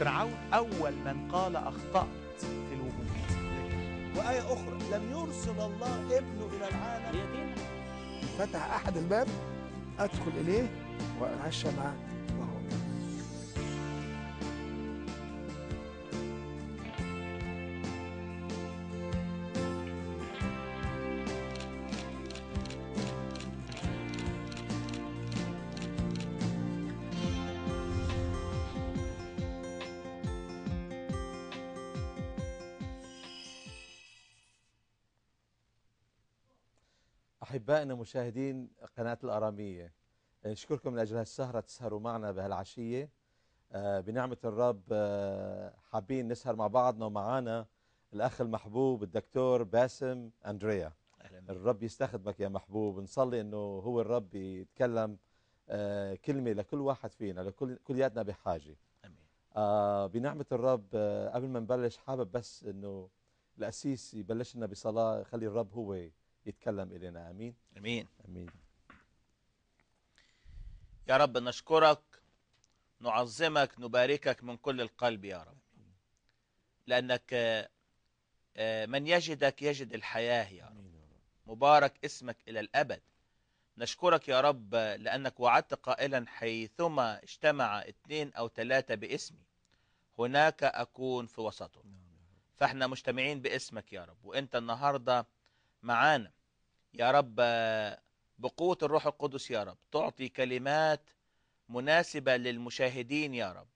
فرعون أول من قال أخطأت في الوجود وآية أخرى لم يرسل الله ابنه إلى العالم فتح أحد الباب أدخل إليه وأتعشى معاه أعزائنا مشاهدين قناة الأرامية آه، نشكركم من أجل هالسهرة تسهروا معنا بهالعشية آه، بنعمة الرب آه، حابين نسهر مع بعضنا ومعانا الأخ المحبوب الدكتور باسم أندريا الرب يستخدمك يا محبوب نصلي أنه هو الرب يتكلم كلمة لكل واحد فينا لكل كلياتنا بحاجة آمين. بنعمة الرب قبل ما نبلش حابب بس أنه الأسيس يبلش لنا بصلاة خلي الرب هو يتكلم إلينا أمين أمين أمين يا رب نشكرك نعظمك نباركك من كل القلب يا رب لأنك آه، من يجدك يجد الحياة يا رب مبارك اسمك إلى الأبد نشكرك يا رب لأنك وعدت قائلا حيثما اجتمع اثنين أو ثلاثة باسمي هناك أكون في وسطهم نعم فاحنا مجتمعين باسمك يا رب وانت النهاردة معانا يا رب بقوة الروح القدس يا رب تعطي كلمات مناسبة للمشاهدين يا رب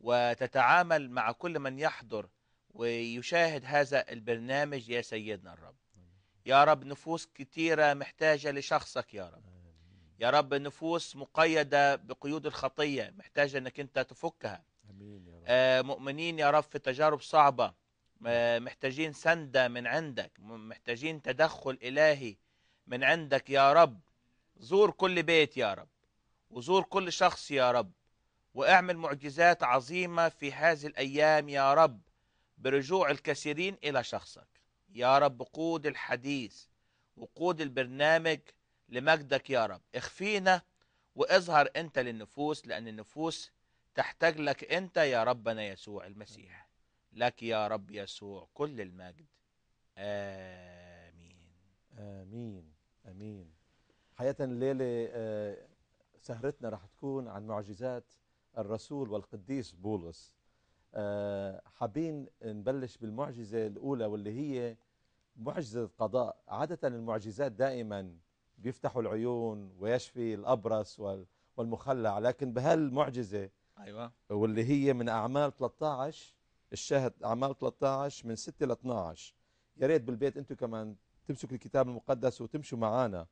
وتتعامل مع كل من يحضر ويشاهد هذا البرنامج يا سيدنا الرب يا رب نفوس كثيرة محتاجة لشخصك يا رب يا رب نفوس مقيدة بقيود الخطية محتاجة أنك أنت تفكها أمين يا رب. آه، مؤمنين يا رب في تجارب صعبة آه، محتاجين سندة من عندك محتاجين تدخل إلهي من عندك يا رب زور كل بيت يا رب وزور كل شخص يا رب واعمل معجزات عظيمة في هذه الأيام يا رب برجوع الكثيرين إلى شخصك يا رب قود الحديث وقود البرنامج لمجدك يا رب اخفينا واظهر أنت للنفوس لأن النفوس تحتاج لك أنت يا ربنا يسوع المسيح لك يا رب يسوع كل المجد آمين آمين امين حقيقه الليله آه، سهرتنا رح تكون عن معجزات الرسول والقديس بولس آه، حابين نبلش بالمعجزه الاولى واللي هي معجزه القضاء عاده المعجزات دائما بيفتحوا العيون ويشفي الابرص والمخلع لكن بهالمعجزه ايوه واللي هي من اعمال 13 الشاهد اعمال 13 من 6 ل 12 يا ريت بالبيت انتم كمان تمسك الكتاب المقدس وتمشوا معانا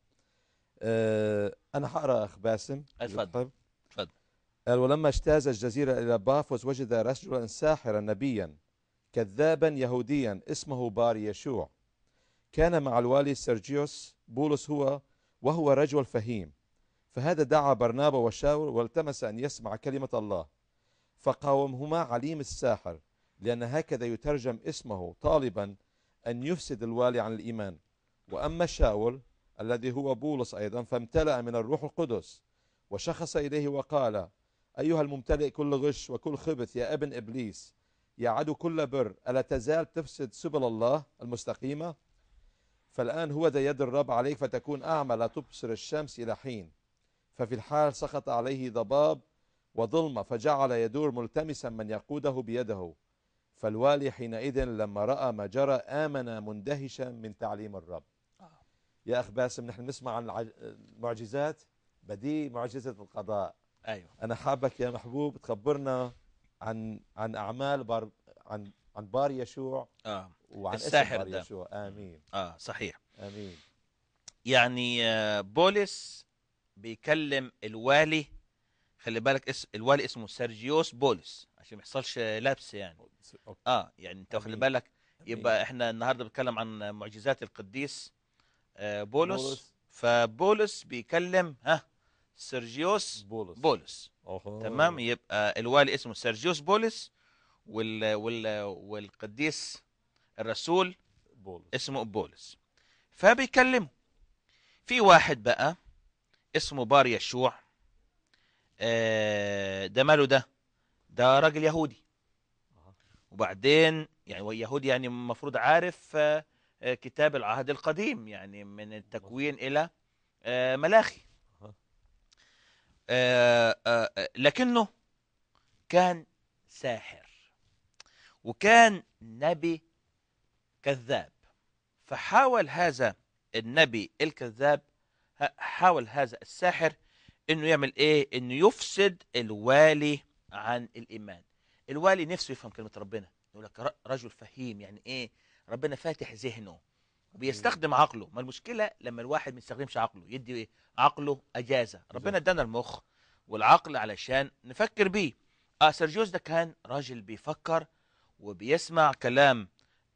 آه، أنا حقرأ أخ باسم آه، طيب. تفضل قال ولما اجتاز الجزيرة إلى بافوس وجد رجلا ساحرا نبيا كذابا يهوديا اسمه بار يشوع كان مع الوالي سيرجيوس بولس هو وهو رجل فهيم فهذا دعا برنابا وشاور والتمس أن يسمع كلمة الله فقاومهما عليم الساحر لأن هكذا يترجم اسمه طالبا أن يفسد الوالي عن الإيمان وأما شاول الذي هو بولس أيضا فامتلأ من الروح القدس وشخص إليه وقال أيها الممتلئ كل غش وكل خبث يا ابن إبليس يا عدو كل بر ألا تزال تفسد سبل الله المستقيمة فالآن هو ذا يد الرب عليك فتكون أعمى لا تبصر الشمس إلى حين ففي الحال سقط عليه ضباب وظلمة فجعل يدور ملتمسا من يقوده بيده فالوالي حينئذ لما رأى ما جرى آمن مندهشا من تعليم الرب يا أخ باسم نحن نسمع عن المعجزات بدي معجزة القضاء أيوة. أنا حابك يا محبوب تخبرنا عن عن أعمال بار عن عن بار يشوع آه. وعن الساحر بار ده. يشوع آمين آه صحيح آمين يعني آه، بولس بيكلم الوالي خلي بالك اسم الوالي اسمه سيرجيوس بولس عشان ما يحصلش لبس يعني اه يعني انت خلي بالك يبقى احنا النهارده بنتكلم عن معجزات القديس آه، بولس, فبولس بيكلم ها سيرجيوس بولس بولس تمام يبقى الوالي اسمه سيرجيوس بولس وال وال والقديس الرسول بولس اسمه بولس فبيكلمه في واحد بقى اسمه بار يشوع آه، ده ماله ده ده راجل يهودي وبعدين يعني يهودي يعني المفروض عارف آه آه، كتاب العهد القديم يعني من التكوين إلى آه، ملاخي آه، لكنه كان ساحر وكان نبي كذاب فحاول هذا النبي الكذاب حاول هذا الساحر انه يعمل ايه انه يفسد الوالي عن الايمان الوالي نفسه يفهم كلمه ربنا يقول لك رجل فهيم يعني ايه ربنا فاتح ذهنه وبيستخدم عقله ما المشكله لما الواحد ما يستخدمش عقله يدي عقله اجازه ربنا ادانا المخ والعقل علشان نفكر بيه اه سيرجيوس ده كان راجل بيفكر وبيسمع كلام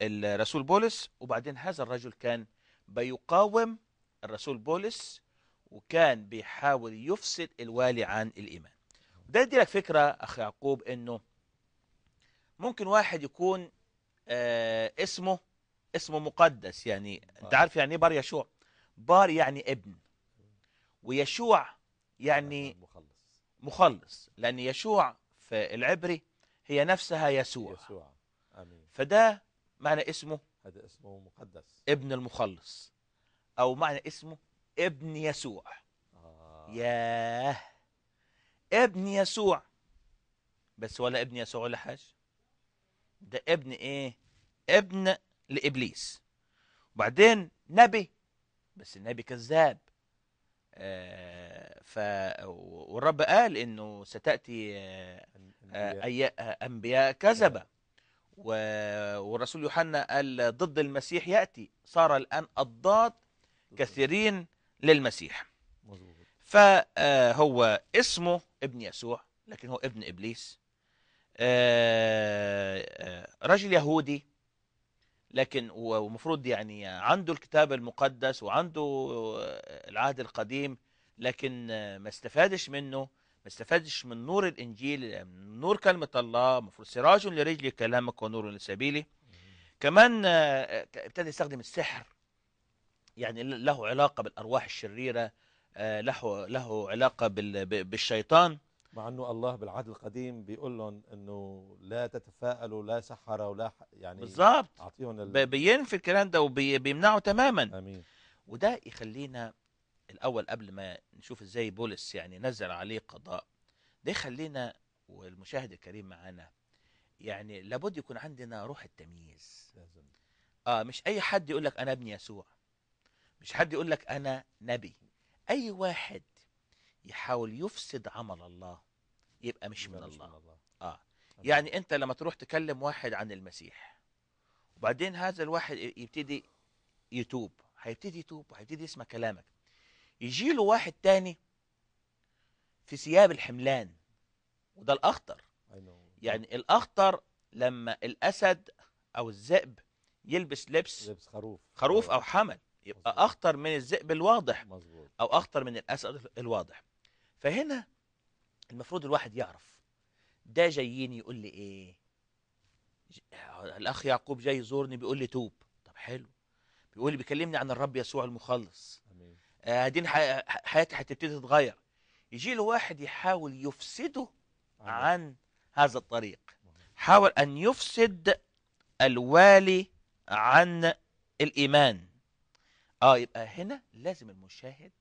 الرسول بولس وبعدين هذا الرجل كان بيقاوم الرسول بولس وكان بيحاول يفسد الوالي عن الايمان ده يدي لك فكره اخ يعقوب انه ممكن واحد يكون آه اسمه اسمه مقدس يعني انت آه. عارف يعني ايه بار يشوع بار يعني ابن ويشوع يعني مخلص مخلص لان يشوع في العبري هي نفسها يسوع يسوع امين فده معنى اسمه هذا اسمه مقدس ابن المخلص او معنى اسمه ابن يسوع آه. ياه ابن يسوع بس ولا ابن يسوع ولا حاجه ده ابن ايه ابن لابليس وبعدين نبي بس النبي كذاب آه ف والرب قال انه ستاتي آه آه انبياء كذبه نعم. والرسول يوحنا قال ضد المسيح ياتي صار الان اضداد كثيرين للمسيح مظبوط فهو آه، اسمه ابن يسوع لكن هو ابن ابليس آه، آه، رجل يهودي لكن ومفروض يعني عنده الكتاب المقدس وعنده العهد القديم لكن ما استفادش منه ما استفادش من نور الانجيل من نور كلمه الله مفروض سراج لرجلي كلامك ونور لسبيلي كمان آه، ابتدى يستخدم السحر يعني له علاقه بالارواح الشريره له له علاقه بالشيطان مع انه الله بالعهد القديم بيقول لهم انه لا تتفائلوا لا سحرة ولا يعني بالظبط اعطيهم ال... بينفي الكلام ده وبيمنعه تماما امين وده يخلينا الاول قبل ما نشوف ازاي بولس يعني نزل عليه قضاء ده يخلينا والمشاهد الكريم معانا يعني لابد يكون عندنا روح التمييز اه مش اي حد يقول لك انا ابن يسوع مش حد يقول لك انا نبي اي واحد يحاول يفسد عمل الله يبقى مش من الله, من الله. اه يعني انت لما تروح تكلم واحد عن المسيح وبعدين هذا الواحد يبتدي يتوب هيبتدي يتوب وهيبتدي يسمع كلامك يجي له واحد تاني في ثياب الحملان وده الاخطر يعني الاخطر لما الاسد او الذئب يلبس لبس لبس خروف خروف آه. او حمل يبقى اخطر من الذئب الواضح او اخطر من الاسد الواضح فهنا المفروض الواحد يعرف ده جايين يقول لي ايه الاخ يعقوب جاي يزورني بيقول لي توب طب حلو بيقول لي بيكلمني عن الرب يسوع المخلص امين آه حياتي هتبتدي تتغير يجي له واحد يحاول يفسده عن هذا الطريق حاول ان يفسد الوالي عن الايمان اه يبقى هنا لازم المشاهد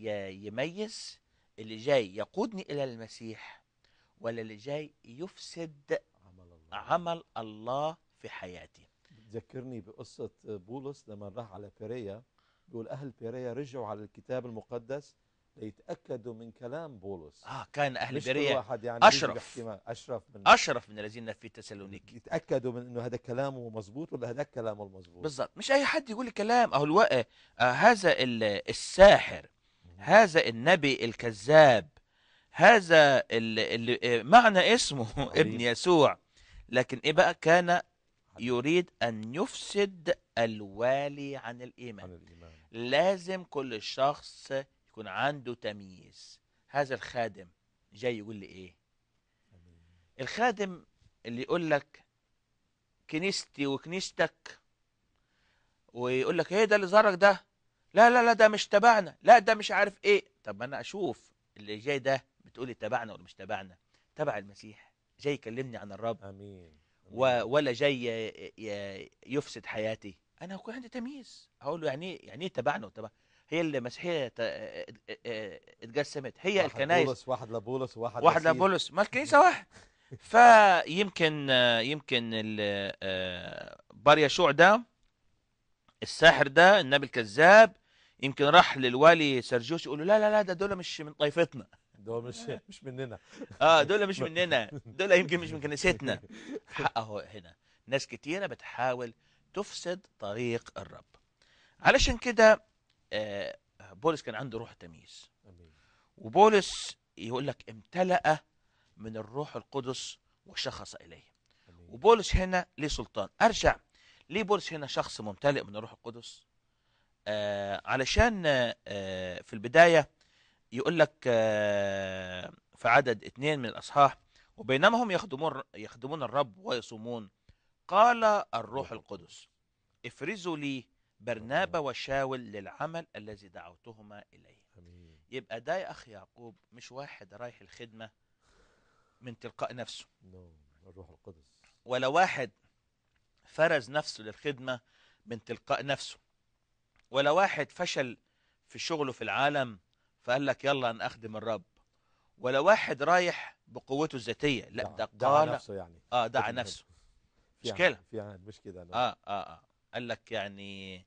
يميز اللي جاي يقودني إلى المسيح ولا اللي جاي يفسد عمل الله, عمل الله في حياتي ذكرني بقصة بولس لما راح على بيريا بيقول أهل بيريا رجعوا على الكتاب المقدس ليتأكدوا من كلام بولس آه كان أهل بيريا واحد يعني أشرف أشرف من أشرف من الذين في تسالونيك يتأكدوا من أنه هذا كلامه مظبوط ولا هذا كلامه المظبوط بالضبط مش أي حد يقول كلام أو الوقت آه،, آه هذا الساحر هذا النبي الكذاب هذا اللي معنى اسمه ابن يسوع لكن ايه بقى كان يريد ان يفسد الوالي عن الايمان, عن الإيمان. لازم كل شخص يكون عنده تمييز هذا الخادم جاي يقول لي ايه أمين. الخادم اللي يقول لك كنيستي وكنيستك ويقول لك ايه ده اللي زارك ده لا لا لا ده مش تبعنا لا ده مش عارف ايه طب ما انا اشوف اللي جاي ده بتقولي تبعنا ولا مش تبعنا تبع المسيح جاي يكلمني عن الرب امين و... ولا جاي يفسد حياتي انا هكون عندي تمييز هقول له يعني إيه؟ يعني ايه تبعنا وتبع هي المسيحيه ت... آه، آه، آه، اتجسمت هي واحد الكنائس بولس واحد لبولس وواحد واحد لبولس ما الكنيسه واحد فيمكن يمكن بار يشوع ده الساحر ده النبي الكذاب يمكن راح للولي سرجيوس يقول له لا لا لا ده دول مش من طائفتنا دول مش آه. مش مننا اه دول مش مننا دول يمكن مش من كنيستنا حقه هنا ناس كتيره بتحاول تفسد طريق الرب علشان كده آه بولس كان عنده روح تمييز وبولس يقول لك امتلأ من الروح القدس وشخص اليه وبولس هنا ليه سلطان ارجع ليه بولس هنا شخص ممتلئ من الروح القدس آه، علشان آه، في البداية يقول لك آه، في عدد اثنين من الأصحاح وبينما هم يخدمون, يخدمون الرب ويصومون قال الروح القدس افرزوا لي برنابا وشاول للعمل الذي دعوتهما إليه يبقى ده يا أخ يعقوب مش واحد رايح الخدمة من تلقاء نفسه نعم، الروح القدس ولا واحد فرز نفسه للخدمة من تلقاء نفسه ولا واحد فشل في شغله في العالم فقال لك يلا انا اخدم الرب ولا واحد رايح بقوته الذاتيه لا ده قال نفسه يعني اه دعا نفسه مشكله في عهد مش كده اه اه اه قال لك يعني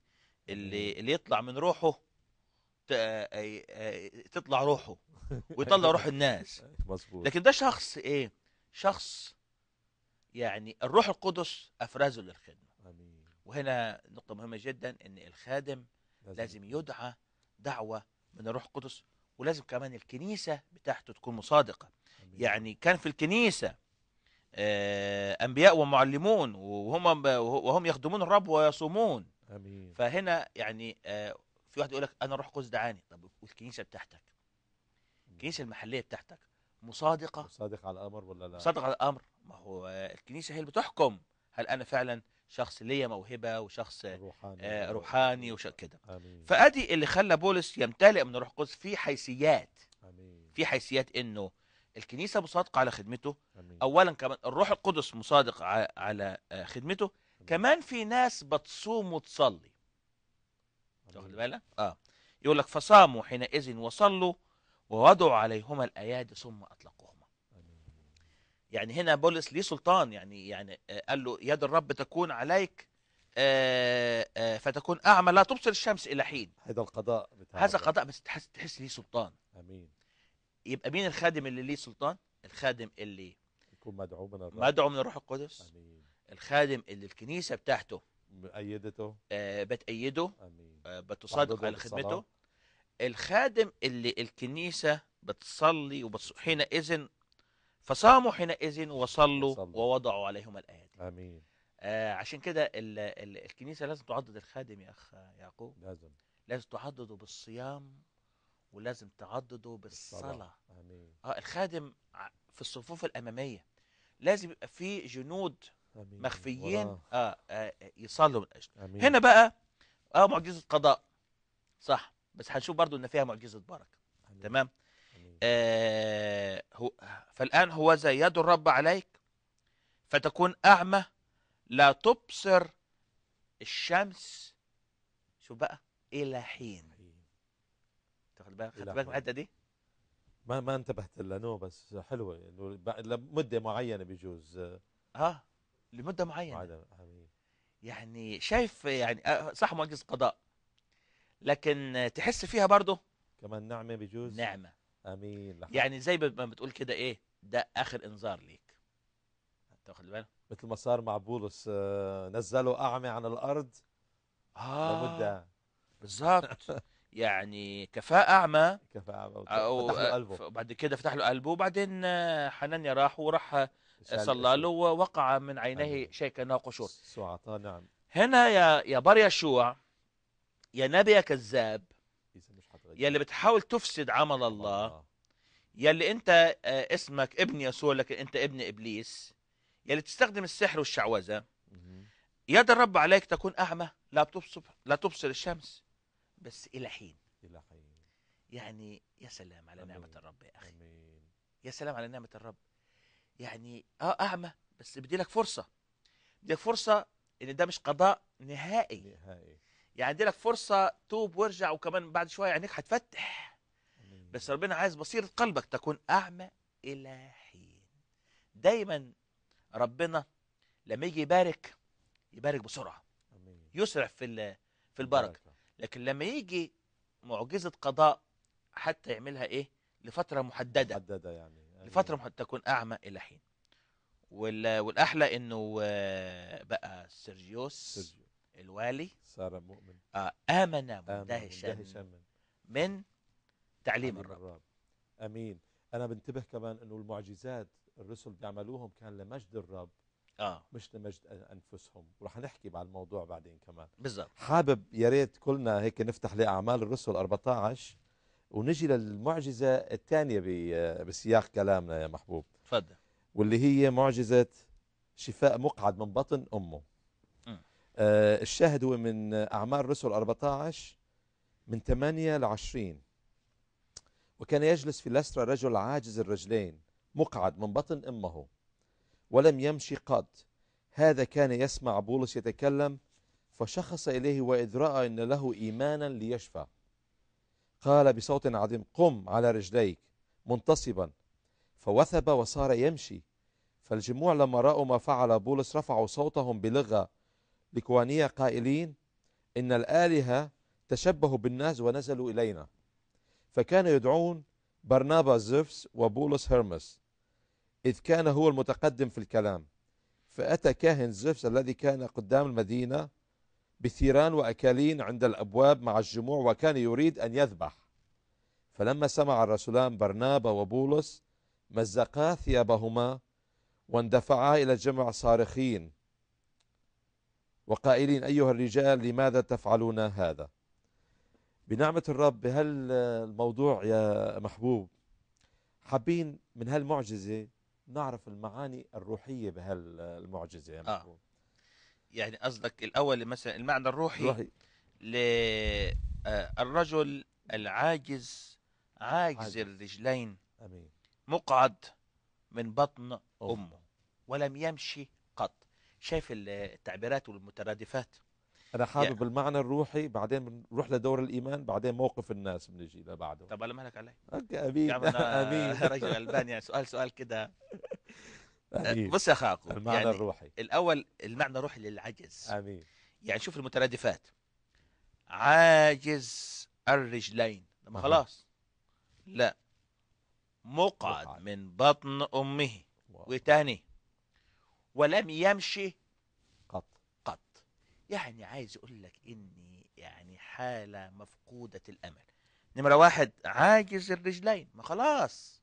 اللي اللي يطلع من روحه آه، آه، آه، تطلع روحه ويطلع روح الناس مظبوط لكن ده شخص ايه شخص يعني الروح القدس افرزه للخدمه امين وهنا نقطه مهمه جدا ان الخادم لازم, لازم يدعى دعوة من الروح القدس ولازم كمان الكنيسة بتاعته تكون مصادقة يعني كان في الكنيسة آه، أنبياء ومعلمون وهم وهم يخدمون الرب ويصومون أمين. فهنا يعني آه، في واحد يقول لك أنا روح قدس دعاني طب والكنيسة بتاعتك الكنيسة المحلية بتاعتك مصادقة مصادقة على الأمر ولا لا مصادقة على الأمر ما هو الكنيسة هي اللي بتحكم هل أنا فعلا شخص ليا موهبه وشخص آه، روحاني, آه روحاني وش كده فادي اللي خلى بولس يمتلئ من الروح القدس في حيثيات امين في حيثيات انه الكنيسه مصادقه على خدمته أمين. اولا كمان الروح القدس مصادق على آه، خدمته أمين. كمان في ناس بتصوم وتصلي واخد بالك اه يقول لك فصاموا حينئذ وصلوا ووضعوا عليهما الايادي ثم اطلقوا يعني هنا بولس ليه سلطان يعني يعني آه، قال له يد الرب تكون عليك آه، آه، فتكون اعمى لا تبصر الشمس الى حين هذا القضاء بتاع هذا قضاء بس تحس تحس ليه سلطان امين يبقى مين الخادم اللي ليه سلطان الخادم اللي يكون مدعو من الرب مدعو من الروح القدس امين الخادم اللي الكنيسه بتاعته مؤيدته آه بتأيده امين آه بتصادق على خدمته الخادم اللي الكنيسه بتصلي وبتص... حينئذ فصاموا حينئذ وصلوا ووضعوا عليهم الأيادي آمين آه عشان كده ال ال الكنيسة لازم تعضد الخادم يا أخ يعقوب لازم لازم تعضده بالصيام ولازم تعضده بالصلاة, آمين آه الخادم في الصفوف الأمامية لازم يبقى في جنود آمين. مخفيين آه, آه يصلوا من أجل. آمين. هنا بقى آه معجزة قضاء صح بس هنشوف برضو إن فيها معجزة بركة تمام آه هو فالآن هوذا يد الرب عليك فتكون أعمى لا تبصر الشمس شو بقى إلى حين تاخد بالك خدت بالك من دي؟ ما ما انتبهت لانه بس حلوه انه لمده معينه بجوز اه لمده معينه يعني شايف يعني آه، صح معجز قضاء لكن تحس فيها برضه كمان نعمه بجوز نعمه امين لحظة. يعني زي ما بتقول كده ايه ده اخر انذار ليك انت واخد بالك مثل ما صار مع بولس آه، نزله اعمي عن الارض اه لمده بالظبط يعني كفاء أعمى كفاء أعمى وبعد قلبه آه، بعد كده فتح له قلبه وبعدين آه، حنانيا راح وراح صلى له ووقع من عينيه شيء كأنه قشور سعطاء نعم هنا يا يا بر يشوع يا نبي يا كذاب يلي بتحاول تفسد عمل الله, يلي انت آه، اسمك ابن يسوع لكن انت ابن ابليس يلي تستخدم السحر والشعوذه يد الرب عليك تكون اعمى لا تبصر لا تبصر الشمس بس الى حين الى حين يعني يا سلام على نعمه الرب يا اخي أمين. يا سلام على نعمه الرب يعني اه اعمى بس بدي لك فرصه بدي لك فرصه ان ده مش قضاء نهائي نهائي يعني دي لك فرصة توب وارجع وكمان بعد شوية عينيك هتفتح بس ربنا عايز بصيرة قلبك تكون أعمى إلى حين دايما ربنا لما يجي يبارك يبارك بسرعة يسرع في في البركة لكن لما يجي معجزة قضاء حتى يعملها إيه لفترة محددة محددة يعني لفترة محددة تكون أعمى إلى حين والاحلى انه آه، بقى سيرجيوس سيرجيوس الوالي صار مؤمن آه آمن مندهشا من, من تعليم الرب. الرب أمين أنا بنتبه كمان أنه المعجزات الرسل بيعملوهم كان لمجد الرب آه. مش لمجد أنفسهم ورح نحكي بعد الموضوع بعدين كمان بالضبط حابب يا ريت كلنا هيك نفتح لأعمال الرسل 14 ونجي للمعجزة الثانية بسياق كلامنا يا محبوب تفضل واللي هي معجزة شفاء مقعد من بطن أمه آه، الشاهد هو من أعمار رسل 14 من 8 ل 20 وكان يجلس في لسرى رجل عاجز الرجلين مقعد من بطن امه ولم يمشي قط هذا كان يسمع بولس يتكلم فشخص اليه واذ راى ان له ايمانا ليشفى قال بصوت عظيم قم على رجليك منتصبا فوثب وصار يمشي فالجموع لما راوا ما فعل بولس رفعوا صوتهم بلغه لكوانية قائلين إن الآلهة تشبهوا بالناس ونزلوا إلينا فكانوا يدعون برنابا زفس وبولس هرمس إذ كان هو المتقدم في الكلام فأتى كاهن زفس الذي كان قدام المدينة بثيران وأكالين عند الأبواب مع الجموع وكان يريد أن يذبح فلما سمع الرسولان برنابا وبولس مزقا ثيابهما واندفعا إلى الجمع صارخين وقائلين أيها الرجال لماذا تفعلون هذا بنعمة الرب بهالموضوع يا محبوب حابين من هالمعجزة نعرف المعاني الروحية بهالمعجزة يا آه. محبوب آه. يعني قصدك الأول مثلا المعنى الروحي روحي. للرجل آه، العاجز عاجز, عاجز. الرجلين أمين. مقعد من بطن أمه ولم يمشي قط شايف التعبيرات والمترادفات انا حابب يعني. المعنى الروحي بعدين بنروح لدور الايمان بعدين موقف الناس بنجي لبعده طب الا مالك علي اوكي امين امين رجل البان يعني سؤال سؤال كده أه، بص يا اخاكو المعنى يعني الروحي الاول المعنى الروحي للعجز امين يعني شوف المترادفات عاجز الرجلين لما خلاص لا مقعد من بطن امه وتاني ولم يمشي قط قط يعني عايز اقول لك اني يعني حاله مفقوده الامل نمره واحد عاجز الرجلين ما خلاص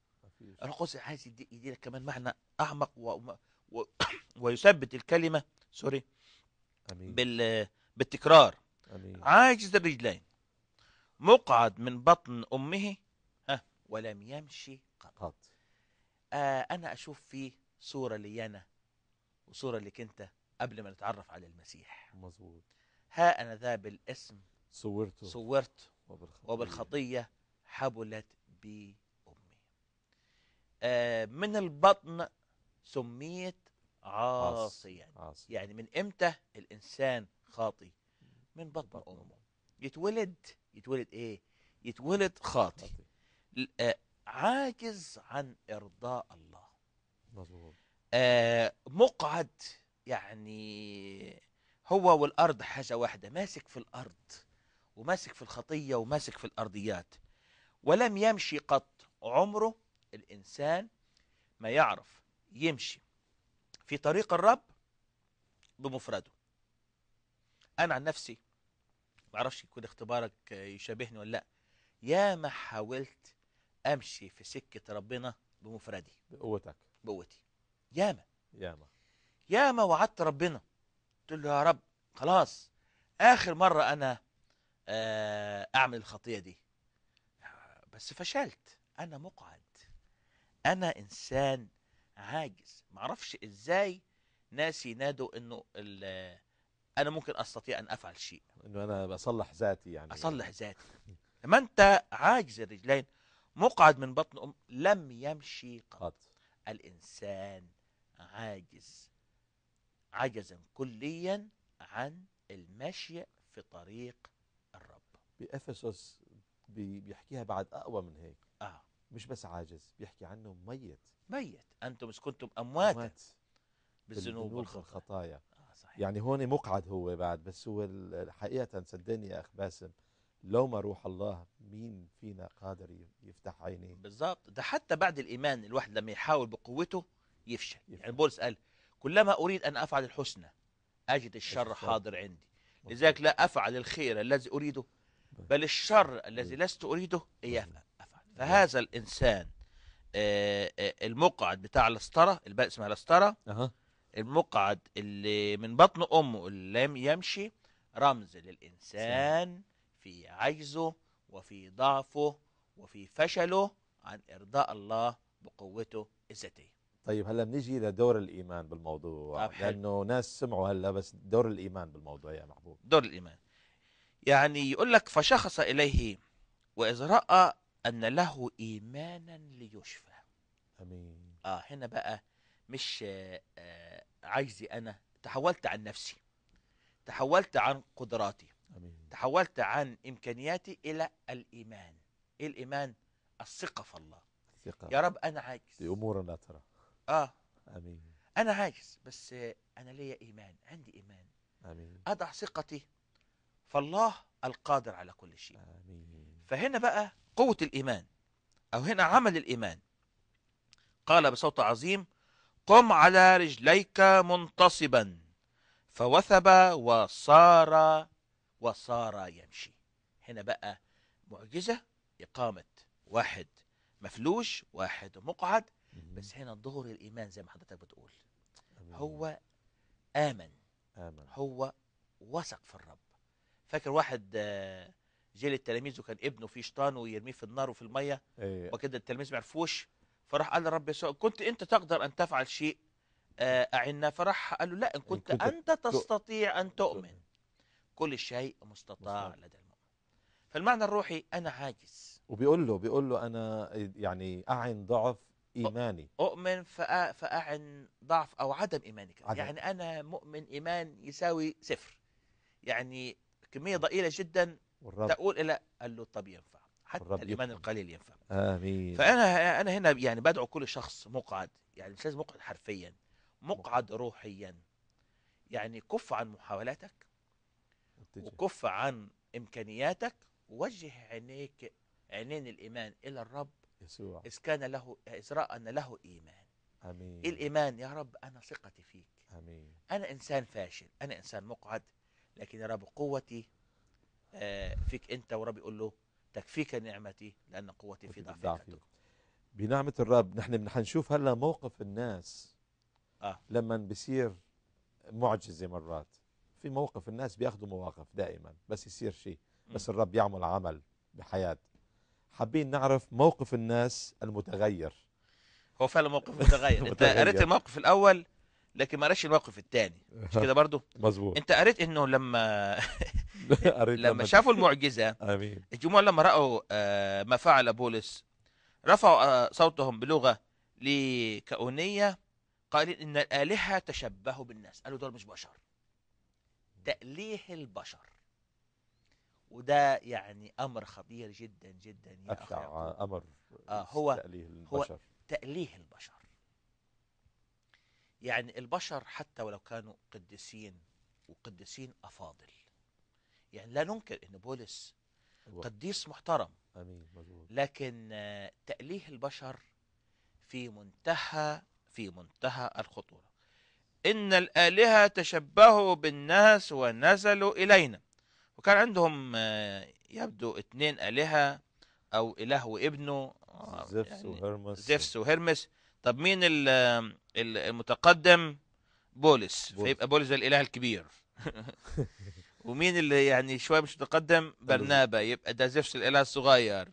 القدس عايز يدي لك كمان معنى اعمق و... و... ويثبت الكلمه سوري أمين. بال... بالتكرار أمين. عاجز الرجلين مقعد من بطن امه ها ولم يمشي قط, قط. آه انا اشوف فيه صوره لي انا وصورة اللي كنت قبل ما نتعرف على المسيح مظبوط ها أنا ذا بالاسم صورته صورت وبالخطية, وبالخطية حبلت بي أمي آه من البطن سميت عاصيا عاصي. يعني من إمتى الإنسان خاطي من بطن, بطن أمه يتولد يتولد إيه يتولد خاطي, خاطي. آه عاجز عن إرضاء الله مظبوط آه، مقعد يعني هو والارض حاجه واحده ماسك في الارض وماسك في الخطيه وماسك في الارضيات ولم يمشي قط عمره الانسان ما يعرف يمشي في طريق الرب بمفرده انا عن نفسي ما اعرفش يكون اختبارك يشابهني ولا لا يا ما حاولت امشي في سكه ربنا بمفردي بقوتك بقوتي ياما ياما ياما وعدت ربنا قلت له يا رب خلاص اخر مره انا آه، اعمل الخطيه دي بس فشلت انا مقعد انا انسان عاجز معرفش ازاي ناس ينادوا انه انا ممكن استطيع ان افعل شيء انه انا بصلح ذاتي يعني اصلح ذاتي لما انت عاجز الرجلين مقعد من بطن ام لم يمشي قط الانسان عاجز عجزا كليا عن المشي في طريق الرب بأفسس بيحكيها بعد أقوى من هيك آه. مش بس عاجز بيحكي عنه ميت ميت أنتم كنتم اموات أموات بالذنوب والخطايا آه صحيح. يعني هون مقعد هو بعد بس هو حقيقة صدقني يا أخ باسم لو ما روح الله مين فينا قادر يفتح عينيه بالضبط ده حتى بعد الإيمان الواحد لما يحاول بقوته يفشل, يفشل. يعني بولس قال كلما أريد أن أفعل الحسنى أجد الشر حاضر عندي لذلك لا أفعل الخير الذي أريده بل الشر الذي لست أريده إياه أفعل فهذا الإنسان آه، آه، المقعد بتاع الاسطرة البلد اسمها الاسطرة المقعد اللي من بطن أمه اللي لم يمشي رمز للإنسان في عجزه وفي ضعفه وفي فشله عن إرضاء الله بقوته الذاتية طيب هلا بنيجي لدور الايمان بالموضوع لانه ناس سمعوا هلا بس دور الايمان بالموضوع يا محبوب دور الايمان يعني يقول لك فشخص اليه واذ راى ان له ايمانا ليشفى امين اه هنا بقى مش آه عايزي انا تحولت عن نفسي تحولت عن قدراتي أمين. تحولت عن امكانياتي الى الايمان ايه الايمان الثقه في الله الثقة. يا رب انا عاجز في امور ترى اه امين انا عايز بس انا ليا ايمان عندي ايمان امين اضع ثقتي فالله القادر على كل شيء امين فهنا بقى قوه الايمان او هنا عمل الايمان قال بصوت عظيم قم على رجليك منتصبا فوثب وصار وصار يمشي هنا بقى معجزه اقامه واحد مفلوج واحد مقعد بس هنا ظهور الايمان زي ما حضرتك بتقول أمين. هو امن امن هو وثق في الرب فاكر واحد جه آه، للتلاميذ وكان ابنه في شيطان ويرميه في النار وفي الميه أيه. وكده التلاميذ ما عرفوش فراح قال للرب يسوع كنت انت تقدر ان تفعل شيء آه، اعنا فراح قال له لا ان كنت, انت تستطيع ان تؤمن كل شيء مستطاع لدى المؤمن فالمعنى الروحي انا عاجز وبيقول له بيقول له انا يعني اعن ضعف إيماني أؤمن فأعن ضعف أو عدم إيمانك عدم. يعني أنا مؤمن إيمان يساوي صفر يعني كمية ضئيلة جدا والرب. تقول إلى قال له طب ينفع حتى الإيمان القليل ينفع آمين فأنا أنا هنا يعني بدعو كل شخص مقعد يعني مش لازم مقعد حرفيا مقعد روحيا يعني كف عن محاولاتك وكف عن إمكانياتك وجه عينيك عينين الإيمان إلى الرب يسوع إذ كان له إذ رأى أن له إيمان أمين إيه الإيمان يا رب أنا ثقتي فيك أمين أنا إنسان فاشل أنا إنسان مقعد لكن يا رب قوتي آه فيك أنت ورب يقول له تكفيك نعمتي لأن قوتي في ضعفك بنعمة الرب نحن حنشوف هلا موقف الناس آه. لما بصير معجزة مرات في موقف الناس بياخذوا مواقف دائما بس يصير شيء بس الرب يعمل عمل بحياة حابين نعرف موقف الناس المتغير هو فعلا موقف متغير انت قريت الموقف الاول لكن ما قريتش الموقف الثاني مش كده برضه مظبوط انت قريت انه لما لما شافوا المعجزه امين الجموع لما راوا آه، ما فعل بولس رفعوا آه، صوتهم بلغه لكأونية قالين ان الالهه تشبهوا بالناس قالوا دول مش بشر تأليه البشر وده يعني امر خطير جدا جدا يا اخي امر آه هو تأليه البشر هو تأليه البشر يعني البشر حتى ولو كانوا قديسين وقديسين افاضل يعني لا ننكر ان بولس قديس محترم امين مزبوط. لكن آه، تأليه البشر في منتهى في منتهى الخطوره ان الالهه تشبهوا بالناس ونزلوا الينا وكان عندهم آه، يبدو اثنين آلهة أو إله وابنه آه، زفس يعني وهرمس زفس وهرمس طب مين آه، المتقدم بولس, بولس. فيبقى بولس ده الإله الكبير ومين اللي يعني شوية مش متقدم برنابا يبقى ده زفس الإله الصغير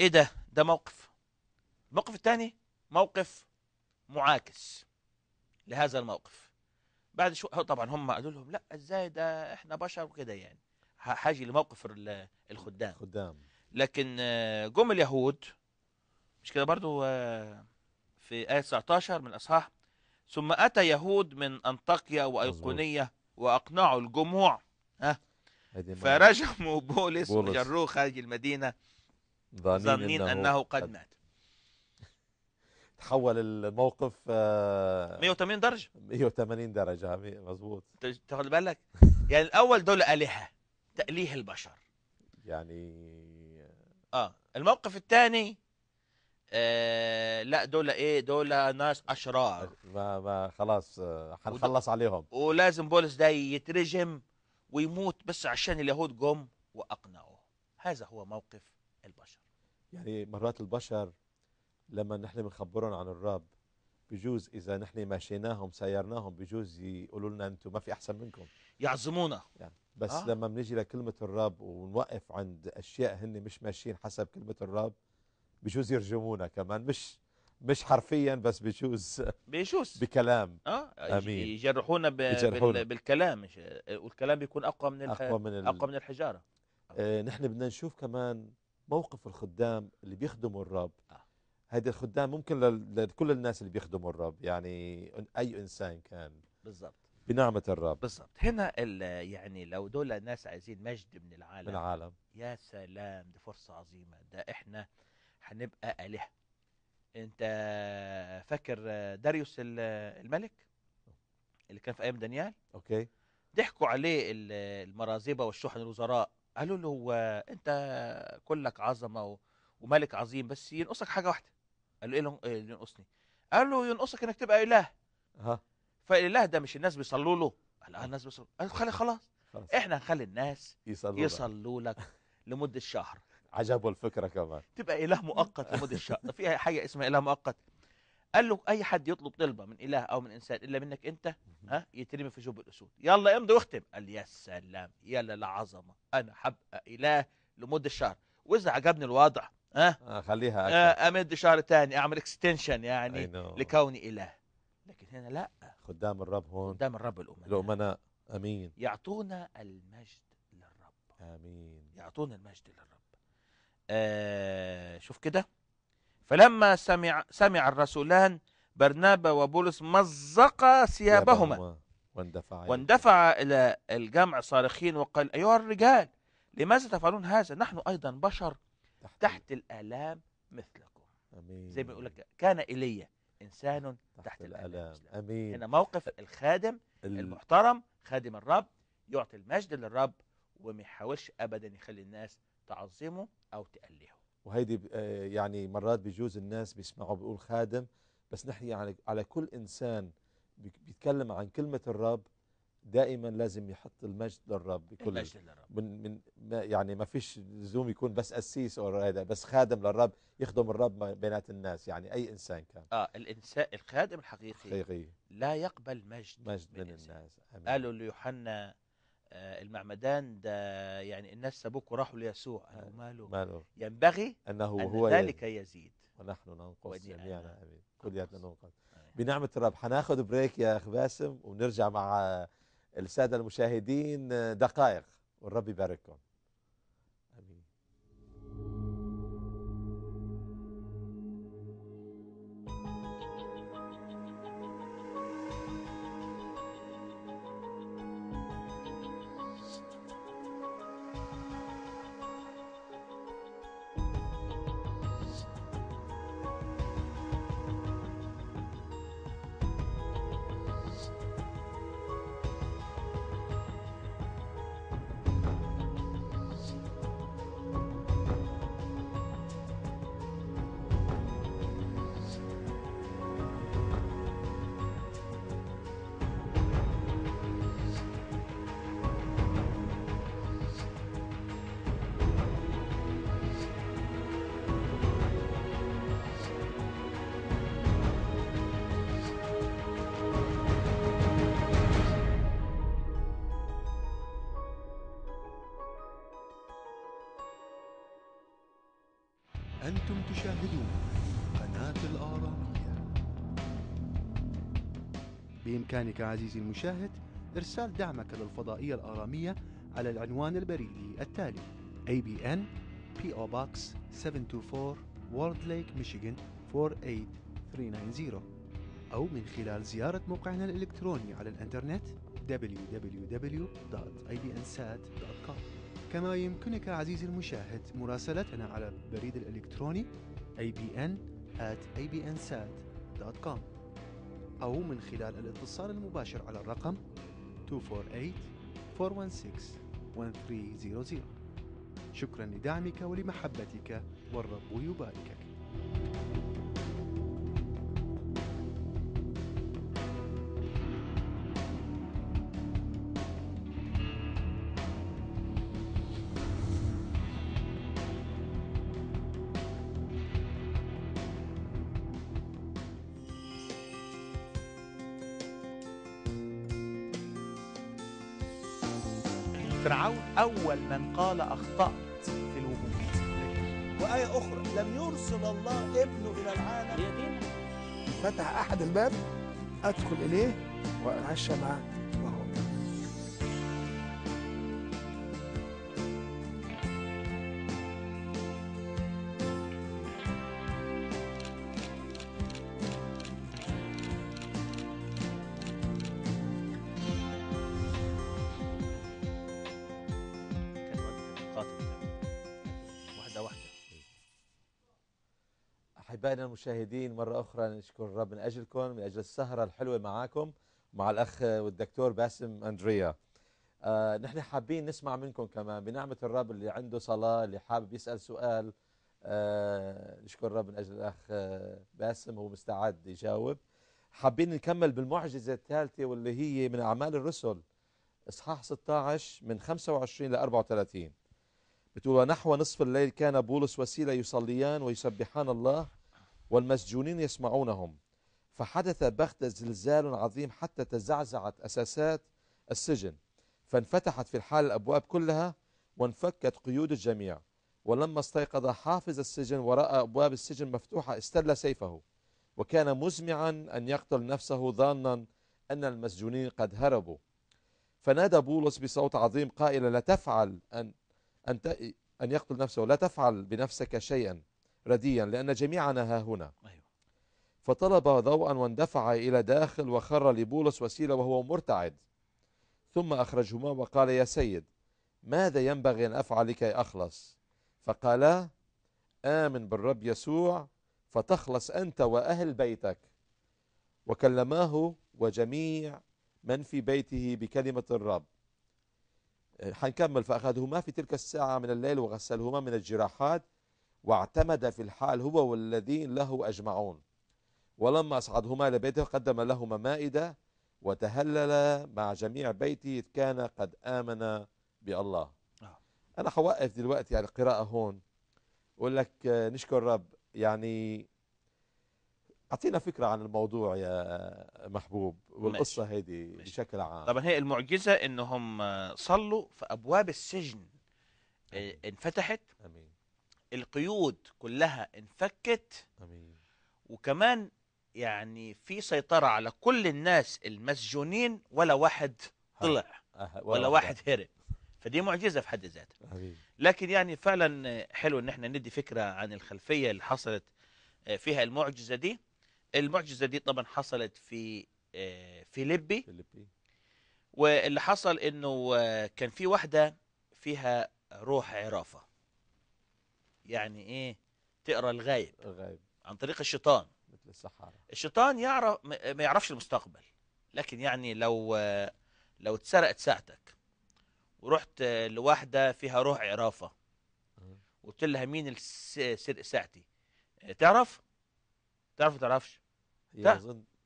إيه ده ده موقف الموقف الثاني موقف معاكس لهذا الموقف بعد شو طبعا هم قالوا لهم لا ازاي ده احنا بشر وكده يعني هاجي لموقف الخدام خدام لكن آه، جم اليهود مش كده برضو آه، في آية 19 من أصحاح ثم أتى يهود من أنطاكيا وأيقونية وأقنعوا الجموع ها فرجموا بولس وجروه خارج المدينة ظنين أنه قد مات تحول الموقف 180 آه، درجه 180 درجه مضبوط تاخد بالك يعني الاول دول الهه تاليه البشر يعني اه الموقف الثاني آه لا دول ايه دول ناس اشرار ما ما خلاص آه، حنخلص عليهم ولازم بولس ده يترجم ويموت بس عشان اليهود جم واقنعوه هذا هو موقف البشر يعني مرات البشر لما نحن بنخبرهم عن الرب بجوز اذا نحن مشيناهم سيرناهم بجوز يقولوا لنا انتم ما في احسن منكم يعظمونا يعني بس آه. لما بنيجي لكلمه الرب ونوقف عند اشياء هن مش ماشيين حسب كلمه الرب بجوز يرجمونا كمان مش مش حرفيا بس بجوز بجوز بكلام اه امين يجرحونا, ب... يجرحونا. بالكلام والكلام بيكون اقوى من الح... اقوى من ال... اقوى من الحجاره آه نحن بدنا نشوف كمان موقف الخدام اللي بيخدموا الرب هيدي الخدام ممكن لكل الناس اللي بيخدموا الرب يعني اي انسان كان بالضبط بنعمة الرب بالضبط هنا يعني لو دول الناس عايزين مجد من العالم من العالم يا سلام دي فرصة عظيمة ده احنا هنبقى آلهة انت فاكر داريوس الملك اللي كان في ايام دانيال اوكي ضحكوا عليه المرازبة والشحن الوزراء قالوا له انت كلك عظمة وملك عظيم بس ينقصك حاجة واحدة قال له ايه اللي إيه ينقصني قال له ينقصك انك تبقى اله ها فالاله ده مش الناس بيصلوا له قال اه الناس بيصلوا قال خلاص خلاص احنا هنخلي الناس يصلوا يصلوا لك لمده شهر عجبوا الفكره كمان تبقى اله مؤقت لمده شهر في حاجه اسمها اله مؤقت قال له اي حد يطلب طلبه من اله او من انسان الا منك انت ها يترمي في جب الاسود يلا امضي واختم قال يا سلام يلا العظمه انا هبقى اله لمده شهر واذا عجبني الوضع اه, خليها آه، أكثر. امد شعر تاني اعمل اكستنشن يعني لكوني اله لكن هنا لا خدام الرب هون خدام الرب الامناء الامناء امين يعطونا المجد للرب امين يعطونا المجد للرب آه شوف كده فلما سمع سمع الرسولان برنابا وبولس مزق ثيابهما واندفع واندفع الى الجمع صارخين وقال ايها الرجال لماذا تفعلون هذا نحن ايضا بشر تحت, تحت الآلام مثلكم أمين. زي ما يقول لك كان إلي إنسان تحت, تحت الآلام, أمين. هنا موقف الخادم ال... المحترم خادم الرب يعطي المجد للرب وما يحاولش أبدا يخلي الناس تعظمه أو تألهه وهيدي آه، يعني مرات بيجوز الناس بيسمعوا بيقول خادم بس نحكي يعني على كل إنسان بيتكلم عن كلمة الرب دائما لازم يحط المجد للرب بكل المجد للرب من من ما يعني ما فيش لزوم يكون بس قسيس او هذا بس خادم للرب يخدم الرب بينات الناس يعني اي انسان كان اه الانسان الخادم الحقيقي حقيقي لا يقبل مجد مجد من, من الناس أمين. قالوا ليوحنا آه المعمدان ده يعني الناس سابوك وراحوا ليسوع ماله, ماله ينبغي انه هو أن هو ذلك يزيد ونحن ننقص جميعا امين كلياتنا ننقص بنعمه الرب حناخذ بريك يا اخ باسم ونرجع مع السادة المشاهدين دقائق والرب يبارككم بإمكانك عزيزي المشاهد إرسال دعمك للفضائية الآرامية على العنوان البريدي التالي ABN PO Box 724 World Lake Michigan 48390 أو من خلال زيارة موقعنا الإلكتروني على الإنترنت www.abnsat.com كما يمكنك عزيزي المشاهد مراسلتنا على البريد الإلكتروني abn at abnsat.com أو من خلال الاتصال المباشر على الرقم 248-416-1300 شكرا لدعمك ولمحبتك والرب يباركك أول من قال أخطأت في الوجود وآية أخرى لم يرسل الله ابنه إلى العالم فتح أحد الباب أدخل إليه وأتعشى معه المشاهدين مرة أخرى نشكر الرب من أجلكم من أجل السهرة الحلوة معاكم مع الأخ والدكتور باسم أندريا آه نحن حابين نسمع منكم كمان بنعمة الرب اللي عنده صلاة اللي حابب يسأل سؤال آه نشكر الرب من أجل الأخ آه، باسم هو مستعد يجاوب حابين نكمل بالمعجزة الثالثة واللي هي من أعمال الرسل إصحاح 16 من 25 ل 34 بتقول نحو نصف الليل كان بولس وسيلة يصليان ويسبحان الله والمسجونين يسمعونهم فحدث بغتة زلزال عظيم حتى تزعزعت أساسات السجن فانفتحت في الحال الأبواب كلها وانفكت قيود الجميع ولما استيقظ حافظ السجن ورأى أبواب السجن مفتوحة استل سيفه وكان مزمعا أن يقتل نفسه ظانا أن المسجونين قد هربوا فنادى بولس بصوت عظيم قائلا لا تفعل أن, أن, أن يقتل نفسه لا تفعل بنفسك شيئا رديا لأن جميعنا ها هنا أيوه. فطلب ضوءا واندفع إلى داخل وخر لبولس وسيلة وهو مرتعد ثم أخرجهما وقال يا سيد ماذا ينبغي أن أفعل لكي أخلص فقالا آمن بالرب يسوع فتخلص أنت وأهل بيتك وكلماه وجميع من في بيته بكلمة الرب آه، حنكمل فأخذهما في تلك الساعة من الليل وغسلهما من الجراحات واعتمد في الحال هو والذين له أجمعون ولما أصعدهما لبيته قدم لهما مائدة وتهلل مع جميع بيته إذ كان قد آمن بالله آه. أنا حوقف دلوقتي على يعني القراءة هون أقول لك نشكر رب يعني أعطينا فكرة عن الموضوع يا محبوب والقصة هذه هيدي بشكل عام طبعا هي المعجزة إنهم صلوا فأبواب السجن آه، انفتحت أمين. القيود كلها انفكت امين وكمان يعني في سيطرة على كل الناس المسجونين ولا واحد طلع ولا واحد هرب فدي معجزة في حد ذاتها لكن يعني فعلا حلو ان احنا ندي فكرة عن الخلفية اللي حصلت آه، فيها المعجزة دي المعجزة دي طبعا حصلت في آه، فيليبي واللي حصل انه آه، كان في واحدة فيها روح عرافة يعني ايه تقرا الغايب الغايب عن طريق الشيطان مثل السحارة الشيطان يعرف ما يعرفش المستقبل لكن يعني لو لو اتسرقت ساعتك ورحت لواحده فيها روح عرافه أه. وقلت لها مين سرق ساعتي آه، تعرف تعرف ما تعرفش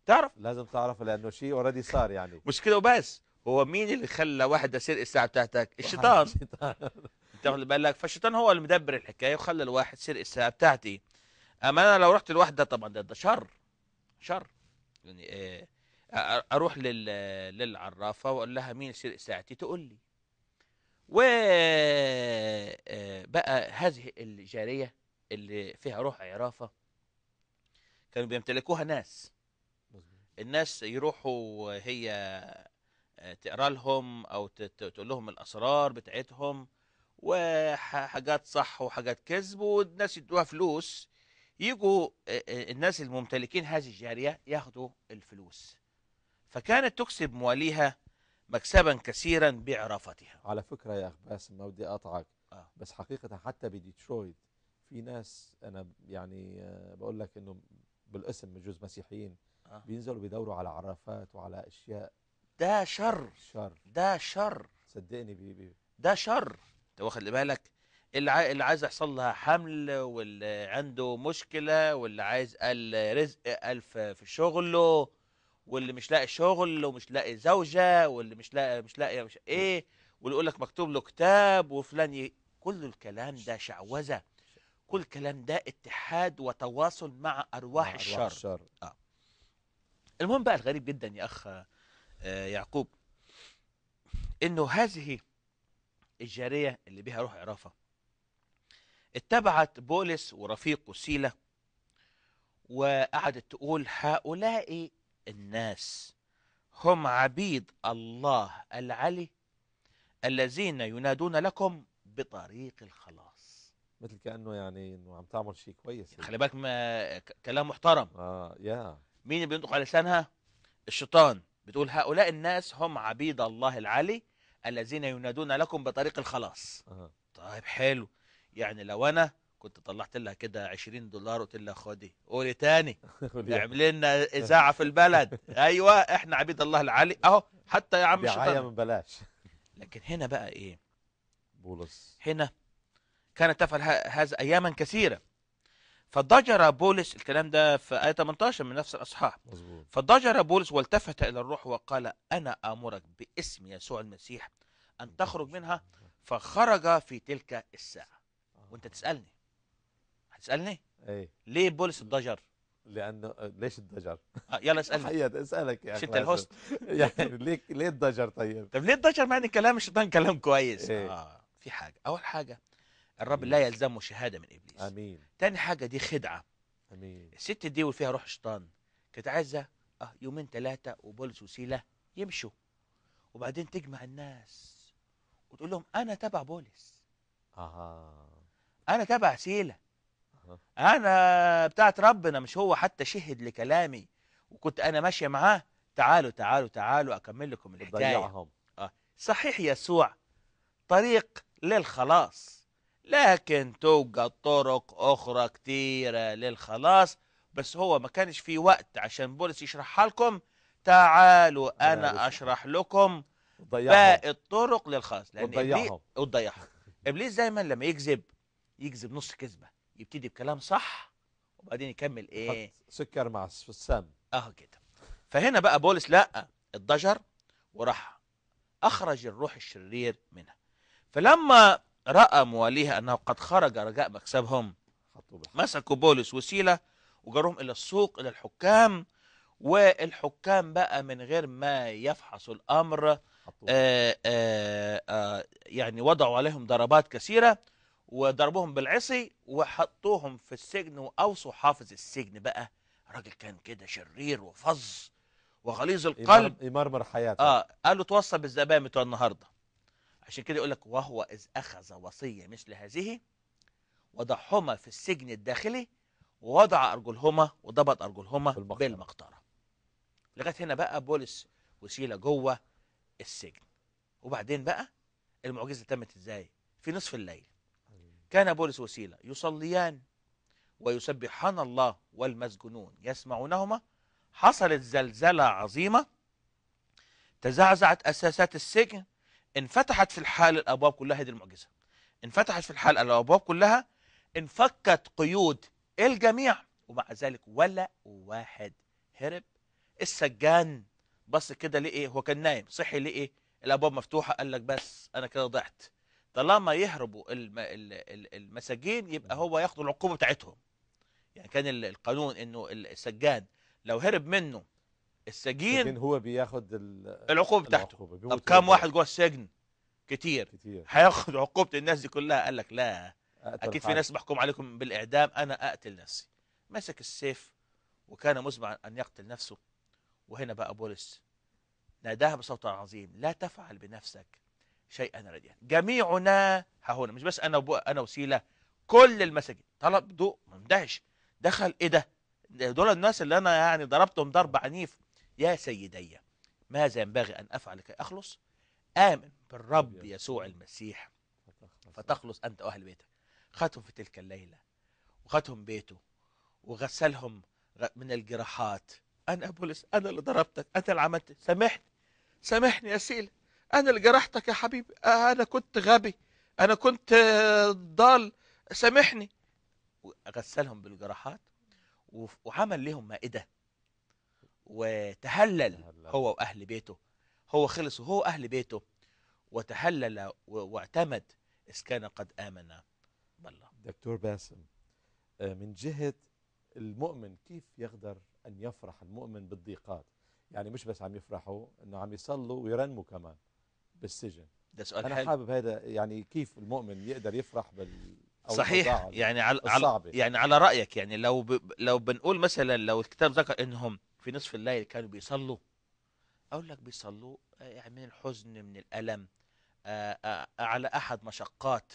تعرف لازم تعرف لانه شيء اوريدي صار يعني مش كده وبس هو مين اللي خلى واحده سرق الساعه بتاعتك الشيطان انت واخد بالك فالشيطان هو اللي مدبر الحكايه وخلى الواحد سرق الساعه بتاعتي اما انا لو رحت لوحده طبعا ده, ده شر شر يعني آه، اروح لل للعرافه واقول لها مين سرق ساعتي تقول لي و آه، بقى هذه الجاريه اللي فيها روح عرافه كانوا بيمتلكوها ناس الناس يروحوا هي آه، تقرا لهم او تقول لهم الاسرار بتاعتهم وحاجات صح وحاجات كذب والناس يدوها فلوس يجوا آه، آه، الناس الممتلكين هذه الجارية ياخدوا الفلوس فكانت تكسب مواليها مكسبا كثيرا بعرافتها على فكرة يا أخ باسم ما بدي أطعك آه. بس حقيقة حتى بديترويت في ناس أنا يعني بقول لك إنه بالاسم بجوز مسيحيين بينزلوا بيدوروا على عرافات وعلى أشياء ده شر شر ده شر صدقني بي بي ده شر انت واخد بالك اللي اللي عايز يحصل لها حمل واللي عنده مشكله واللي عايز قال رزق الف في شغله واللي مش لاقي شغل ومش لاقي زوجه واللي مش لاقي مش لاقي مش ايه واللي يقول لك مكتوب له كتاب وفلان ي... كل الكلام ده شعوذه كل الكلام ده اتحاد وتواصل مع ارواح, مع أرواح الشر, الشر. آه. المهم بقى الغريب جدا يا اخ آه يعقوب انه هذه الجارية اللي بها روح عرافة اتبعت بولس ورفيقه سيلا وقعدت تقول هؤلاء الناس هم عبيد الله العلي الذين ينادون لكم بطريق الخلاص مثل كانه يعني انه عم تعمل شيء كويس يعني خلي بالك ما كلام محترم اه يا مين اللي بينطق على لسانها الشيطان بتقول هؤلاء الناس هم عبيد الله العلي الذين ينادون لكم بطريق الخلاص أه. طيب حلو يعني لو انا كنت طلعت لها كده 20 دولار وقلت لها خدي قولي تاني اعمل لنا اذاعه في البلد ايوه احنا عبيد الله العلي اهو حتى يا عم شطر من بلاش لكن هنا بقى ايه بولس هنا كانت تفعل هذا اياما كثيره فضجر بولس الكلام ده في آية 18 من نفس الأصحاح مظبوط فضجر بولس والتفت إلى الروح وقال أنا آمرك باسم يسوع المسيح أن تخرج منها فخرج في تلك الساعة آه. وأنت تسألني هتسألني أيه؟ ليه بولس الضجر لانه ليش الضجر؟ آه، يلا اسالني حقيقة اسالك يا شت الهوست يعني ليه ليه الضجر طيب؟ طب ليه الضجر مع ان كلام الشيطان كلام كويس؟ إيه؟ اه في حاجه اول حاجه الرب لا يلزمه شهاده من ابليس امين تاني حاجه دي خدعه امين الست دي وفيها روح شيطان كانت عايزه اه يومين ثلاثه وبولس وسيله يمشوا وبعدين تجمع الناس وتقول لهم انا تبع بولس اها انا تبع سيله أه. انا بتاعت ربنا مش هو حتى شهد لكلامي وكنت انا ماشيه معاه تعالوا تعالوا تعالوا اكمل لكم الحكايه ضيعهم. اه صحيح يسوع طريق للخلاص لكن توجد طرق أخرى كتيرة للخلاص بس هو ما كانش في وقت عشان بولس يشرحها لكم تعالوا أنا أشرح لكم باقي الطرق للخلاص لأن وتضيعهم وتضيعهم إبليس دايما لما يكذب يكذب نص كذبة يبتدي بكلام صح وبعدين يكمل إيه سكر مع في السم أه كده فهنا بقى بولس لأ الضجر وراح أخرج الروح الشرير منها فلما رأى مواليها أنه قد خرج رجاء مكسبهم مسكوا بولس وسيلة وجرهم إلى السوق إلى الحكام والحكام بقى من غير ما يفحصوا الأمر آآ آآ آه، آه، آه، يعني وضعوا عليهم ضربات كثيرة وضربوهم بالعصي وحطوهم في السجن وأوصوا حافظ السجن بقى راجل كان كده شرير وفظ وغليظ القلب يمرمر حياته اه قالوا توصى بالزبائن بتوع النهارده عشان كده يقول لك وهو إذ أخذ وصية مثل هذه وضعهما في السجن الداخلي ووضع أرجلهما وضبط أرجلهما بالمقطرة, بالمقطرة. لغاية هنا بقى بولس وسيلة جوه السجن وبعدين بقى المعجزة تمت إزاي في نصف الليل كان بولس وسيلة يصليان ويسبحان الله والمسجونون يسمعونهما حصلت زلزلة عظيمة تزعزعت أساسات السجن انفتحت في الحال الابواب كلها دي المعجزه انفتحت في الحال الابواب كلها انفكت قيود الجميع ومع ذلك ولا واحد هرب السجان بص كده لقي إيه؟ هو كان نايم صحي لقي إيه؟ الابواب مفتوحه قال لك بس انا كده ضعت طالما يهربوا المساجين يبقى هو ياخدوا العقوبه بتاعتهم يعني كان القانون انه السجان لو هرب منه السجين, السجين هو بياخد العقوبه بتاعته طب كم واحد جوه السجن كتير كتير هياخد عقوبه الناس دي كلها قال لك لا اكيد في ناس بحكم عليكم بالاعدام انا اقتل نفسي مسك السيف وكان مزمعا ان يقتل نفسه وهنا بقى بولس ناداها بصوت عظيم لا تفعل بنفسك شيئا رديئا جميعنا ها هنا مش بس انا انا وسيله كل المساجين طلب ضوء مندهش دخل ايه ده دول الناس اللي انا يعني ضربتهم ضرب عنيف يا سيدي ماذا ينبغي أن أفعل لكي أخلص آمن بالرب يسوع المسيح فتخلص أنت وأهل بيتك خدهم في تلك الليلة وخدهم بيته وغسلهم من الجراحات أنا بولس أنا اللي ضربتك أنا اللي عملت سامحني سامحني يا سيل أنا اللي جرحتك يا حبيبي آه، أنا كنت غبي أنا كنت آه، ضال سامحني غسلهم بالجراحات وعمل لهم مائدة وتهلل هو وأهل بيته هو خلص وهو أهل بيته وتهلل واعتمد إذ كان قد آمن بالله دكتور باسم آه، من جهة المؤمن كيف يقدر أن يفرح المؤمن بالضيقات يعني مش بس عم يفرحوا أنه عم يصلوا ويرنموا كمان بالسجن ده سؤال أنا حل. حابب هذا يعني كيف المؤمن يقدر يفرح بال صحيح يعني على, على يعني على رأيك يعني لو ب... لو بنقول مثلا لو الكتاب ذكر أنهم في نصف الليل كانوا بيصلوا اقول لك بيصلوا آه، يعني من الحزن من الالم آه، آه، على احد مشقات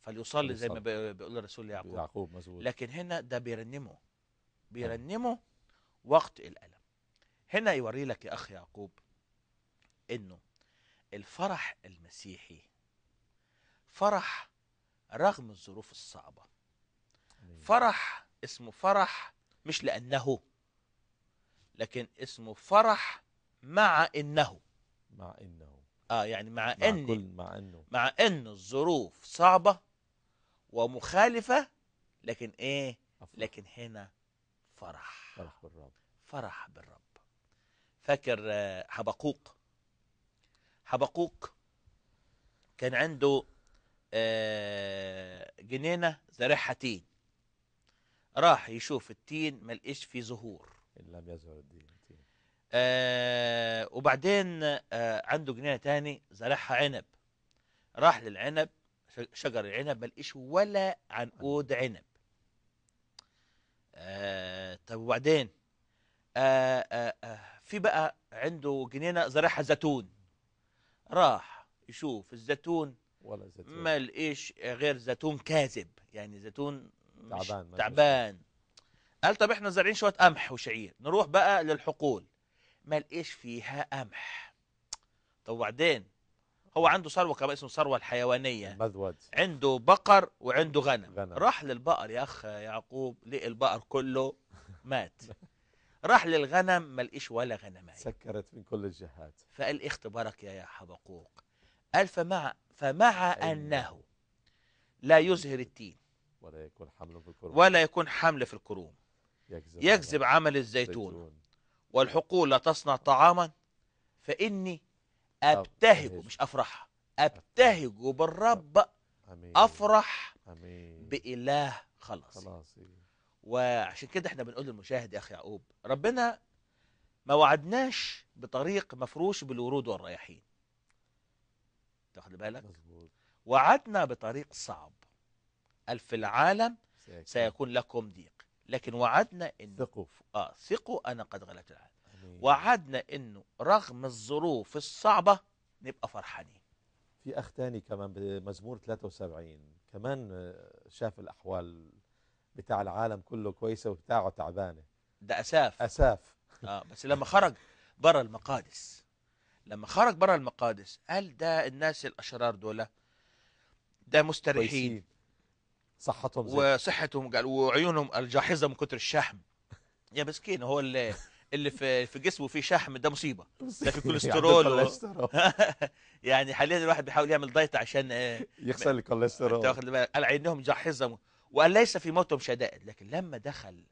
فليصلي زي ما بيقول الرسول يعقوب يعقوب مزبوط. لكن هنا ده بيرنمه نعم. بيرنمه وقت الالم هنا يوري لك يا اخ يعقوب انه الفرح المسيحي فرح رغم الظروف الصعبه فرح اسمه فرح مش لانه لكن اسمه فرح مع انه مع انه اه يعني مع, مع ان كل مع انه مع ان الظروف صعبه ومخالفه لكن ايه أفرح. لكن هنا فرح فرح بالرب فرح بالرب فاكر آه، حبقوق حبقوق كان عنده آه، جنينه زارعها تين راح يشوف التين ما لقيش فيه زهور إن لم يظهر الدين آه وبعدين آه عنده جنينه تاني زرعها عنب راح للعنب شجر العنب ما لقيش ولا عنقود عنب آه طب وبعدين آه آه آه في بقى عنده جنينه زرعها زيتون راح يشوف الزيتون ولا زيتون ما لقيش غير زيتون كاذب يعني زيتون تعبان تعبان قال طب احنا زارعين شويه قمح وشعير نروح بقى للحقول ما لقيش فيها قمح طب وبعدين هو عنده ثروه كمان اسمه الثروه الحيوانيه مذود عنده بقر وعنده غنم. غنم راح للبقر يا اخ يعقوب لقي البقر كله مات راح للغنم ما لقيش ولا غنمايه سكرت من كل الجهات فقال اختبارك يا يا حبقوق قال فمع فمع انه لا يزهر التين ولا يكون حمل في الكروم ولا يكون حمل في الكروم يكذب عمل الزيتون والحقول لا تصنع طعاما فإني أبتهج مش أفرح أبتهج بالرب أفرح بإله خلاص وعشان كده احنا بنقول للمشاهد يا أخي يعقوب ربنا ما وعدناش بطريق مفروش بالورود والرياحين تاخد بالك وعدنا بطريق صعب قال في العالم سيكون لكم ضيق لكن وعدنا ان ثقوا اه ثقوا انا قد غلبت العالم وعدنا انه رغم الظروف الصعبه نبقى فرحانين في اخ تاني كمان بمزمور 73 كمان شاف الاحوال بتاع العالم كله كويسه وبتاعه تعبانه ده اساف اساف اه بس لما خرج بره المقادس لما خرج بره المقادس قال ده الناس الاشرار دول ده مستريحين صحتهم زي. وصحتهم وعيونهم الجاحظه من كتر الشحم يا مسكين هو اللي اللي في في جسمه في شحم ده مصيبه ده في يعني كوليسترول و... يعني حاليا الواحد بيحاول يعمل دايت عشان آه، يخسر الكوليسترول تاخد بالك قال عينهم جاحظه وقال ليس في موتهم شدائد لكن لما دخل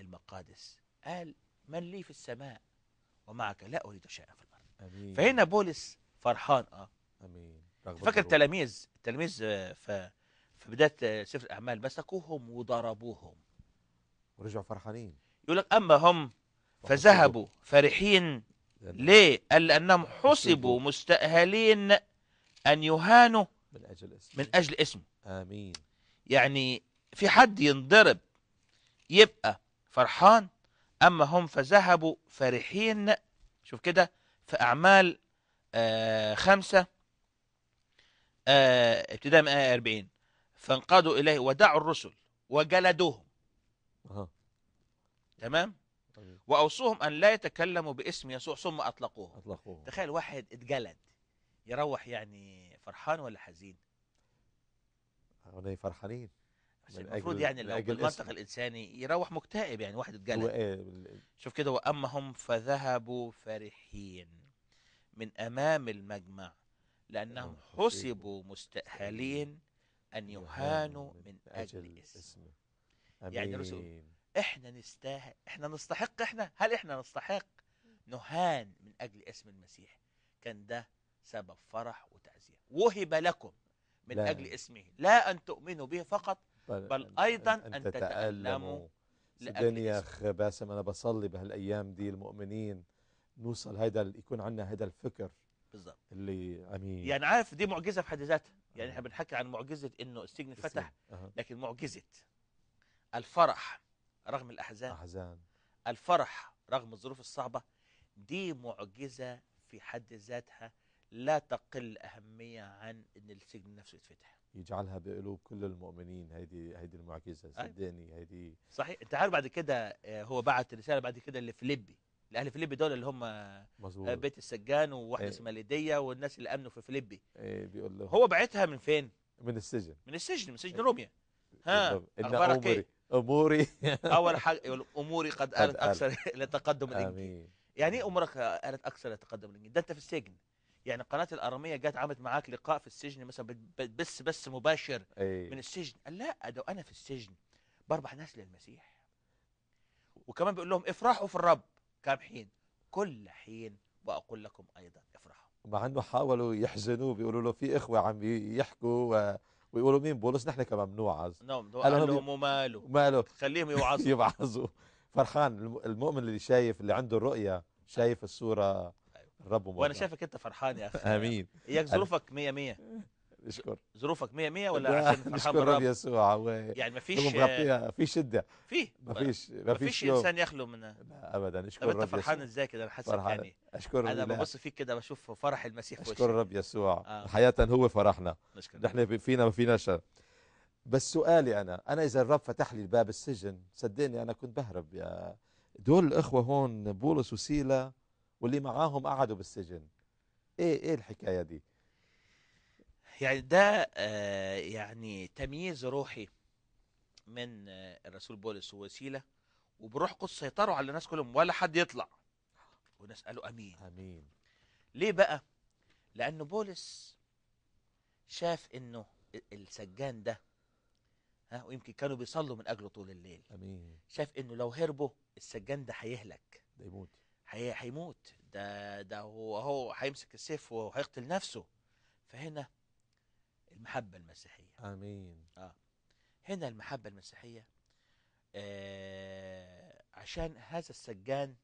المقادس قال من لي في السماء ومعك لا اريد شيئا في الارض فهنا بولس فرحان اه امين فاكر التلاميذ التلاميذ آه، ف في بداية سفر الأعمال مسكوهم وضربوهم ورجعوا فرحانين يقول لك أما هم فذهبوا فرحين ليه؟ قال لأنهم حسبوا مستأهلين أن يهانوا من أجل اسمه من أجل اسمه آمين يعني في حد ينضرب يبقى فرحان أما هم فذهبوا فرحين شوف كده في أعمال آه خمسة آه ابتداء من آية 40 فانقادوا إليه ودعوا الرسل وجلدوهم أه. تمام طيب. وأوصوهم أن لا يتكلموا باسم يسوع ثم أطلقوه أطلقوه تخيل واحد اتجلد يروح يعني فرحان ولا حزين هنا فرحانين المفروض يعني لو بالمنطق الانساني يروح مكتئب يعني واحد اتجلد و... إيه؟ شوف كده واما هم فذهبوا فرحين من امام المجمع لانهم حسبوا مستاهلين أن يهانوا من أجل اسمه يعني رسول إحنا نستاهل إحنا نستحق إحنا هل إحنا نستحق نهان من أجل اسم المسيح كان ده سبب فرح وتعزية وهب لكم من لا. أجل اسمه لا أن تؤمنوا به فقط بل, أيضا أن, أن تتألموا الدنيا أخ باسم أنا بصلي بهالأيام دي المؤمنين نوصل هيدا يكون عندنا هيدا الفكر بالظبط اللي امين يعني عارف دي معجزه في حد ذاتها يعني احنا بنحكي عن معجزة انه السجن اتفتح لكن معجزة الفرح رغم الأحزان أحزان. الفرح رغم الظروف الصعبة دي معجزة في حد ذاتها لا تقل أهمية عن أن السجن نفسه يتفتح يجعلها بقلوب كل المؤمنين هيدي هيدي المعجزة أيوة. صدقني هيدي صحيح أنت عارف بعد كده آه، هو بعت رسالة بعد كده لفليبي الاهلي فيليبي دول اللي هم آه، مظبوط بيت السجان وواحده اسمها ايه. ليديا والناس اللي امنوا في فيليبي ايه بيقول له هو بعتها من فين؟ من السجن من السجن من سجن ايه. روميا ها اخبارك ايه؟ اموري اول حاجه اموري قد آلت اكثر لتقدم الانجيل يعني ايه امورك آلت اكثر لتقدم الانجيل؟ ده انت في السجن يعني قناه الاراميه جت عملت معاك لقاء في السجن مثلا بس بس مباشر أيه. من السجن قال لا ده انا في السجن بربح ناس للمسيح وكمان بيقول لهم افرحوا في الرب كم حين كل حين وأقول لكم أيضا افرحوا مع أنه حاولوا يحزنوه بيقولوا له في إخوة عم يحكوا و... ويقولوا مين بولس نحن كمان بنوعظ نعم, نعم، قال لهم وماله ماله خليهم يوعظوا يوعظوا فرحان المؤمن اللي شايف اللي عنده الرؤية شايف الصورة أيوة. الرب وانا شايفك انت فرحان يا اخي امين اياك ظروفك 100 100 نشكر ظروفك 100 100 ولا عشان فرحان بالرب يسوع و... يعني ما فيش مغطيها في شده في ما فيش ما فيش انسان يخلو من لا ابدا نشكر الرب انت فرحان ازاي كده انا حاسس يعني اشكر انا ببص فيك كده بشوف فرح المسيح في اشكر الرب يسوع آه. هو فرحنا نحن فينا ما فيناش بس سؤالي انا انا اذا الرب فتح لي باب السجن صدقني انا كنت بهرب يا دول الاخوه هون بولس وسيلا واللي معاهم قعدوا بالسجن ايه ايه الحكايه دي يعني ده آه، يعني تمييز روحي من آه، الرسول بولس ووسيله وبروح قدس سيطروا على الناس كلهم ولا حد يطلع والناس قالوا امين امين ليه بقى لانه بولس شاف انه السجان ده ها ويمكن كانوا بيصلوا من اجله طول الليل امين شاف انه لو هربوا السجان ده هيهلك ده يموت هيموت ده ده هو هو هيمسك السيف وهيقتل نفسه فهنا المحبة المسيحية آمين آه هنا المحبة المسيحية آه عشان هذا السجان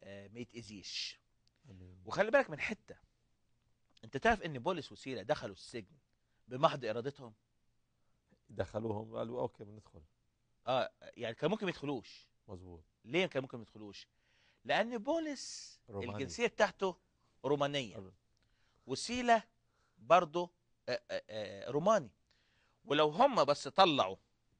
آه ما يتأذيش آمين. وخلي بالك من حتة انت تعرف ان بولس وسيلة دخلوا السجن بمحض ارادتهم دخلوهم قالوا اوكي بندخل اه يعني كان ممكن ما يدخلوش مظبوط ليه كان ممكن ما يدخلوش لان بولس روماني. الجنسيه بتاعته رومانيه وسيله برضه آه، آه، آه، روماني ولو هم بس طلعوا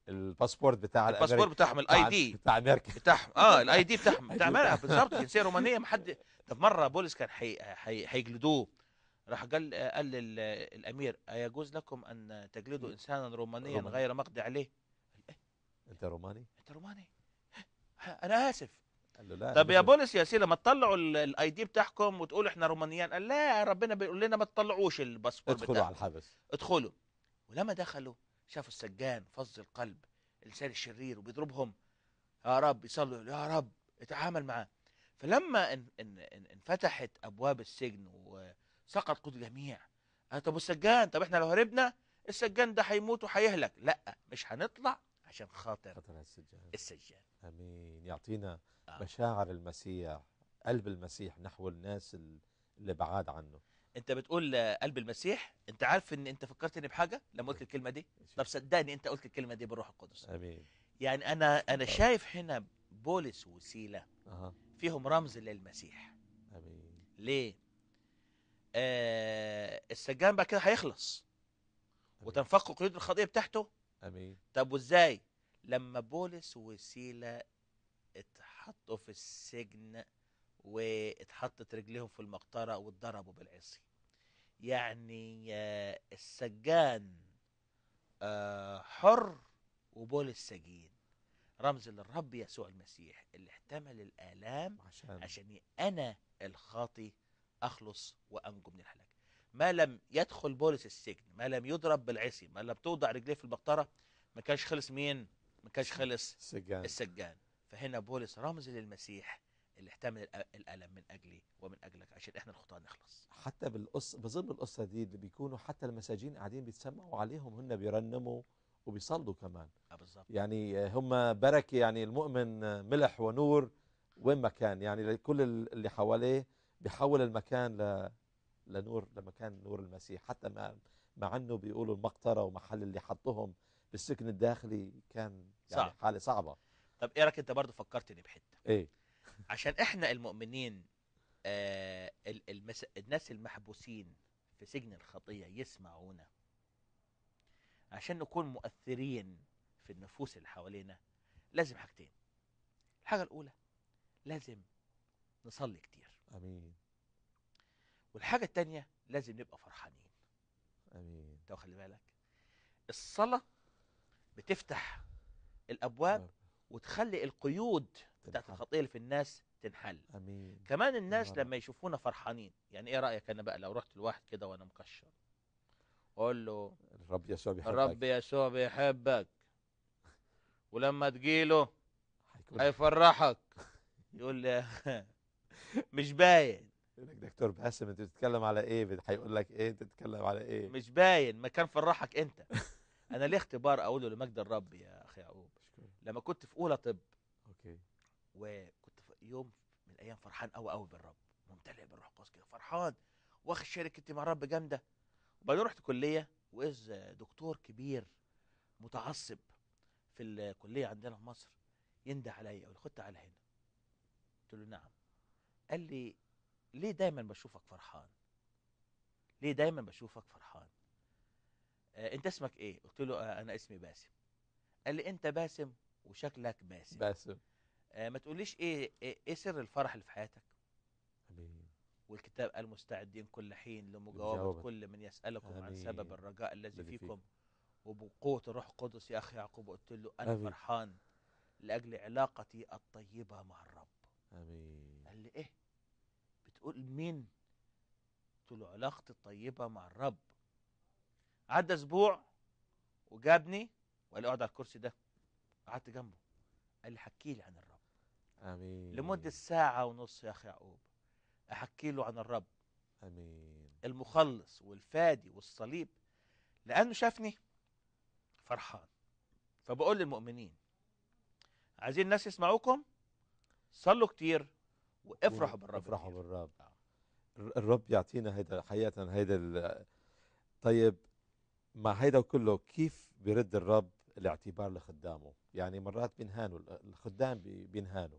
الباسبورت بتاع الباسبورت بتاعهم الاي دي بتاع امريكا بتاعهم اه الاي دي بتاعهم بتاع أيوة. امريكا بالظبط جنسيه رومانيه ما حد طب مره بولس كان هيجلدوه حي... حي... راح قال قال للامير الامير ايجوز لكم ان تجلدوا انسانا رومانيا روماني. غير مقضي عليه إيه؟ انت روماني انت روماني انا اسف قال له لا طب يا بولس يا سيدي لما تطلعوا الاي دي بتاعكم وتقولوا احنا رومانيان قال لا ربنا بيقول لنا ما تطلعوش الباسبور بتاعكم ادخلوا على الحبس ادخلوا ولما دخلوا شافوا السجان فظ القلب اللسان الشرير وبيضربهم يا رب يصلوا يا رب اتعامل معاه فلما ان ان ان انفتحت ابواب السجن وسقط قيد الجميع طب والسجان طب احنا لو هربنا السجان ده هيموت وهيهلك لا مش هنطلع عشان خاطر خاطر السجان السجان امين يعطينا آه. مشاعر المسيح قلب المسيح نحو الناس اللي بعاد عنه انت بتقول قلب المسيح انت عارف ان انت فكرتني بحاجه لما قلت الكلمه دي طب صدقني انت قلت الكلمه دي بالروح القدس امين يعني انا انا آه. شايف هنا بولس وسيله أه. فيهم رمز للمسيح امين ليه آه السجان بقى كده هيخلص وتنفق قيود الخطيه بتاعته امين طب وازاي لما بولس وسيلة اتحطوا في السجن واتحطت رجليهم في المقطرة واتضربوا بالعصي يعني آه، السجان آه، حر وبولس سجين رمز للرب يسوع المسيح اللي احتمل الآلام عشان, عشان أنا الخاطي أخلص وأنجو من الهلاك ما لم يدخل بولس السجن ما لم يضرب بالعصي ما لم توضع رجليه في البقطره ما كانش خلص مين ما كانش خلص السجان السجان فهنا بولس رمز للمسيح اللي احتمل الالم من اجلي ومن اجلك عشان احنا الخطاه نخلص حتى بالقصه بظل القصه دي اللي بيكونوا حتى المساجين قاعدين بيتسمعوا عليهم هن بيرنموا وبيصلوا كمان آه، بالظبط يعني آه، هم بركه يعني المؤمن آه، ملح ونور وين ما كان يعني كل اللي حواليه بيحول المكان لنور لما كان نور المسيح حتى ما مع انه بيقولوا المقطره ومحل اللي حطهم بالسجن الداخلي كان يعني صعب. حاله صعبه طب ايه رايك انت برضه فكرتني بحته ايه عشان احنا المؤمنين آه المس... الناس المحبوسين في سجن الخطيه يسمعونا عشان نكون مؤثرين في النفوس اللي حوالينا لازم حاجتين الحاجه الاولى لازم نصلي كتير امين والحاجه الثانيه لازم نبقى فرحانين امين انت خلي بالك الصلاه بتفتح الابواب وتخلي القيود بتاعت الخطيه اللي في الناس تنحل امين كمان الناس لما يشوفونا فرحانين يعني ايه رايك انا بقى لو رحت لواحد كده وانا مكشر اقول له الرب يسوع بيحبك الرب يسوع بيحبك ولما تجيله هيفرحك يقول لي مش باين لك دكتور باسم انت بتتكلم على ايه هيقول لك ايه انت بتتكلم على ايه مش باين ما كان فرحك انت انا ليه اختبار اقوله لمجد الرب يا اخي يعقوب لما كنت في اولى طب اوكي وكنت في يوم من الايام فرحان قوي قوي بالرب ممتلئ بالروح القدس كده فرحان واخد شركتي مع الرب جامده وبعدين رحت كليه واذ دكتور كبير متعصب في الكليه عندنا في مصر يندى عليا يقول خدت على هنا قلت له نعم قال لي ليه دايما بشوفك فرحان ليه دايما بشوفك فرحان آه انت اسمك ايه قلت له آه انا اسمي باسم قال لي انت باسم وشكلك باسم باسم آه ما تقوليش ايه ايه, إيه سر الفرح اللي في حياتك امين والكتاب قال مستعدين كل حين لمجاوبة كل من يسألكم أمين. عن سبب الرجاء الذي فيكم وبقوة الروح القدس يا أخي يعقوب قلت له أنا أمين. فرحان لأجل علاقتي الطيبة مع الرب أمين تقول مين قلت له علاقتي الطيبه مع الرب عدى اسبوع وجابني وقال لي اقعد على الكرسي ده قعدت جنبه قال لي حكي لي عن الرب امين لمده ساعه ونص يا اخي يعقوب احكي له عن الرب امين المخلص والفادي والصليب لانه شافني فرحان فبقول للمؤمنين عايزين الناس يسمعوكم صلوا كتير وافرحوا بالرب افرحوا بالرب الرب يعطينا هيدا حقيقه هيدا طيب مع هيدا كله كيف بيرد الرب الاعتبار لخدامه يعني مرات بينهانوا الخدام بينهانوا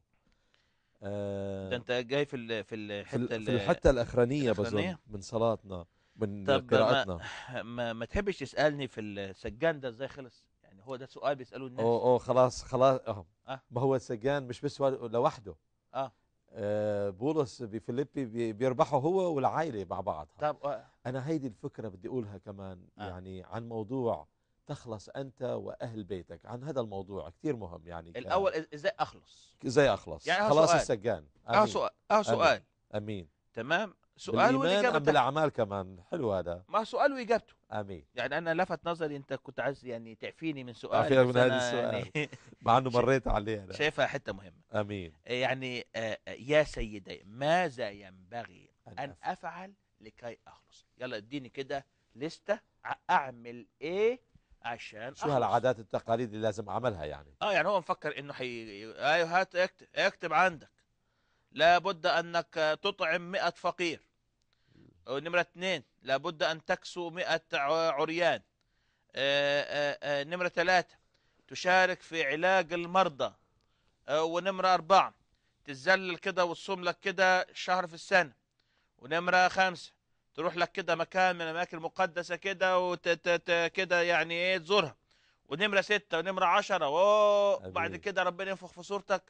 آه ده انت جاي في في الحته في الحته الاخرانيه بظن من صلاتنا من طب قراءتنا ما, ما, ما تحبش تسالني في السجان ده ازاي خلص يعني هو ده سؤال بيسالوه الناس اوه اوه خلاص خلاص أه. ما هو السجان مش بس لوحده اه آه، بولس بفيليبي بيربحوا هو والعائله مع بعض طب آه. انا هيدي الفكره بدي اقولها كمان آه. يعني عن موضوع تخلص انت واهل بيتك عن هذا الموضوع كثير مهم يعني الاول ازاي اخلص ازاي اخلص يعني خلاص السجان اه سؤال اه سؤال امين تمام سؤال واجابته بالاعمال كمان حلو هذا ما سؤال واجابته امين يعني انا لفت نظري انت كنت عايز يعني تعفيني من سؤال تعفيني من هذا السؤال يعني مع انه مريت عليه انا شايفها حته مهمه امين يعني آه، آه، يا سيدي ماذا ينبغي ان, أن افعل لكي اخلص يلا اديني كده لسته اعمل ايه عشان شو هالعادات التقاليد اللي لازم اعملها يعني اه يعني هو مفكر انه حي ايوه هات اكتب اكتب عندك لابد انك تطعم 100 فقير نمرة اثنين لابد أن تكسو مئة عريان آه، آه، آه، نمرة ثلاثة تشارك في علاج المرضى ونمرة أربعة تتذلل كده وتصوم لك كده شهر في السنة ونمرة خمسة تروح لك كده مكان من الأماكن المقدسة كده وكده كده يعني إيه تزورها ونمرة ستة ونمرة عشرة وبعد كده ربنا ينفخ في صورتك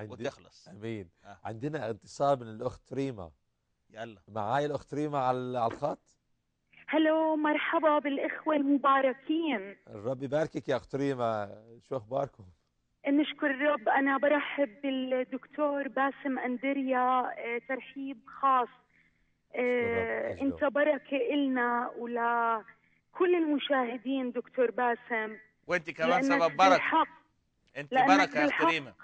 وتخلص امين آه. عندنا اتصال من الاخت ريما يلا معاي الاخت ريما على على الخط هلو مرحبا بالاخوه المباركين الرب يباركك يا اخت ريما شو اخباركم نشكر الرب انا برحب بالدكتور باسم اندريا آه، ترحيب خاص آه، أجلو. انت بركه النا ولكل المشاهدين دكتور باسم وانت كمان سبب بركه انت بركه يا اخت ريما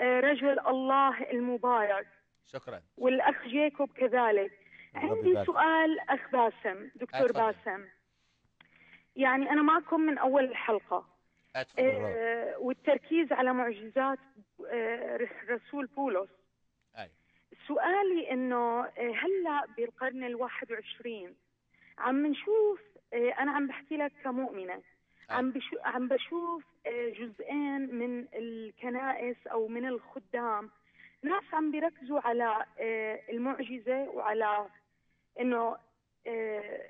آه، رجل الله المبارك شكرا والاخ جيكوب كذلك عندي بارك. سؤال اخ باسم دكتور أتفضل. باسم يعني انا معكم من اول الحلقه أتفضل. آه والتركيز على معجزات آه رسول بولس أي. سؤالي انه آه، هلا بالقرن ال21 عم نشوف آه، انا عم بحكي لك كمؤمنه عم عم بشوف آه، جزئين من الكنائس او من الخدام ناس عم بيركزوا على آه، المعجزه وعلى انه آه،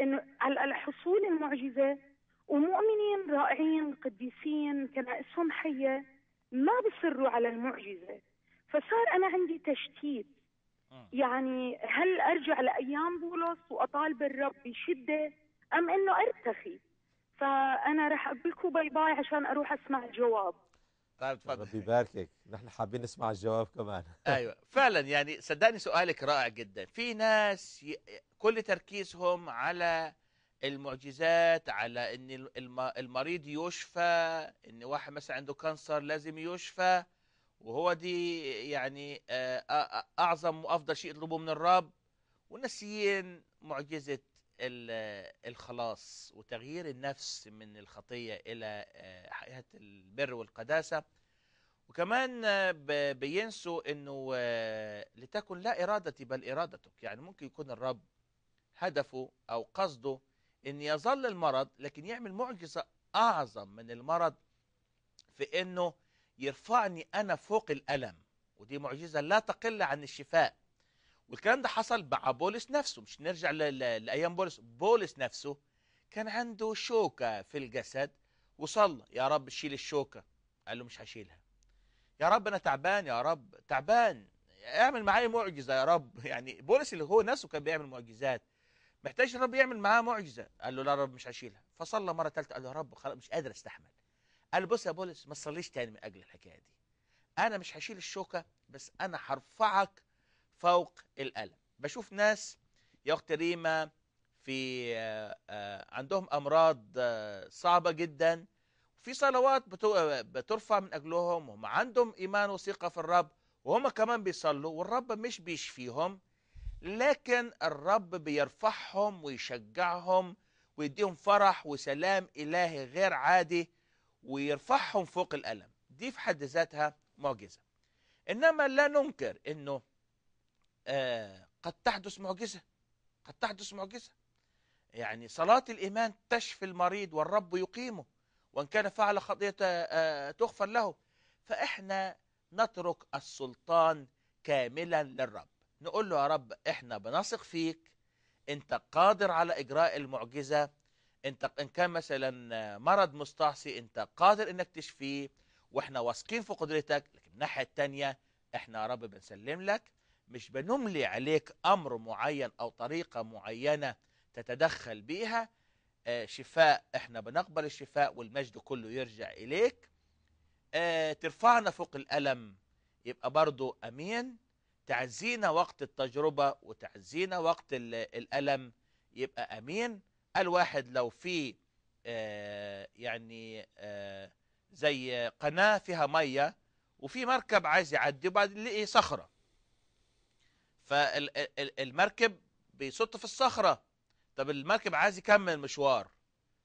انه على حصول المعجزه ومؤمنين رائعين قديسين كنائسهم حيه ما بصروا على المعجزه فصار انا عندي تشتيت آه. يعني هل ارجع لايام بولس واطالب الرب بشده ام انه ارتخي فانا راح اقول لكم باي باي عشان اروح اسمع الجواب طيب تفضل ربي يباركك نحن حابين نسمع الجواب كمان ايوه فعلا يعني صدقني سؤالك رائع جدا في ناس ي... كل تركيزهم على المعجزات على ان الم... المريض يشفى ان واحد مثلا عنده كانسر لازم يشفى وهو دي يعني آه، اعظم وافضل شيء يطلبه من الرب ونسيين معجزه الخلاص وتغيير النفس من الخطية إلى حقيقة آه، البر والقداسة وكمان آه، بينسوا أنه آه، لتكن لا إرادتي بل إرادتك يعني ممكن يكون الرب هدفه أو قصده أن يظل المرض لكن يعمل معجزة أعظم من المرض في أنه يرفعني أنا فوق الألم ودي معجزة لا تقل عن الشفاء والكلام ده حصل مع بولس نفسه مش نرجع لايام بولس بولس نفسه كان عنده شوكه في الجسد وصلى يا رب شيل الشوكه قال له مش هشيلها يا رب انا تعبان يا رب تعبان اعمل معايا معجزه يا رب يعني بولس اللي هو نفسه كان بيعمل معجزات محتاج الرب يعمل معاه معجزه قال له لا رب مش هشيلها فصلى مره ثالثه قال له يا رب خلاص مش قادر استحمل قال بص يا بولس ما تصليش تاني من اجل الحكايه دي انا مش هشيل الشوكه بس انا هرفعك فوق الألم بشوف ناس يا أخت ريما في آه، آه، عندهم أمراض آه، صعبة جدا في صلوات بترفع من أجلهم وهم عندهم إيمان وثقة في الرب وهم كمان بيصلوا والرب مش بيشفيهم لكن الرب بيرفعهم ويشجعهم ويديهم فرح وسلام إلهي غير عادي ويرفعهم فوق الألم دي في حد ذاتها معجزة إنما لا ننكر أنه آه، قد تحدث معجزة قد تحدث معجزة يعني صلاة الإيمان تشفي المريض والرب يقيمه وإن كان فعل خطية آه، تغفر له فإحنا نترك السلطان كاملا للرب نقول له يا رب إحنا بنثق فيك أنت قادر على إجراء المعجزة أنت إن كان مثلا مرض مستعصي أنت قادر إنك تشفيه وإحنا واثقين في قدرتك لكن الناحية التانية إحنا يا رب بنسلم لك مش بنملي عليك أمر معين أو طريقة معينة تتدخل بيها آه، شفاء احنا بنقبل الشفاء والمجد كله يرجع إليك آه، ترفعنا فوق الألم يبقى برضو أمين تعزينا وقت التجربة وتعزينا وقت الألم يبقى أمين الواحد لو في آه، يعني زي قناة فيها مية وفي مركب عايز يعدي وبعد لقي صخرة فالمركب بيصط في الصخرة طب المركب عايز يكمل المشوار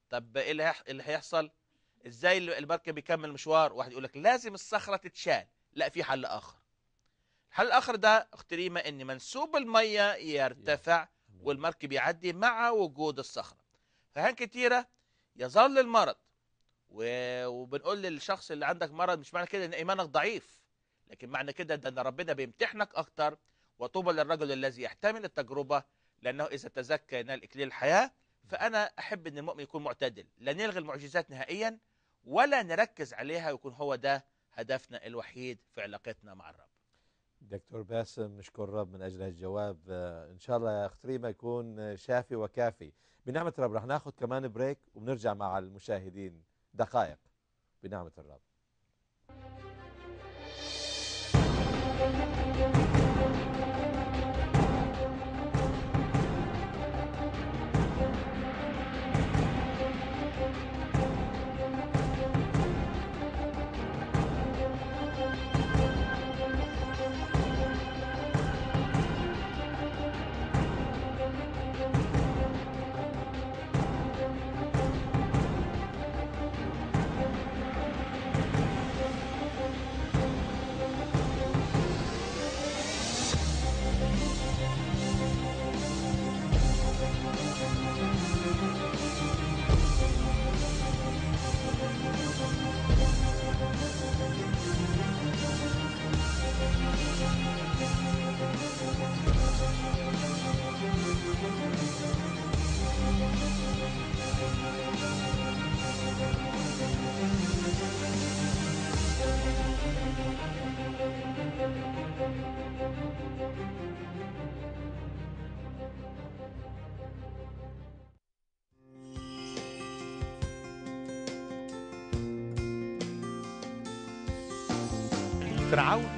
طب ايه اللي هيحصل ازاي المركب يكمل المشوار واحد يقول لك لازم الصخرة تتشال لا في حل اخر الحل الاخر ده اختريمه ان منسوب المية يرتفع والمركب يعدي مع وجود الصخرة فهان كتيرة يظل المرض وبنقول للشخص اللي عندك مرض مش معنى كده ان ايمانك ضعيف لكن معنى كده ده ان ربنا بيمتحنك اكتر وطوبى للرجل الذي يحتمل التجربة لأنه إذا تزكى ينال إكليل الحياة فأنا أحب أن المؤمن يكون معتدل لا نلغي المعجزات نهائيا ولا نركز عليها ويكون هو ده هدفنا الوحيد في علاقتنا مع الرب دكتور باسم نشكر الرب من أجل الجواب إن شاء الله يا اختريمة يكون شافي وكافي بنعمة الرب رح ناخد كمان بريك وبنرجع مع المشاهدين دقائق بنعمة الرب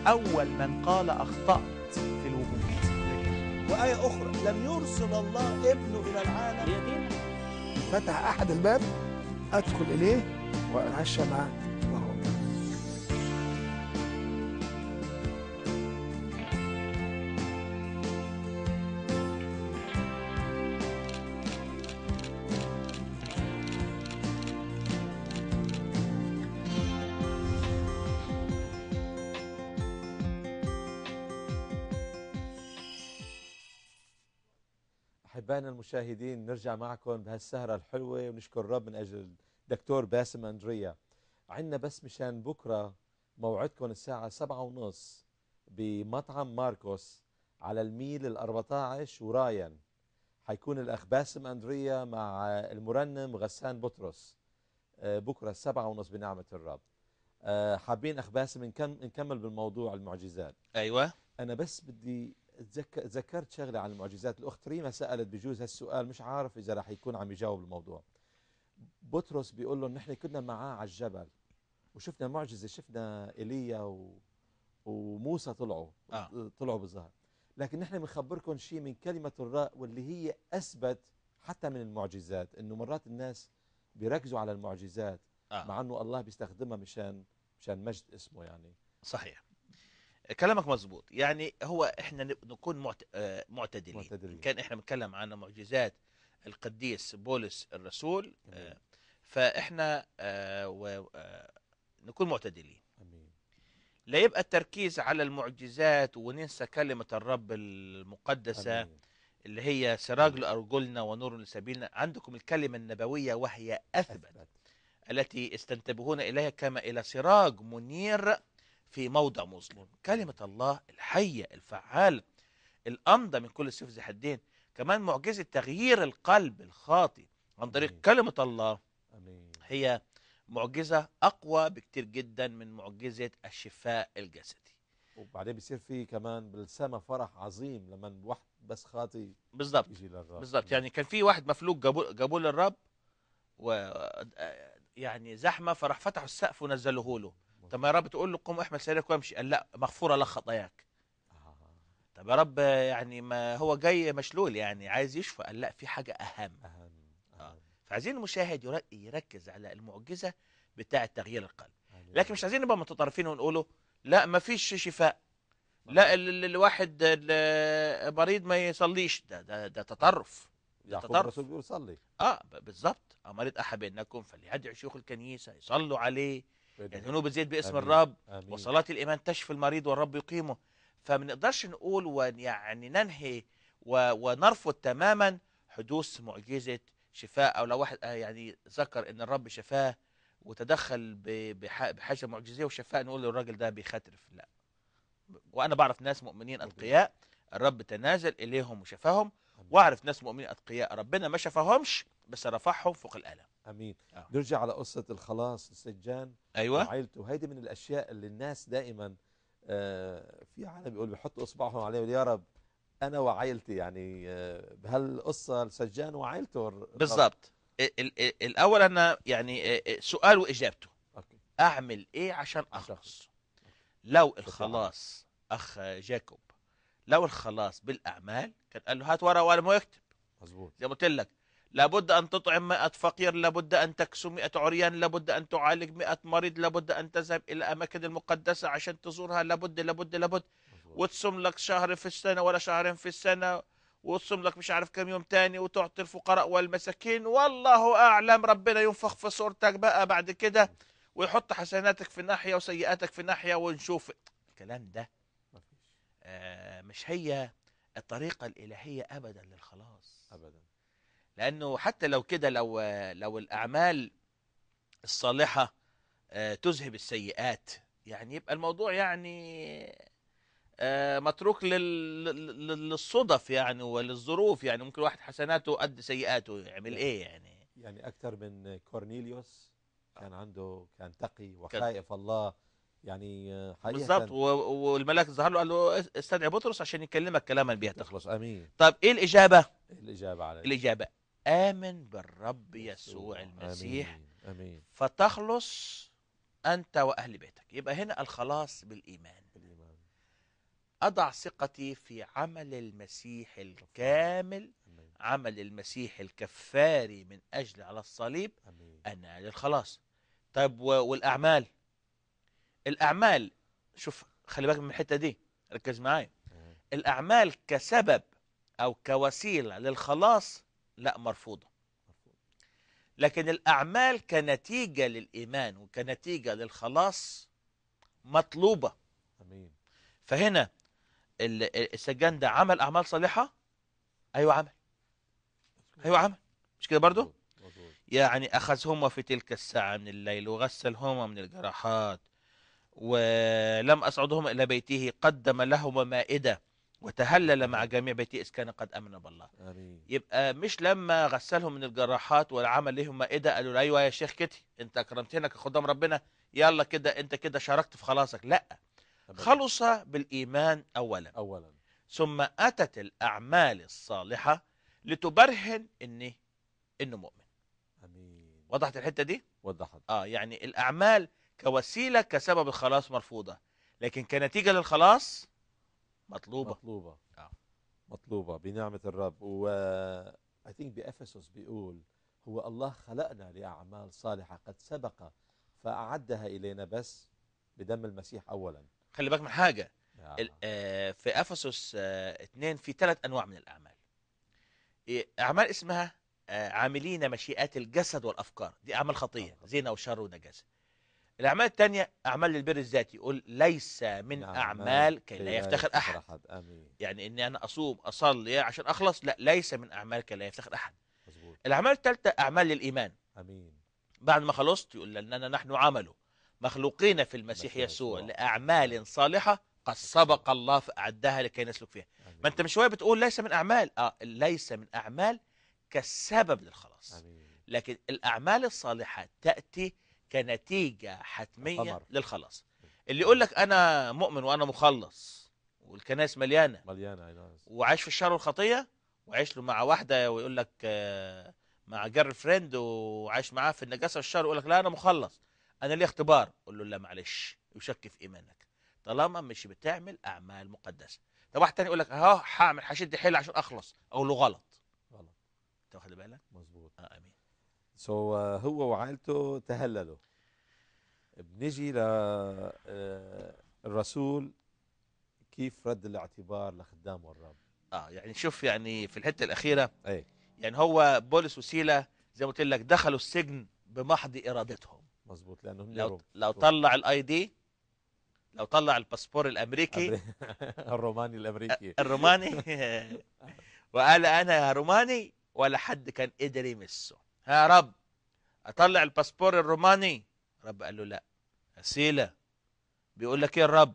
أول من قال أخطأت في الوجود وآية أخرى لم يرسل الله ابنه إلى العالم فتح أحد الباب أدخل إليه وأتعشى معه أحبائنا المشاهدين نرجع معكم بهالسهرة الحلوة ونشكر الرب من أجل الدكتور باسم أندريا عندنا بس مشان بكرة موعدكم الساعة سبعة ونص بمطعم ماركوس على الميل ال14 وراين حيكون الأخ باسم أندريا مع المرنم غسان بطرس آه، بكرة سبعة ونص بنعمة الرب آه، حابين أخ باسم نكمل بالموضوع المعجزات أيوة أنا بس بدي ذكرت شغلة عن المعجزات الأخت ريما سألت بجوز هالسؤال مش عارف إذا راح يكون عم يجاوب الموضوع بطرس بيقول له نحن كنا معاه على الجبل وشفنا معجزة شفنا إيليا و... وموسى طلعوا آه. طلعوا بالظهر لكن نحن بنخبركم شيء من كلمة الراء واللي هي أثبت حتى من المعجزات إنه مرات الناس بيركزوا على المعجزات آه. مع إنه الله بيستخدمها مشان مشان مجد اسمه يعني صحيح كلامك مظبوط يعني هو احنا نكون معت... آه، معتدلين. معتدلين كان احنا بنتكلم عن معجزات القديس بولس الرسول آه، أمين. فاحنا آه، و... نكون معتدلين أمين. لا يبقى التركيز على المعجزات وننسى كلمة الرب المقدسة أمين. اللي هي سراج لأرجلنا ونور لسبيلنا عندكم الكلمة النبوية وهي أثبت, أثبت. التي استنتبهون إليها كما إلى سراج منير في موضع مظلم كلمة الله الحية الفعالة الأمضى من كل سيف ذي حدين كمان معجزة تغيير القلب الخاطي عن طريق أمين. كلمة الله أمين. هي معجزة أقوى بكتير جدا من معجزة الشفاء الجسدي وبعدين بيصير في كمان بالسماء فرح عظيم لما واحد بس خاطي بالظبط بالظبط يعني كان في واحد مفلوج جابوه جابوه للرب و يعني زحمه فراح فتحوا السقف ونزلوه له طب يا رب تقول له قم احمل سريرك وامشي قال لا مغفوره لك خطاياك آه. طب يا رب يعني ما هو جاي مشلول يعني عايز يشفى قال لا في حاجه اهم اهم, أهم. آه. فعايزين المشاهد يركز على المعجزه بتاعه تغيير القلب لكن مش عايزين نبقى متطرفين ونقوله لا ما فيش شفاء لا الواحد مريض ما يصليش ده ده, ده تطرف ده تطرف بيقول صلي اه بالظبط امرت احد بينكم فليدعو شيوخ الكنيسه يصلوا عليه يدهنوه بزيت باسم آمين. الرب آمين. وصلاة الإيمان تشفي المريض والرب يقيمه فما نقدرش نقول ويعني ننهي ونرفض تماما حدوث معجزة شفاء أو لو واحد آه، يعني ذكر أن الرب شفاه وتدخل بحاجة معجزية وشفاء نقول للراجل ده بيخترف لا وأنا بعرف ناس مؤمنين أتقياء الرب تنازل إليهم وشفاهم وأعرف ناس مؤمنين أتقياء ربنا ما شفاهمش بس رفعهم فوق الألم امين أوه. نرجع على قصه الخلاص السجان ايوه وعائلته هيدي من الاشياء اللي الناس دائما آه في عالم بيقول بيحطوا اصبعهم عليه يا رب انا وعائلتي يعني آه بهالقصه السجان وعائلته بالضبط الاول انا يعني آه، سؤال واجابته أوكي. اعمل ايه عشان اخلص لو الخلاص اخ جاكوب لو الخلاص بالاعمال كان قال له هات ورقه وقلم ويكتب مظبوط زي ما قلت لك لابد أن تطعم مئة فقير لابد أن تكسو مئة عريان لابد أن تعالج مئة مريض لابد أن تذهب إلى أماكن المقدسة عشان تزورها لابد لابد لابد وتصوم لك شهر في السنة ولا شهرين في السنة وتصوم لك مش عارف كم يوم تاني وتعطي الفقراء والمساكين والله أعلم ربنا ينفخ في صورتك بقى بعد كده ويحط حسناتك في ناحية وسيئاتك في ناحية ونشوف الكلام ده آه مش هي الطريقة الإلهية أبدا للخلاص أبدا لانه حتى لو كده لو لو الاعمال الصالحه آه، تذهب السيئات يعني يبقى الموضوع يعني آه، متروك للصدف يعني وللظروف يعني ممكن واحد حسناته قد سيئاته يعمل يعني ايه يعني يعني اكثر من كورنيليوس آه. كان عنده كان تقي وخائف الله يعني حقيقه بالظبط والملاك ظهر له قال له استدعي بطرس عشان يكلمك كلاما به تخلص امين طب ايه الاجابه الاجابه على الاجابه آمن بالرب يسوع المسيح آمين. فتخلص أنت وأهل بيتك يبقى هنا الخلاص بالإيمان بالإيمان أضع ثقتي في عمل المسيح الكامل عمل المسيح الكفاري من أجل على الصليب أنا للخلاص طيب والأعمال الأعمال شوف خلي بالك من الحتة دي ركز معايا آه. الأعمال كسبب أو كوسيلة للخلاص لا مرفوضة لكن الأعمال كنتيجة للإيمان وكنتيجة للخلاص مطلوبة أمين. فهنا السجان ده عمل أعمال صالحة أيوة عمل أيوة عمل مش كده برضو يعني أخذهما في تلك الساعة من الليل وغسلهما من الجراحات ولم أصعدهما إلى بيته قدم لهما مائدة وتهلل مع جميع بيت إذ كان قد أمن بالله آمين. يبقى مش لما غسلهم من الجراحات والعمل لهم مائدة إيه قالوا له أيوة يا شيخ كده أنت أكرمتنا قدام ربنا يلا كده أنت كده شاركت في خلاصك لا خلص بالإيمان أولا أولا ثم أتت الأعمال الصالحة لتبرهن إن إنه مؤمن آمين. وضحت الحتة دي؟ وضحت آه يعني الأعمال كوسيلة كسبب الخلاص مرفوضة لكن كنتيجة للخلاص مطلوبه مطلوبه اه مطلوبه بنعمه الرب و اي ثينك بافسس بيقول هو الله خلقنا لاعمال صالحه قد سبق فاعدها الينا بس بدم المسيح اولا خلي بالك من حاجه آه. آه، في افسس آه اثنين في ثلاث انواع من الاعمال إيه، اعمال اسمها آه عاملين مشيئات الجسد والافكار دي اعمال خطيه زينة وشر ونجاسه الأعمال الثانية أعمال للبر الذاتي يقول ليس من نعم، اعمال كي لا يفتخر أحد أمين. يعني أني أنا أصوم أصلي عشان أخلص لا ليس من اعمال كي لا يفتخر أحد مزبوط. الأعمال الثالثة أعمال للإيمان أمين بعد ما خلصت يقول لأننا نحن عمله مخلوقين في المسيح يسوع لأعمال صالحة قد سبق الله فأعدها لكي نسلك فيها أمين. ما أنت من شوية بتقول ليس من أعمال آه ليس من أعمال كالسبب للخلاص أمين. لكن الأعمال الصالحة تأتي كنتيجه حتميه أمر. للخلاص اللي يقول لك انا مؤمن وانا مخلص والكنائس مليانه مليانه ايوه وعايش في الشر والخطيه وعايش له مع واحده ويقول لك آه، مع جر فريند وعايش معاه في النجاسه والشر يقول لك لا انا مخلص انا ليه اختبار قول له لا معلش يشك في ايمانك طالما مش بتعمل اعمال مقدسه طب واحد تاني يقول لك اهو هعمل هشد حيل عشان اخلص اقول له غلط غلط انت واخد بالك مظبوط اه امين سو so, uh, هو وعائلته تهللوا بنجي للرسول آه، كيف رد الاعتبار لخدامه الرب اه يعني شوف يعني في الحته الاخيره اي يعني هو بولس وسيله زي ما قلت لك دخلوا السجن بمحض ارادتهم مظبوط لانهم لو لو طلع الاي دي لو طلع الباسبور الامريكي الروماني الامريكي الروماني وقال انا روماني ولا حد كان قدر يمسه ها يا رب اطلع الباسبور الروماني رب قال له لا وسيله بيقول لك ايه الرب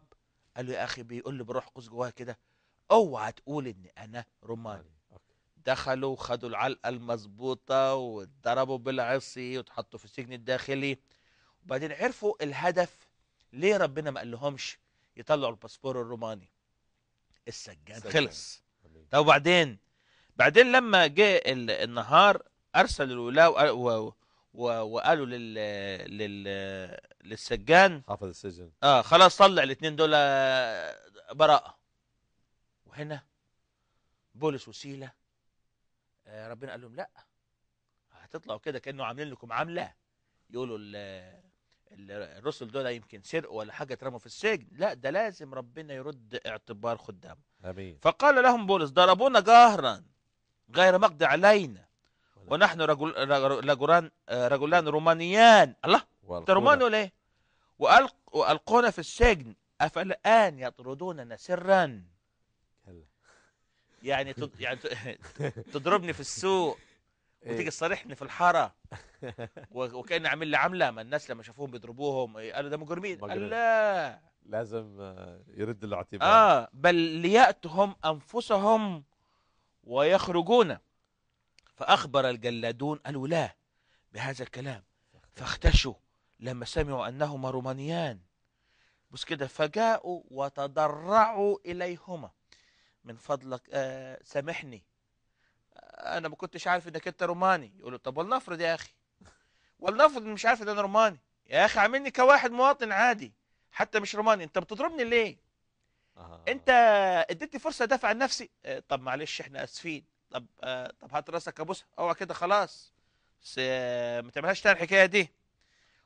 قال له يا اخي بيقول لي بروح قوس جواها كده اوعى تقول ان انا روماني أيوة، دخلوا وخدوا العلقه المظبوطه واتضربوا بالعصي واتحطوا في السجن الداخلي وبعدين عرفوا الهدف ليه ربنا ما قالهمش يطلعوا الباسبور الروماني السجان خلص طب وبعدين بعدين لما جه النهار ارسل الولاء وقالوا لل... لل للسجان حافظ السجن اه خلاص طلع الاثنين دول آه، براءه وهنا بولس وسيله آه ربنا قال لهم لا هتطلعوا كده كانه عاملين لكم عامله يقولوا الرسل دول يمكن سرقوا ولا حاجه اترموا في السجن لا ده لازم ربنا يرد اعتبار خدامه امين فقال لهم بولس ضربونا جهرا غير مقضي علينا ونحن رجل رجلان رجلان رومانيان الله انت روماني ولا ايه؟ وألق والقونا في السجن افالان يطردوننا سرا يعني تد... يعني تضربني في السوق وتيجي إيه. تصارحني في الحاره وكان عامل لي عامله ما الناس لما شافوهم بيضربوهم إيه، قالوا ده مجرمين لا لازم آه، يرد الاعتبار اه بل لياتهم انفسهم ويخرجون فأخبر الجلادون الولاة بهذا الكلام فاختشوا لما سمعوا أنهما رومانيان بس كده فجاءوا وتضرعوا إليهما من فضلك آه سامحني أنا ما كنتش عارف إنك أنت روماني يقولوا طب ولنفرض يا أخي ولنفرض مش عارف إن أنا روماني يا أخي عاملني كواحد مواطن عادي حتى مش روماني أنت بتضربني ليه؟ أنت اديتني فرصة أدافع عن نفسي آه طب معلش إحنا آسفين طب آه طب هات راسك ابوسها اوعى كده خلاص بس آه، ما تعملهاش تاني الحكايه دي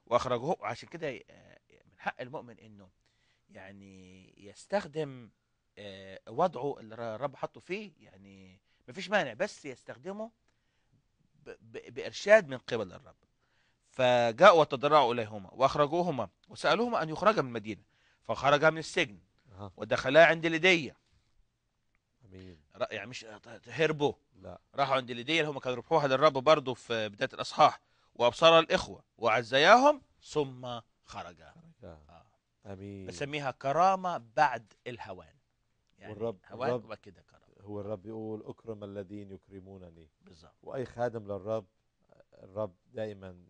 واخرجوه عشان كده آه، من حق المؤمن انه يعني يستخدم آه، وضعه اللي الرب حطه فيه يعني ما فيش مانع بس يستخدمه بارشاد من قبل الرب فجاءوا وتضرعوا اليهما واخرجوهما وسالوهما ان يخرجا من المدينه فخرجا من السجن ودخلا عند لديه يعني مش هربوا لا راحوا عند اللي هم كانوا ربحوها للرب برضه في بدايه الاصحاح وابصر الاخوه وعزياهم ثم خرج آه. امين بسميها كرامه بعد الهوان يعني والرب هوان كده كرامه هو الرب يقول اكرم الذين يكرمونني بالظبط واي خادم للرب الرب دائما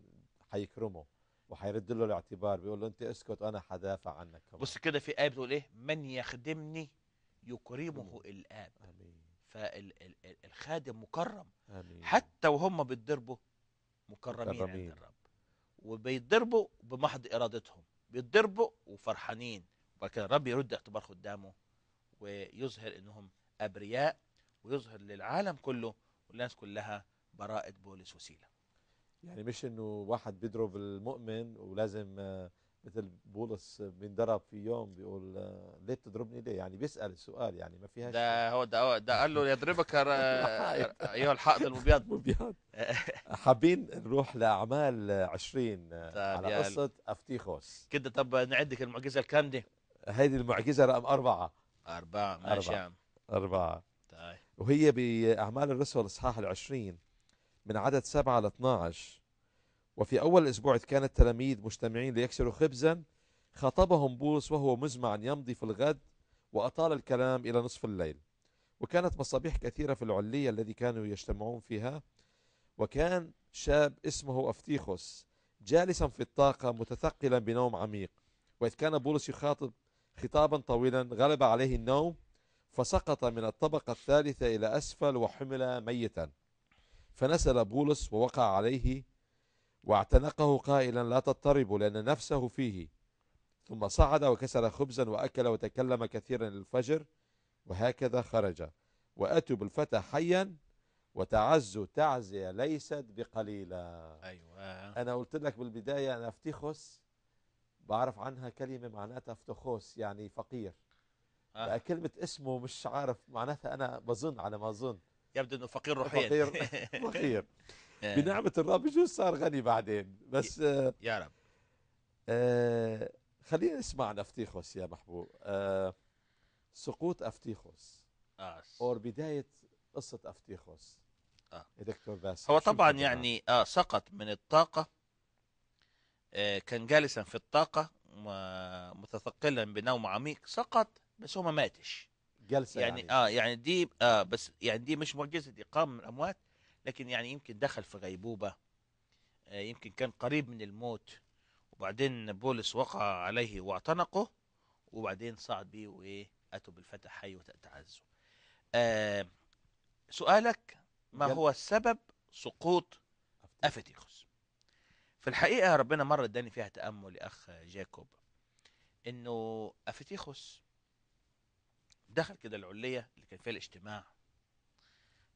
حيكرمه وحيرد له الاعتبار بيقول له انت اسكت انا حدافع عنك كمان. بص كده في ايه بتقول ايه من يخدمني يكرمه الآب آمين. فالخادم مكرم آمين. حتى وهم بيتضربوا مكرمين عند الرب وبيتضربوا بمحض إرادتهم بيتضربوا وفرحانين وبعد الرب يرد اعتبار خدامه ويظهر انهم ابرياء ويظهر للعالم كله والناس كلها براءة بولس وسيلة يعني مش انه واحد بيضرب المؤمن ولازم مثل بولس بيندرب في يوم بيقول آه، ليه تضربني ليه يعني بيسال السؤال يعني ما فيهاش ده هو ده هو ده قال له يضربك آه، ايها الحائط المبيض المبيض حابين نروح لاعمال 20 آه، طيب، على قصه افتيخوس كده طب نعدك المعجزه الكام دي هذه المعجزه رقم أربعة أربعة ماشي أربعة, أربعة. طيب وهي بأعمال الرسل الإصحاح ال20 من عدد سبعة ل 12 وفي أول الأسبوع كان التلاميذ مجتمعين ليكسروا خبزا خاطبهم بولس وهو مزمع أن يمضي في الغد وأطال الكلام إلى نصف الليل وكانت مصابيح كثيرة في العلية الذي كانوا يجتمعون فيها وكان شاب اسمه أفتيخوس جالسا في الطاقة متثقلا بنوم عميق وإذ كان بولس يخاطب خطابا طويلا غلب عليه النوم فسقط من الطبقة الثالثة إلى أسفل وحمل ميتا فنسل بولس ووقع عليه واعتنقه قائلا لا تضطربوا لأن نفسه فيه ثم صعد وكسر خبزا وأكل وتكلم كثيرا للفجر وهكذا خرج وأتوا بالفتى حيا وتعزوا تعزية ليست بقليلة أيوة. أنا قلت لك بالبداية أنا أفتخس بعرف عنها كلمة معناتها افتخوس يعني فقير آه. بقى كلمة اسمه مش عارف معناتها أنا بظن على ما أظن يبدو أنه فقير روحيا فقير فقير إيه. بنعمه الرب بجوز صار غني بعدين بس يا رب آه خلينا نسمع عن افتيخوس يا محبوب آه سقوط افتيخوس اه اور بدايه قصه افتيخوس اه يا دكتور باسل هو طبعا يعني اه سقط من الطاقه آه كان جالسا في الطاقه متثقلا بنوم عميق سقط بس هو ما ماتش جلسه يعني, يعني اه يعني دي اه بس يعني دي مش معجزه اقامه من الاموات لكن يعني يمكن دخل في غيبوبة آه، يمكن كان قريب من الموت وبعدين بولس وقع عليه واعتنقه وبعدين صعد بيه وايه اتوا بالفتح حي وتعزوا آه، سؤالك ما هو السبب سقوط افتيخوس في الحقيقه ربنا مره اداني فيها تامل يا اخ جاكوب انه افتيخوس دخل كده العليه اللي كان فيها الاجتماع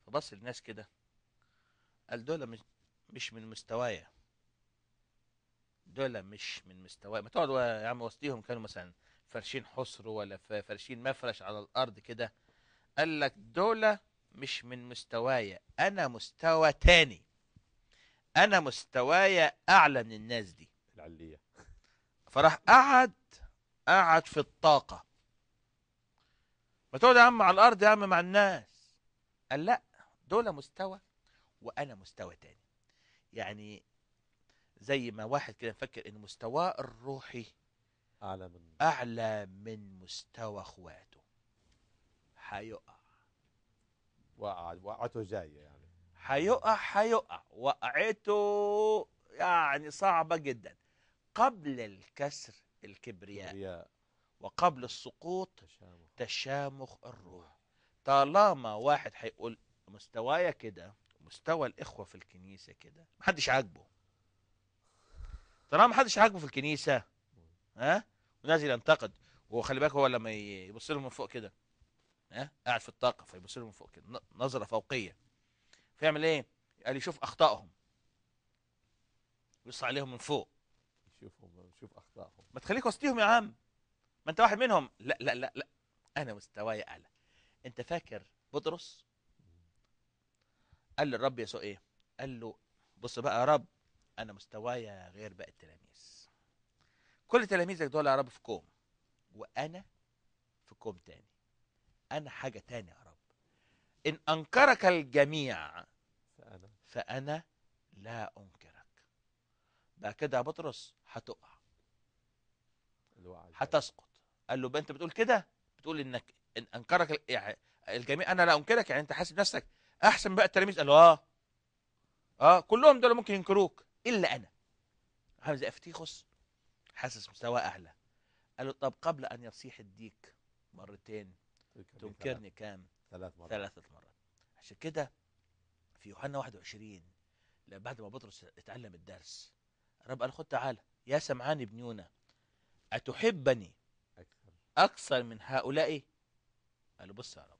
فبص للناس كده قال دول مش من مستوايا دول مش من مستوايا ما تقعدوا يا عم وسطيهم كانوا مثلا فارشين حصر ولا فارشين مفرش على الارض كده قال لك دول مش من مستوايا انا مستوى تاني انا مستوايا اعلى من الناس دي العليه فراح قعد قعد في الطاقه ما تقعد يا عم على الارض يا عم مع الناس قال لا دول مستوى وانا مستوى تاني يعني زي ما واحد كده مفكر ان مستواه الروحي اعلى من اعلى من مستوى اخواته حيقع وقعته جايه يعني حيقع حيقع وقعته يعني صعبه جدا قبل الكسر الكبرياء كبرياء. وقبل السقوط تشامخ, تشامخ الروح طالما واحد حيقول مستوايا كده مستوى الاخوه في الكنيسه كده محدش عاجبه طالما محدش عاجبه في الكنيسه ها ونازل ينتقد وخلي بالك هو لما يبص لهم من فوق كده ها قاعد في الطاقه فيبص لهم من فوق كده نظره فوقيه فيعمل ايه؟ قال يشوف اخطائهم يبص عليهم من فوق يشوفهم يشوف اخطائهم ما تخليك وسطيهم يا عم ما انت واحد منهم لا لا لا لا انا مستواي اعلى انت فاكر بطرس قال للرب يسوع ايه قال له بص بقى يا رب انا مستوايا غير باقي التلاميذ كل تلاميذك دول يا رب في كوم وانا في كوم تاني انا حاجه تاني يا رب ان انكرك الجميع فانا فانا لا انكرك بقى كده يا بطرس هتقع هتسقط قال له انت بتقول كده بتقول انك ان انكرك يعني الجميع انا لا انكرك يعني انت حاسب نفسك احسن بقى التلاميذ قالوا اه اه كلهم دول ممكن ينكروك الا انا همزه افتيخوس حاسس مستواه اعلى قالوا طب قبل ان يصيح الديك مرتين تنكرني كام ثلاث مرات ثلاثة مرات عشان كده في يوحنا 21 بعد ما بطرس اتعلم الدرس رب قال خد تعالى يا سمعان ابن يونا أتحبني أكثر, أكثر من هؤلاء قال بص يا رب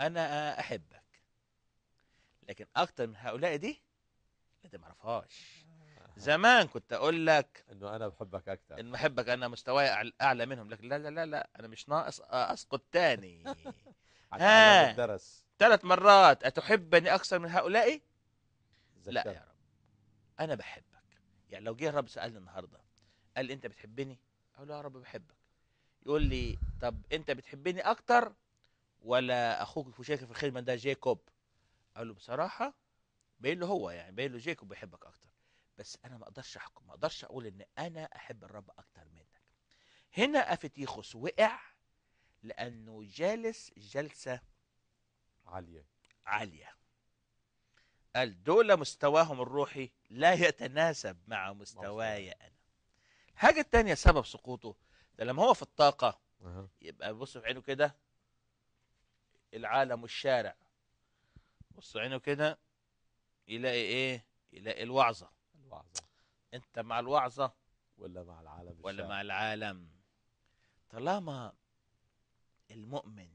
أنا أحبك لكن اكتر من هؤلاء دي انت ما اعرفهاش آه. زمان كنت اقول لك انه انا بحبك اكثر انه بحبك انا مستواي اعلى منهم لكن لا لا لا لا انا مش ناقص آه، اسقط تاني ها الدرس ثلاث مرات اتحبني اكثر من هؤلاء لا يا رب انا بحبك يعني لو جه الرب سالني النهارده قال لي انت بتحبني اقول له يا رب بحبك يقول لي طب انت بتحبني اكتر ولا اخوك في شركه في الخدمه ده جيكوب قال له بصراحه باين له هو يعني باين له جيكوب بيحبك اكتر بس انا ما اقدرش احكم ما اقدرش اقول ان انا احب الرب اكتر منك هنا افتيخوس وقع لانه جالس جلسه عاليه عاليه قال دول مستواهم الروحي لا يتناسب مع مستواي انا الحاجه التانية سبب سقوطه ده لما هو في الطاقه يبقى بص في عينه كده العالم والشارع بص عينه كده يلاقي ايه يلاقي الوعظه الوعظه انت مع الوعظه ولا مع العالم ولا مع العالم طالما المؤمن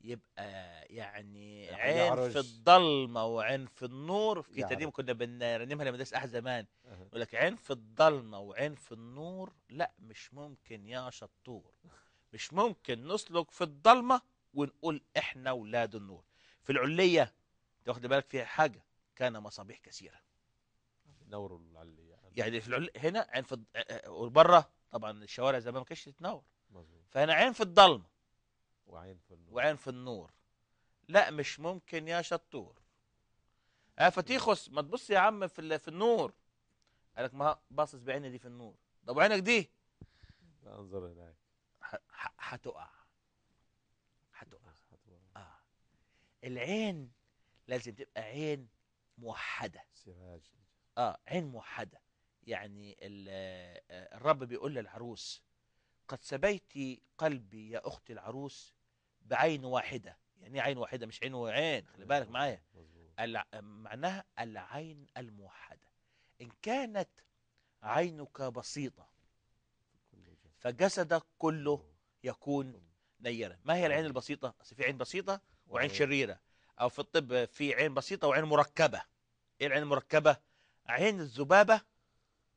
يبقى يعني, عين عرش. في الضلمه وعين في النور في يعني. كنا بنرنمها لمدرسه احد زمان يقول لك عين في الضلمه وعين في النور لا مش ممكن يا شطور مش ممكن نسلك في الضلمه ونقول احنا ولاد النور في العليه واخد بالك فيها حاجه كان مصابيح كثيره نوروا يعني, يعني في العل... هنا عين في الض... وبره طبعا الشوارع زمان ما كانتش تتنور مظبوط فهنا عين في الضلمه وعين في النور وعين في النور لا مش ممكن يا شطور افتيخس آه، ما تبص يا عم في ال... في النور قال لك ما باصص بعيني دي في النور طب وعينك دي انظر هناك هتقع هتقع اه العين لازم تبقى عين موحده سراج اه عين موحده يعني آه، الرب بيقول للعروس قد سبيت قلبي يا اختي العروس بعين واحده يعني إيه عين واحده مش عين وعين خلي بالك معايا معناها العين الموحده ان كانت عينك بسيطه فجسدك كله يكون نيرا ما هي العين البسيطه اصل في عين بسيطه وعين شريره أو في الطب في عين بسيطة وعين مركبة إيه العين المركبة؟ عين الذبابة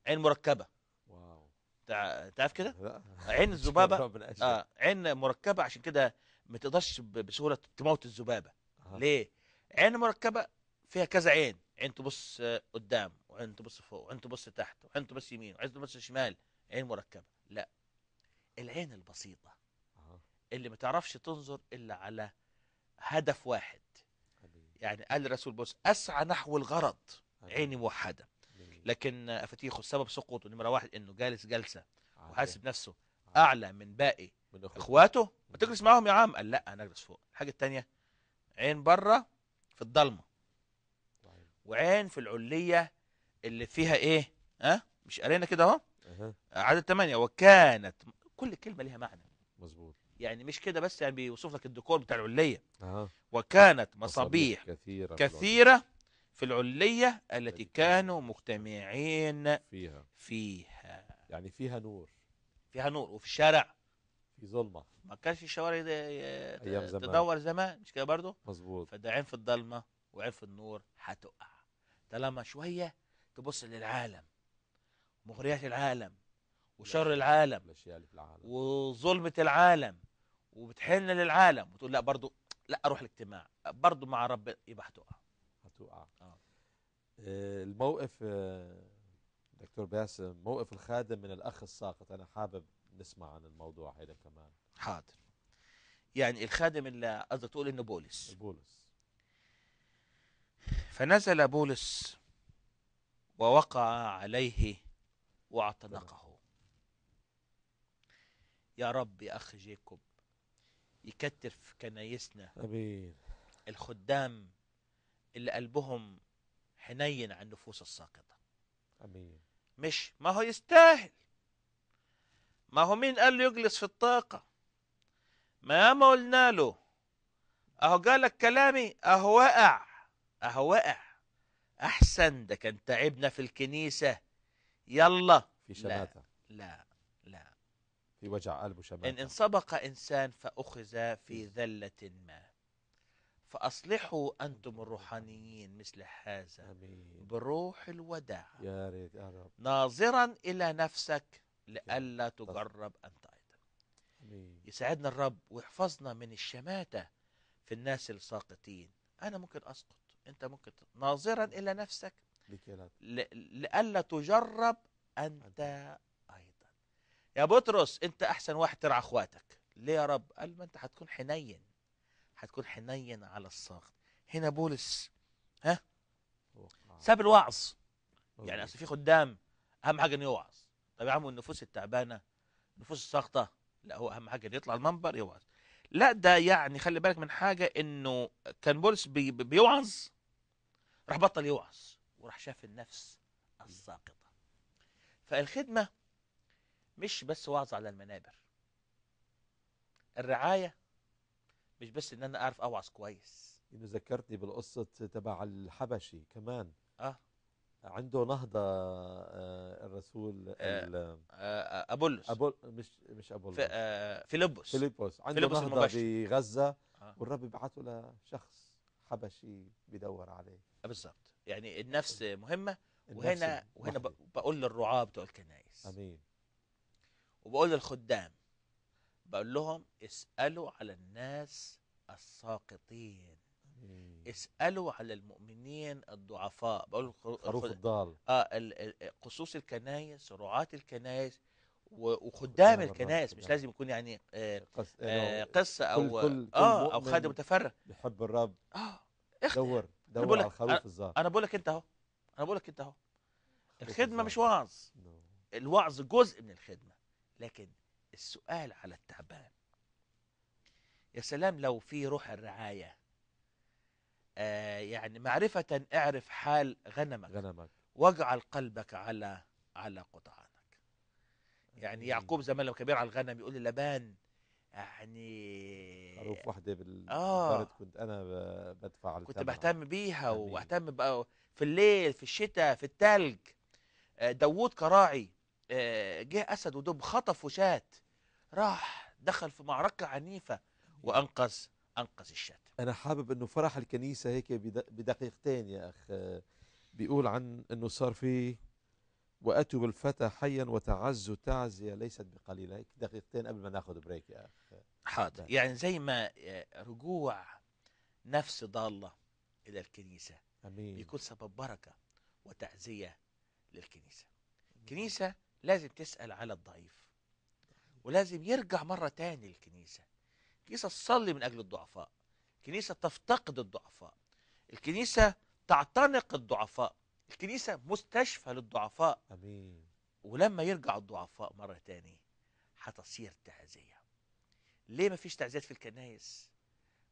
عين مركبة واو تعرف كده؟ عين الذبابة آه عين مركبة عشان كده ما تقدرش بسهولة تموت الذبابة ليه؟ عين مركبة فيها كذا عين عين تبص قدام وعين تبص فوق وعين تبص تحت وعين تبص يمين وعين تبص شمال عين مركبة لا العين البسيطة اللي ما تعرفش تنظر إلا على هدف واحد يعني قال الرسول بص أسعى نحو الغرض آه. عيني موحدة لكن أفاتيخه سبب سقوطه نمرة واحد إنه جالس جلسة آه، وحاسب نفسه آه. أعلى من باقي من إخواته ما تجلس معاهم يا عم قال لا أنا أجلس فوق الحاجة الثانيه عين بره في الضلمة طيب. وعين في العلية اللي فيها إيه ها أه؟ مش قرينا كده أهو عدد ثمانية وكانت كل كلمة ليها معنى مظبوط يعني مش كده بس يعني بيوصف لك الديكور بتاع العليه آه. وكانت مصابيح كثيره, كثيرة في العليه التي كانوا مجتمعين فيها فيها يعني فيها نور فيها نور وفي الشارع في ظلمه ما كانش الشوارع آه، تدور زمان مش كده برضه مظبوط فده عين في الضلمه وعين في النور هتقع طالما شويه تبص للعالم مغريات العالم وشر العالم وظلمه العالم وبتحن للعالم وتقول لا برضو لا اروح الاجتماع برضو مع رب يبقى هتقع هتقع آه. آه، الموقف آه، دكتور باسم موقف الخادم من الاخ الساقط انا حابب نسمع عن الموضوع هذا كمان حاضر يعني الخادم اللي قصدك تقول انه بولس بولس فنزل بولس ووقع عليه واعتنقه يا رب يا اخ جيكوب يكتر في كنايسنا امين الخدام اللي قلبهم حنين عن النفوس الساقطه امين مش ما هو يستاهل ما هو مين قال له يجلس في الطاقه ما ياما قلنا له اهو قال لك كلامي اهو وقع اهو وقع احسن ده كان تعبنا في الكنيسه يلا في شماتة لا, لا في وجع قلبه شباب إن, إن سبق إنسان فأخذ في ذلة ما فأصلحوا أنتم الروحانيين مثل هذا أمين. بروح الوداع يا ريت يا رب ناظرا إلى نفسك لئلا تجرب أنت أيضا أمين. يساعدنا الرب ويحفظنا من الشماتة في الناس الساقطين أنا ممكن أسقط أنت ممكن ناظرا إلى نفسك لئلا تجرب أنت يا بطرس انت احسن واحد ترعى اخواتك ليه يا رب قال ما انت هتكون حنين هتكون حنين على الصاغ هنا بولس ها ساب الوعظ يعني اصل في خدام اهم حاجه انه يوعظ طب يا عم النفوس التعبانه النفوس الساخطه لا هو اهم حاجه يطلع المنبر يوعظ لا ده يعني خلي بالك من حاجه انه كان بولس بي بيوعظ راح بطل يوعظ وراح شاف النفس الساقطه فالخدمه مش بس واعظ على المنابر الرعاية مش بس ان انا اعرف اوعظ كويس انه ذكرتني بالقصة تبع الحبشي كمان اه عنده نهضة آه، الرسول آه، آه، أبولس أبول مش مش أبولس في فيلبوس فيلبس فيلبس عنده فيلبوس نهضة المباشر. بغزة والرب بعته لشخص حبشي بدور عليه بالظبط يعني النفس مهمة وهنا وهنا بقول للرعاة بتوع الكنائس امين وبقول للخدام بقول لهم اسألوا على الناس الساقطين اسألوا على المؤمنين الضعفاء بقول خروف الضال آه،, آه قصوص الكنايس رعاة الكنايس وخدام الكنائس مش لازم يكون يعني آه، قصه آه، او كل كل اه او خادم متفرغ بحب الرب اه دور دور على الخروف الزار انا بقول لك انت اهو انا بقول لك انت اهو الخدمه مش وعظ الوعظ جزء من الخدمه لكن السؤال على التعبان يا سلام لو في روح الرعاية آه يعني معرفة اعرف حال غنمك, غنمك. واجعل قلبك على على قطعانك يعني يعقوب زمان لما كبير على الغنم يقول لبان يعني اروح واحده بال آه كنت انا بدفع كنت بهتم بيها واهتم بقى في الليل في الشتاء في التلج آه، داوود كراعي آه، جه اسد ودب خطف وشات راح دخل في معركه عنيفه وانقذ انقذ الشاة انا حابب انه فرح الكنيسه هيك بدقيقتين يا اخ آه، بيقول عن انه صار في واتوا بالفتى حيا وتعزوا تعزيه ليست بقليله هيك دقيقتين قبل ما ناخذ بريك يا اخ حاضر ده. يعني زي ما آه، رجوع نفس ضاله الى الكنيسه امين بيكون سبب بركه وتعزيه للكنيسه الكنيسه لازم تسأل على الضعيف ولازم يرجع مرة تاني الكنيسة الكنيسة تصلي من أجل الضعفاء الكنيسة تفتقد الضعفاء الكنيسة تعتنق الضعفاء الكنيسة مستشفى للضعفاء أمين ولما يرجع الضعفاء مرة تاني هتصير تعزية ليه ما فيش تعزيات في الكنايس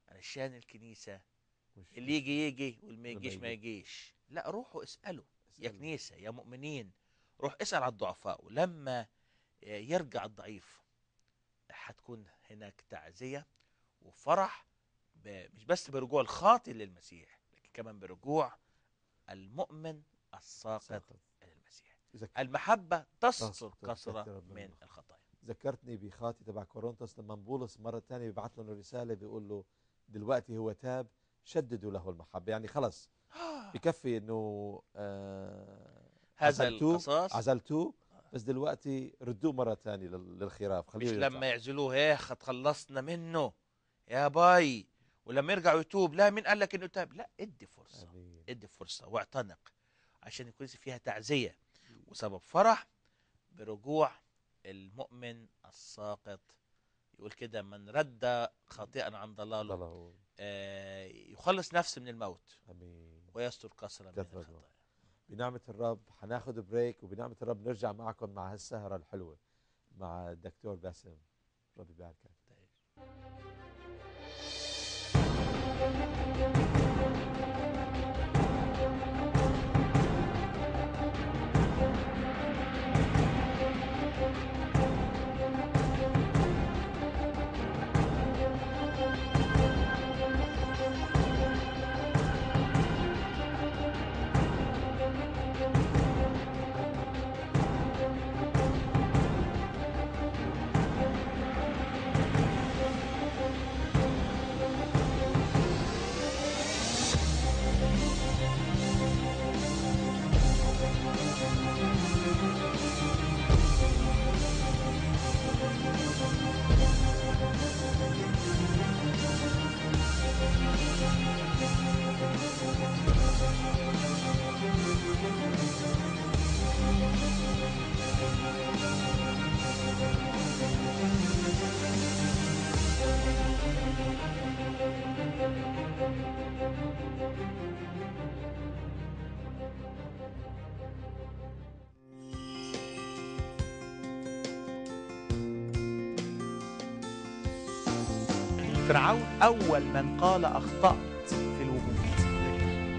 علشان الكنيسة اللي يجي يجي واللي ما يجيش ما يجيش لا روحوا اسألوا يا كنيسة يا مؤمنين روح اسأل على الضعفاء ولما آه، يرجع الضعيف هتكون هناك تعزية وفرح مش بس برجوع الخاطئ للمسيح لكن كمان برجوع المؤمن الساقط للمسيح المحبة تستر كثرة من الخطايا ذكرتني بخاطي تبع كورنثوس لما بولس مرة ثانية بيبعت له رسالة بيقول له دلوقتي هو تاب شددوا له المحبة يعني خلص بكفي انه آه هذا القصاص عزلتوه بس دلوقتي ردوه مره ثانيه للخراف خليه مش لما يعزلوه ايه تخلصنا منه يا باي ولما يرجع يتوب لا مين قال لك انه تاب لا ادي فرصه أمين. ادي فرصه واعتنق عشان يكون فيها تعزيه وسبب فرح برجوع المؤمن الساقط يقول كده من رد خاطئا عن ضلاله آه يخلص نفسه من الموت أمين. ويستر قصرا من الخطايا بنعمة الرب حناخد بريك وبنعمة الرب نرجع معكم مع هالسهرة الحلوة مع الدكتور باسم ربي يباركك طيب. فرعون أول من قال أخطأت في الوجود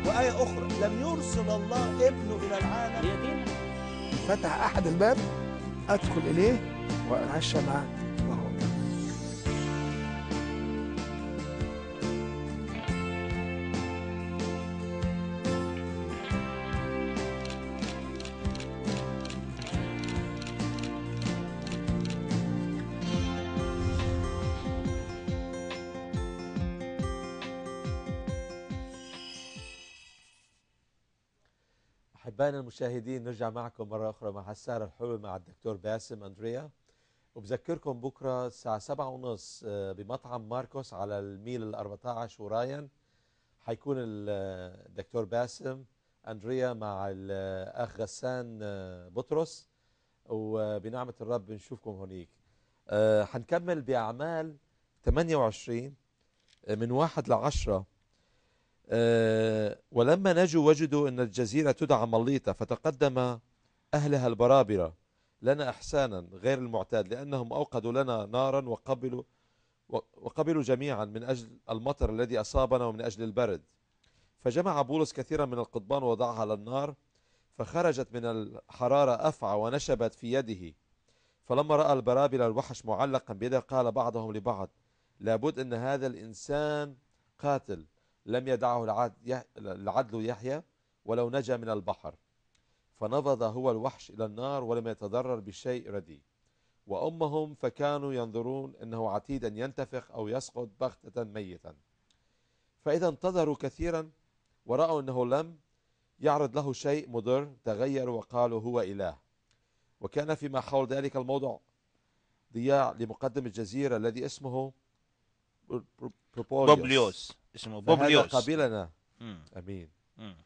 وآية أخرى لم يرسل الله ابنه إلى العالم فتح أحد الباب أدخل إليه وأتعشى معاه أعزائنا المشاهدين نرجع معكم مرة أخرى مع السهرة الحلوة مع الدكتور باسم أندريا وبذكركم بكرة الساعة سبعة ونص آه، بمطعم ماركوس على الميل الأربعة عشر وراين حيكون الدكتور آه، باسم أندريا مع الأخ آه، غسان بطرس وبنعمة الرب بنشوفكم هونيك حنكمل بأعمال 28 من واحد لعشرة آه، ولما نجوا وجدوا أن الجزيرة تدعى مليطة فتقدم أهلها البرابرة لنا إحسانا غير المعتاد لأنهم أوقدوا لنا نارا وقبلوا وقبلوا جميعا من أجل المطر الذي أصابنا ومن أجل البرد فجمع بولس كثيرا من القضبان ووضعها على النار فخرجت من الحرارة أفعى ونشبت في يده فلما رأى البرابل الوحش معلقا بيده قال بعضهم لبعض لابد أن هذا الإنسان قاتل لم يدعه العدل يحيى ولو نجا من البحر فنفض هو الوحش إلى النار ولم يتضرر بشيء ردي وأمهم فكانوا ينظرون أنه عتيد أن ينتفخ أو يسقط بغتة ميتا فإذا انتظروا كثيرا ورأوا أنه لم يعرض له شيء مضر تغيروا وقالوا هو إله وكان فيما حول ذلك الموضع ضياع لمقدم الجزيرة الذي اسمه بوبليوس اسمه بوبليوس قبيلنا أمين مم.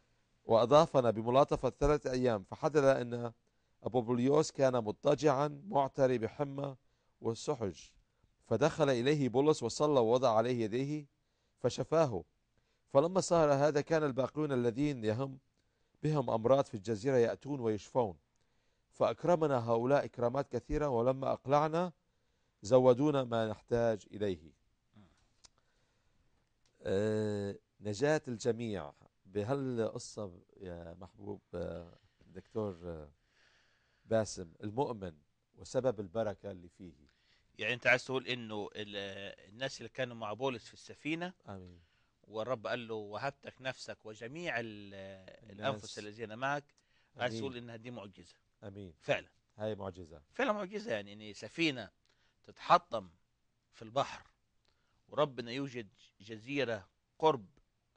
وأضافنا بملاطفة ثلاثة أيام فحدث أن بوبليوس كان مضطجعا معتري بحمى والسحج فدخل إليه بولس وصلى ووضع عليه يديه فشفاه فلما صار هذا كان الباقون الذين يهم بهم أمراض في الجزيرة يأتون ويشفون فأكرمنا هؤلاء إكرامات كثيرة ولما أقلعنا زودونا ما نحتاج إليه آه، نجاة الجميع بهالقصة يا محبوب آه، دكتور آه، باسم المؤمن وسبب البركة اللي فيه يعني انت عايز تقول انه الناس اللي كانوا مع بولس في السفينة آمين والرب قال له وهبتك نفسك وجميع الانفس الذين معك عايز تقول انها دي معجزة امين فعلا هاي معجزة فعلا معجزة يعني ان سفينة تتحطم في البحر وربنا يوجد جزيرة قرب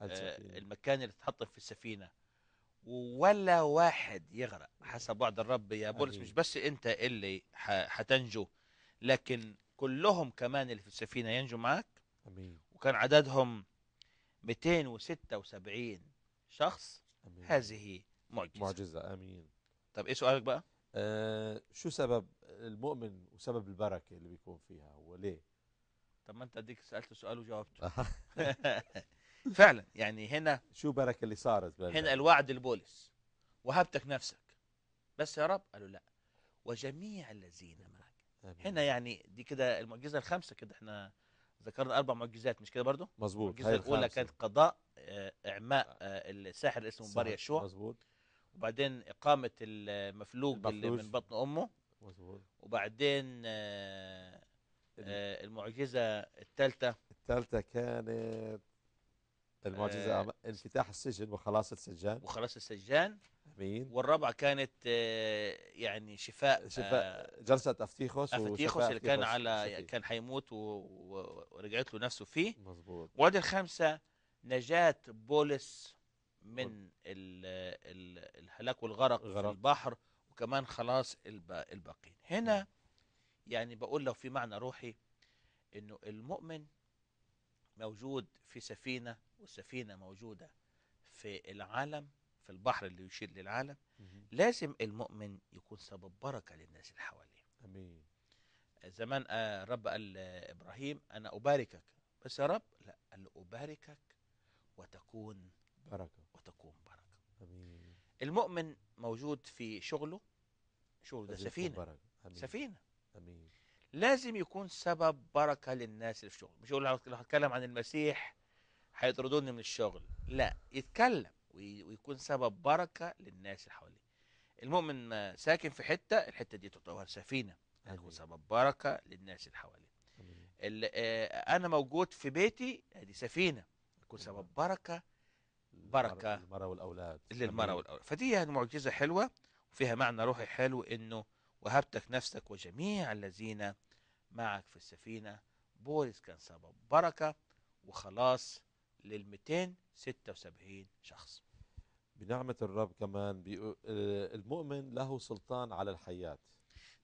آه، يعني. المكان اللي تحطم في السفينة ولا واحد يغرق حسب وعد الرب يا بولس مش بس انت اللي حتنجو لكن كلهم كمان اللي في السفينة ينجو معك أمين. وكان عددهم 276 شخص أمين. هذه معجزة معجزة أمين طب إيه سؤالك بقى؟ آه شو سبب المؤمن وسبب البركة اللي بيكون فيها وليه؟ طب ما انت اديك سالته سؤال وجاوبته فعلا يعني هنا شو بركه اللي صارت بلد. هنا الوعد البولس وهبتك نفسك بس يا رب قالوا لا وجميع الذين معك هنا يعني دي كده المعجزه الخامسه كده احنا ذكرنا اربع معجزات مش كده برضو مظبوط المعجزه الاولى كانت قضاء آه، اعماء آه، الساحر اسمه بار يشوع مظبوط وبعدين اقامه المفلوج اللي من بطن امه مظبوط وبعدين آه، آه المعجزه الثالثه الثالثه كانت المعجزه آه انفتاح السجن وخلاص السجان وخلاص السجان امين والرابعه كانت آه، يعني شفاء شفاء آه، جلسه افتيخوس افتيخوس اللي كان على كان حيموت ورجعت له نفسه فيه مظبوط وهذه الخامسه نجاه بولس من الهلاك والغرق غرق. في البحر وكمان خلاص الباقين هنا يعني بقول لو في معنى روحي انه المؤمن موجود في سفينه والسفينه موجوده في العالم في البحر اللي يشير للعالم لازم المؤمن يكون سبب بركه للناس اللي حواليه امين زمان الرب آه، قال ابراهيم انا اباركك بس يا رب لا قال له اباركك وتكون بركه وتكون بركه امين المؤمن موجود في شغله شغله ده سفينه بركة. سفينه امين لازم يكون سبب بركه للناس اللي في الشغل مش اقول لو هتكلم عن المسيح هيطردوني من الشغل لا يتكلم ويكون سبب بركه للناس اللي حواليه المؤمن ساكن في حته الحته دي تعتبر سفينه هيكون سبب بركه للناس اللي حواليه آه، انا موجود في بيتي هذه سفينه يكون سبب بركه بركه للمراه والاولاد للمراه والاولاد فدي يعني معجزه حلوه وفيها معنى روحي حلو انه وهبتك نفسك وجميع الذين معك في السفينة بولس كان سبب بركة وخلاص لل 276 شخص بنعمة الرب كمان آه، المؤمن له سلطان على الحياة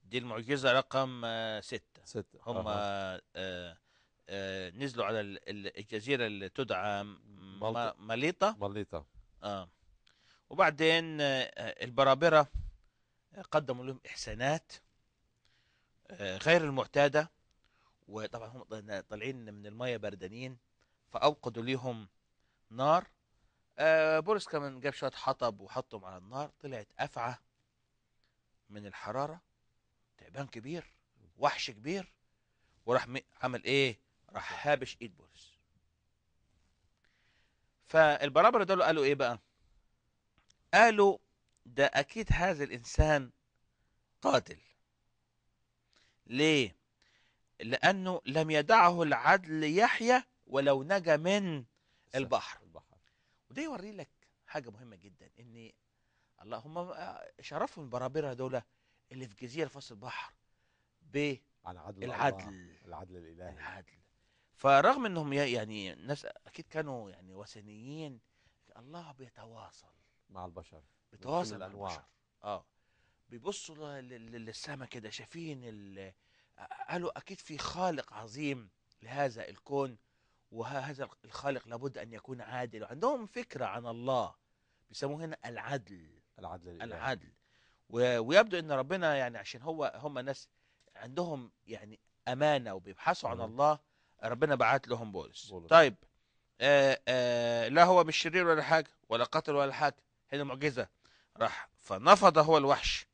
دي المعجزة رقم آه، ستة ستة هم آه،, آه نزلوا على الجزيرة اللي تدعى مليطة مليطة اه وبعدين البرابرة قدموا لهم إحسانات آه، غير المعتادة وطبعا هم طالعين من المية بردانين فأوقدوا ليهم نار آه، بولس كمان جاب شوية حطب وحطهم على النار طلعت أفعى من الحرارة تعبان كبير وحش كبير وراح عمل ايه راح هابش ايد بولس فالبرابره دول قالوا ايه بقى قالوا ده أكيد هذا الإنسان قاتل ليه؟ لأنه لم يدعه العدل يحيى ولو نجا من البحر وده يوري لك حاجة مهمة جدا إن الله هم آه، شرفوا البرابرة دول اللي في جزيرة في وسط البحر بالعدل العدل العدل الإلهي العدل فرغم انهم يعني ناس اكيد كانوا يعني وثنيين الله بيتواصل مع البشر بتواصل الانوار اه بيبصوا للسماء كده شايفين قالوا اكيد في خالق عظيم لهذا الكون وهذا الخالق لابد ان يكون عادل وعندهم فكره عن الله بيسموه هنا العدل العدل الإلهي. العدل ويبدو ان ربنا يعني عشان هو هم ناس عندهم يعني امانه وبيبحثوا عن الله ربنا بعت لهم بولس طيب آآ آه، آآ آه، لا هو مش شرير ولا حاجه ولا قتل ولا حاجه هنا معجزه راح فنفض هو الوحش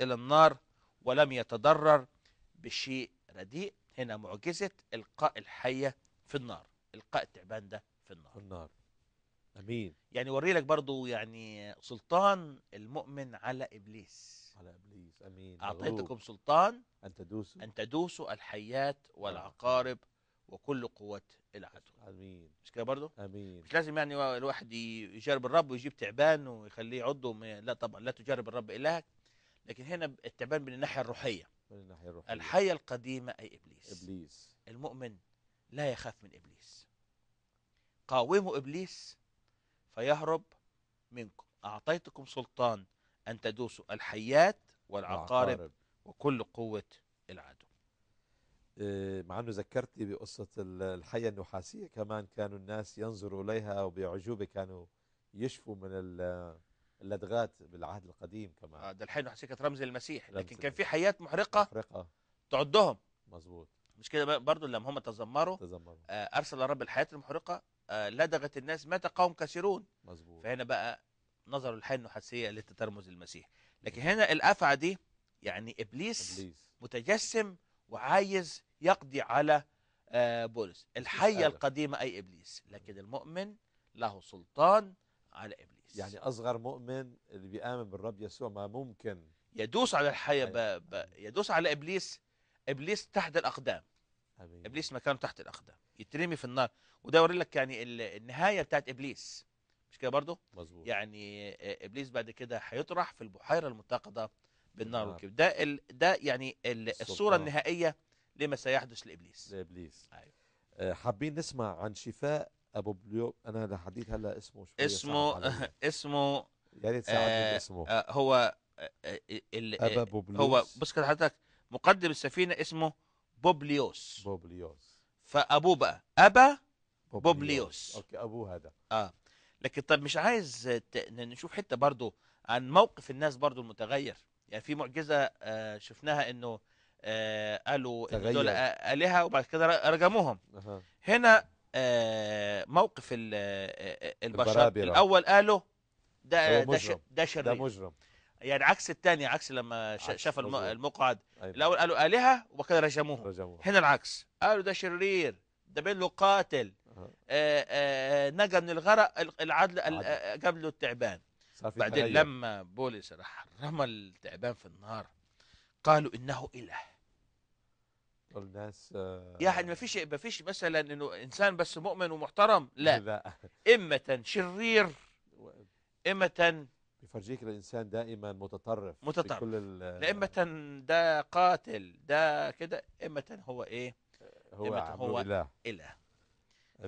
إلى النار ولم يتضرر بشيء رديء هنا معجزة إلقاء الحية في النار إلقاء التعبان ده في النار في النار أمين يعني وري لك برضه يعني سلطان المؤمن على إبليس على إبليس أمين أعطيتكم سلطان أن تدوسوا أن تدوسوا الحيات نعم. والعقارب وكل قوة العدو امين مش كده برضه امين مش لازم يعني الواحد يجرب الرب ويجيب تعبان ويخليه عضو لا طبعا لا تجرب الرب الهك لكن هنا التعبان من الناحيه الروحيه من الناحيه الروحيه الحيه القديمه اي ابليس ابليس المؤمن لا يخاف من ابليس قاوموا ابليس فيهرب منكم اعطيتكم سلطان ان تدوسوا الحيات والعقارب وكل قوه العدو آه، مع أنه ذكرتني بقصة الحية النحاسية كمان كانوا الناس ينظروا إليها وبعجوبة كانوا يشفوا من اللدغات بالعهد القديم كمان آه ده الحية النحاسية كانت رمز المسيح لكن كان في حيات محرقة محرقة تعدهم مظبوط مش كده برضه لما هم تذمروا تذمروا آه أرسل الرب الحياة المحرقة آه لدغت الناس مات قوم كثيرون مظبوط فهنا بقى نظروا الحيه النحاسية التي ترمز المسيح لكن هنا الأفعى دي يعني إبليس, إبليس. متجسم وعايز يقضي على آه، بولس الحية القديمة أي إبليس لكن المؤمن له سلطان على إبليس يعني أصغر مؤمن اللي بيآمن بالرب يسوع ما ممكن يدوس على الحية ب... أيوة. ب... يدوس على إبليس إبليس تحت الأقدام أمين. إبليس مكانه تحت الأقدام يترمي في النار وده يوري لك يعني النهاية بتاعت إبليس مش كده برضه مظبوط يعني آه، إبليس بعد كده هيطرح في البحيرة المتقدة بالنار آه. والكبد ده ال... ده يعني ال... الصوره آه. النهائيه لما سيحدث لابليس لابليس ايوه آه، حابين نسمع عن شفاء ابو بليو انا هذا حديث هلا اسمه شوية اسمه اسمه يا ريت آه اسمه آه هو آه ال... آه هو بص كده حضرتك مقدم السفينه اسمه بوبليوس بوبليوس فابوه بقى ابا بوبليوس, بوبليوس. اوكي ابوه هذا اه لكن طب مش عايز ت... نشوف حته برضو عن موقف الناس برضو المتغير يعني في معجزه آه، شفناها انه آه، قالوا دول آه، الهه وبعد كده رجموهم أه. هنا موقف البشر الاول قالوا ده ده ده شرير ده مجرم يعني عكس الثاني عكس لما شاف المقعد أيوة. الاول قالوا الهه وبعد كده رجموهم رجموه. هنا العكس قالوا ده شرير ده بين له قاتل آه. آه نجا من الغرق العدل جاب له التعبان بعدين تهيأ. لما بولس راح رمى التعبان في النار قالوا انه اله الناس آه يعني ما فيش ما فيش مثلا انه انسان بس مؤمن ومحترم لا, لا. شرير أه. اما بيفرجيك الانسان دائما متطرف متطرف كل لا اما ده قاتل ده كده اما هو ايه آه، هو هو اله, إله.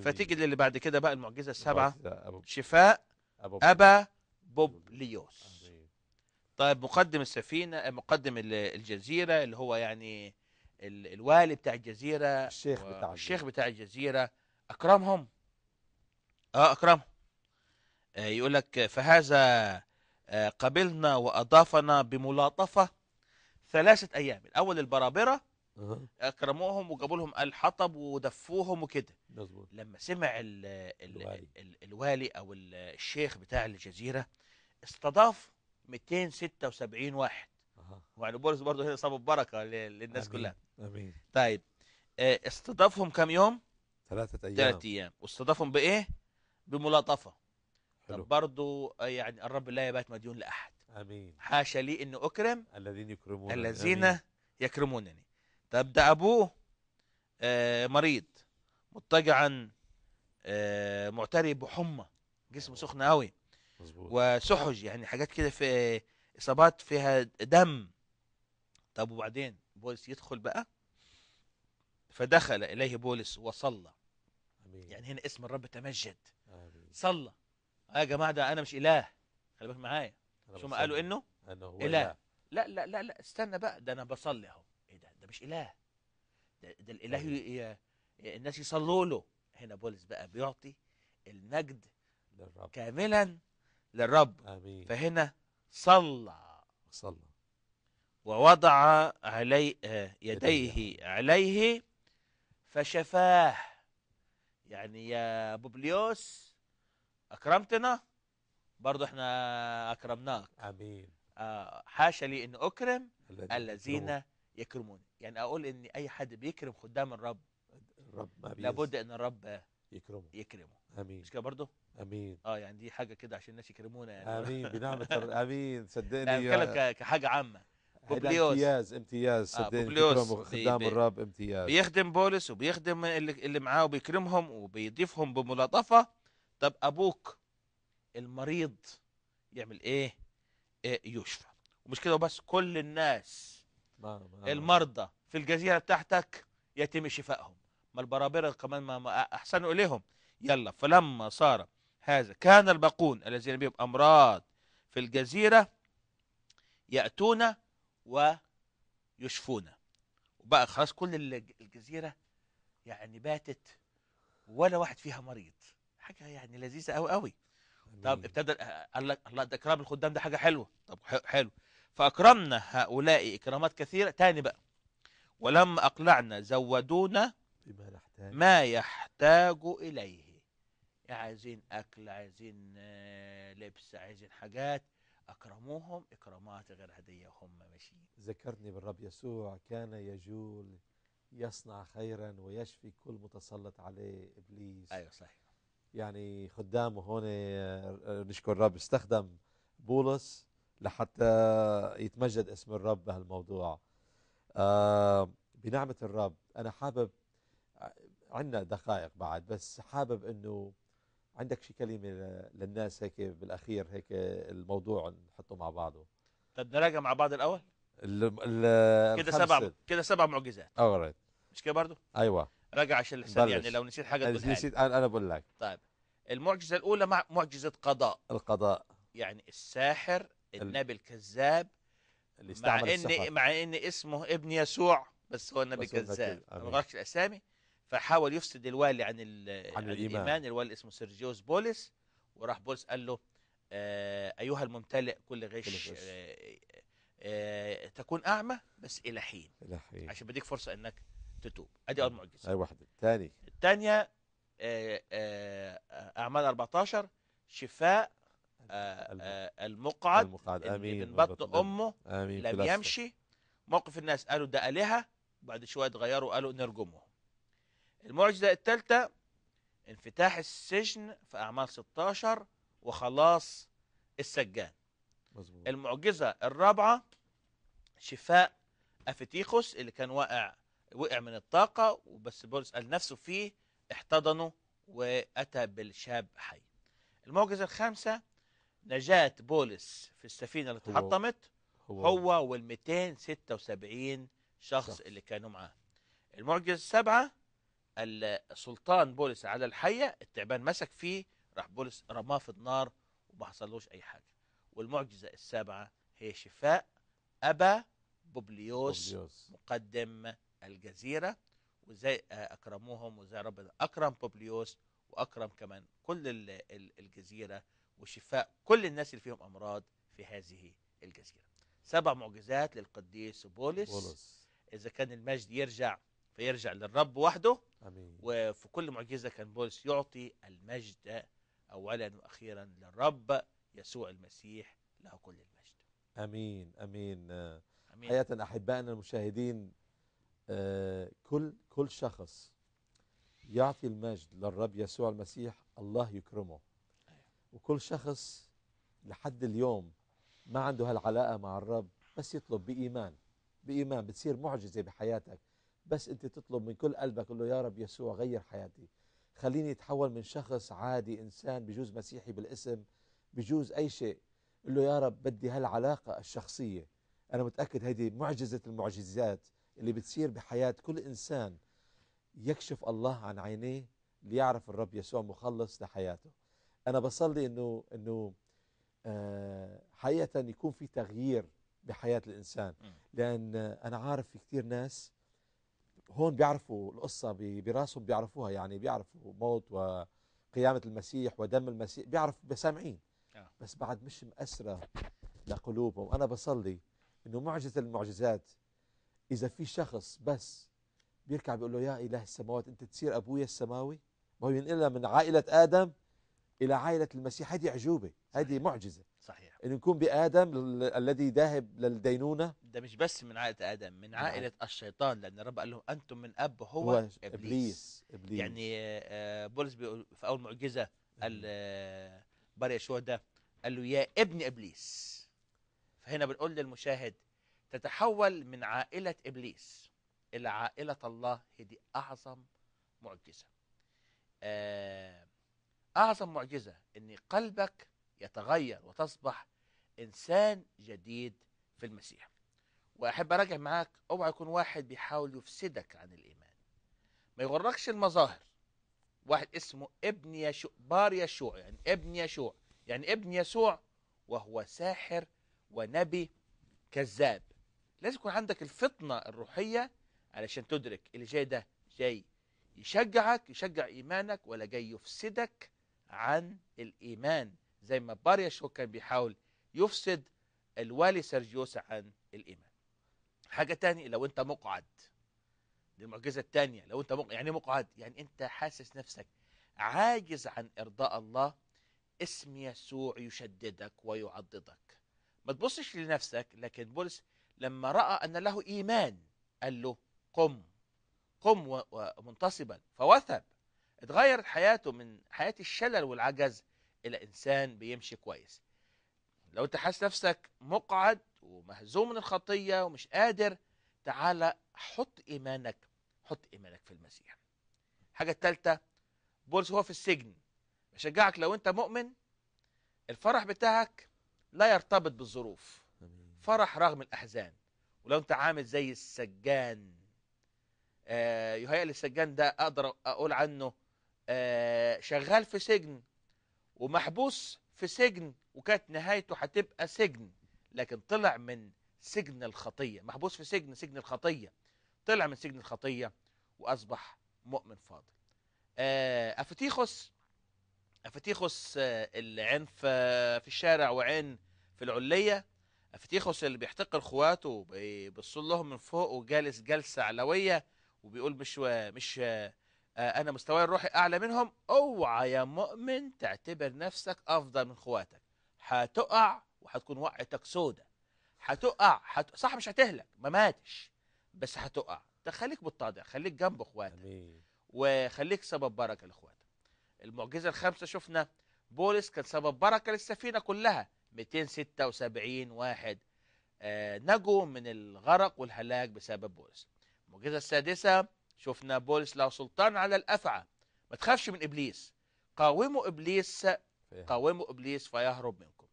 فتيجي اللي بعد كده بقى المعجزه السبعه شفاء أبا بوب ليوس طيب مقدم السفينه آه، مقدم الجزيره اللي هو يعني الوالي بتاع الجزيره الشيخ بتاع الشيخ بتاع الجزيره اكرمهم اه اكرمهم آه يقول لك فهذا آه قبلنا واضافنا بملاطفه ثلاثه ايام الاول البرابره أه. اكرموهم وجابوا لهم الحطب ودفوهم وكده مظبوط لما سمع الـ الـ الوالي. الوالي او الشيخ بتاع الجزيره استضاف 276 واحد أه. ويعني بولس برضه هنا صابوا بركه للناس أمين. كلها امين طيب آه، استضافهم كم يوم؟ ثلاثة أيام ثلاثة أيام واستضافهم بإيه؟ بملاطفة حلو. طب برضه آه، يعني الرب لا يبات مديون لأحد امين حاشا لي ان اكرم الذين يكرمونني الذين يكرمونني طب ده ابوه آه، مريض مضطجعا آه، معتري بحمى جسمه سخن قوي مظبوط وسحج يعني حاجات كده في اصابات فيها دم طب وبعدين بولس يدخل بقى فدخل اليه بولس وصلى أمين. يعني هنا اسم الرب تمجد أمين. صلى آه يا جماعه ده انا مش اله خلي بالك معايا ما قالوا انه اله لا لا لا لا استنى بقى ده انا بصلي اهو مش اله ده, ده الاله أيوه. الناس يصلوا له هنا بولس بقى بيعطي المجد للرب كاملا للرب آمين. فهنا صلى صلى ووضع علي آه، يديه عليه فشفاه يعني يا بوبليوس اكرمتنا برضه احنا اكرمناك امين آه حاشا لي ان اكرم الذين يكرمون يعني اقول ان اي حد بيكرم خدام الرب الرب ما لابد ان الرب يكرمه يكرمه امين مش كده برضه امين اه يعني دي حاجه كده عشان الناس يكرمونا يعني امين بنعمه امين صدقني انا بتكلم آه، كحاجه عامه بوبليوس امتياز امتياز آه، صدقني آه خدام بي الرب امتياز بيخدم بولس وبيخدم اللي, اللي معاه وبيكرمهم وبيضيفهم بملاطفه طب ابوك المريض يعمل ايه, إيه يشفى ومش كده وبس كل الناس نعم، نعم. المرضى في الجزيرة بتاعتك يتم شفائهم ما البرابرة كمان ما أحسنوا إليهم يلا فلما صار هذا كان الباقون الذين بهم أمراض في الجزيرة يأتون ويشفون وبقى خلاص كل الجزيرة يعني باتت ولا واحد فيها مريض حاجة يعني لذيذة قوي قوي طب ابتدى قال لك الله ده اكرام الخدام ده حاجه حلوه طب حلو فأكرمنا هؤلاء إكرامات كثيرة تاني بقى ولما أقلعنا زودونا ما يحتاج إليه عايزين أكل عايزين آه، لبس عايزين حاجات أكرموهم إكرامات غير هدية هم ماشيين ذكرني بالرب يسوع كان يجول يصنع خيرا ويشفي كل متسلط عليه إبليس أيوة صحيح يعني خدامه هون آه، نشكر الرب استخدم بولس لحتى يتمجد اسم الرب بهالموضوع آه بنعمة الرب أنا حابب عندنا دقائق بعد بس حابب أنه عندك شي كلمة للناس هيك بالأخير هيك الموضوع نحطه مع بعضه طب نراجع مع بعض الأول كده سبع كده سبع معجزات أورايت مش كده برضه أيوة راجع عشان الحساب يعني لو نسيت حاجة تقولها نسيت أنا أنا بقول لك طيب المعجزة الأولى مع معجزة قضاء القضاء يعني الساحر النبي الكذاب اللي استعمل مع السحر. ان مع ان اسمه ابن يسوع بس هو النبي الكذاب ما غيرش الاسامي فحاول يفسد الوالي عن, عن, عن الايمان, الإيمان. الوالي اسمه سيرجيوس بولس وراح بولس قال له آه ايها الممتلئ كل غش, كل غش. آه آه تكون اعمى بس الى حين الى حين عشان بديك فرصه انك تتوب ادي اول معجزه اي واحده الثاني الثانيه آه، آه، اعمال 14 شفاء آه، آه، المقعد, المقعد. امين ابن بط امه آمين. لم بلاستر. يمشي موقف الناس قالوا ده الهه بعد شويه اتغيروا قالوا نرجمه المعجزه الثالثه انفتاح السجن في اعمال 16 وخلاص السجان مزبوط. المعجزه الرابعه شفاء افتيخوس اللي كان واقع وقع من الطاقه وبس بولس قال نفسه فيه احتضنه واتى بالشاب حي المعجزه الخامسه نجاة بولس في السفينة اللي تحطمت هو, هو وال 276 شخص, شخص اللي كانوا معاه المعجزة السبعة السلطان بولس على الحية التعبان مسك فيه راح بولس رماه في النار وما حصلوش أي حاجة والمعجزة السابعة هي شفاء أبا بوبليوس, بوبليوس. مقدم الجزيرة وزي أكرموهم وزي ربنا أكرم بوبليوس وأكرم كمان كل الجزيرة وشفاء كل الناس اللي فيهم امراض في هذه الجزيره. سبع معجزات للقديس بولس, بولس. اذا كان المجد يرجع فيرجع للرب وحده امين وفي كل معجزه كان بولس يعطي المجد اولا واخيرا للرب يسوع المسيح له كل المجد. امين امين, أمين. حقيقه احبائنا المشاهدين آه كل كل شخص يعطي المجد للرب يسوع المسيح الله يكرمه وكل شخص لحد اليوم ما عنده هالعلاقة مع الرب بس يطلب بإيمان بإيمان بتصير معجزة بحياتك بس أنت تطلب من كل قلبك له يا رب يسوع غير حياتي خليني أتحول من شخص عادي إنسان بجوز مسيحي بالاسم بجوز أي شيء قل له يا رب بدي هالعلاقة الشخصية أنا متأكد هذه معجزة المعجزات اللي بتصير بحياة كل إنسان يكشف الله عن عينيه ليعرف الرب يسوع مخلص لحياته انا بصلي انه انه آه، حقيقه يكون في تغيير بحياه الانسان لان انا عارف في كثير ناس هون بيعرفوا القصه براسهم بيعرفوها يعني بيعرفوا موت وقيامه المسيح ودم المسيح بيعرفوا سامعين آه. بس بعد مش مأسرة لقلوبهم أنا بصلي أنه معجزة المعجزات إذا في شخص بس بيركع بيقول له يا إله السماوات أنت تصير أبويا السماوي وهو ينقلها من عائلة آدم إلى عائلة المسيح هذه عجوبة هذه معجزة صحيح أن نكون بآدم الذي ذاهب للدينونة ده مش بس من عائلة آدم من نعم. عائلة نعم. الشيطان لأن الرب قال لهم أنتم من أب هو, هو إبليس. إبليس. إبليس يعني آه، بولس بيقول في أول معجزة قال بري آه، بار ده قال له يا ابن إبليس فهنا بنقول للمشاهد تتحول من عائلة إبليس إلى عائلة الله هي دي أعظم معجزة آه أعظم معجزة أن قلبك يتغير وتصبح إنسان جديد في المسيح وأحب أراجع معاك أوعى يكون واحد بيحاول يفسدك عن الإيمان ما يغركش المظاهر واحد اسمه ابن يشوع بار يشوع يعني ابن يشوع يعني ابن يسوع وهو ساحر ونبي كذاب لازم يكون عندك الفطنة الروحية علشان تدرك اللي جاي ده جاي يشجعك يشجع إيمانك ولا جاي يفسدك عن الإيمان زي ما باريا شو كان بيحاول يفسد الوالي سيرجيوس عن الإيمان حاجة تاني لو أنت مقعد دي المعجزة التانية لو أنت مقعد يعني إيه مقعد يعني أنت حاسس نفسك عاجز عن إرضاء الله اسم يسوع يشددك ويعضدك ما تبصش لنفسك لكن بولس لما رأى أن له إيمان قال له قم قم ومنتصبا فوثب اتغيرت حياته من حياة الشلل والعجز إلى إنسان بيمشي كويس لو أنت حاسس نفسك مقعد ومهزوم من الخطية ومش قادر تعالى حط إيمانك حط إيمانك في المسيح الحاجة الثالثة بولس هو في السجن بشجعك لو أنت مؤمن الفرح بتاعك لا يرتبط بالظروف فرح رغم الأحزان ولو أنت عامل زي السجان آه، يهيئ للسجان ده أقدر أقول عنه آه، شغال في سجن ومحبوس في سجن وكانت نهايته هتبقى سجن لكن طلع من سجن الخطية محبوس في سجن سجن الخطية طلع من سجن الخطية وأصبح مؤمن فاضل آه، أفتيخوس أفتيخوس آه، العين في الشارع وعين في العلية أفتيخوس اللي بيحتقر اخواته بيبص لهم من فوق وجالس جلسة علوية وبيقول مش مش آه، انا مستواي الروحي اعلى منهم اوعى يا مؤمن تعتبر نفسك افضل من اخواتك هتقع وهتكون وقعتك سودة هتقع حت... صح مش هتهلك ما ماتش بس هتقع تخليك متضع خليك جنب اخواتك وخليك سبب بركه لاخواتك المعجزه الخامسه شفنا بولس كان سبب بركه للسفينه كلها 276 واحد آه نجوا من الغرق والهلاك بسبب بولس المعجزه السادسه شفنا بولس له سلطان على الافعى ما تخافش من ابليس قاوموا ابليس قاوموا ابليس فيهرب منكم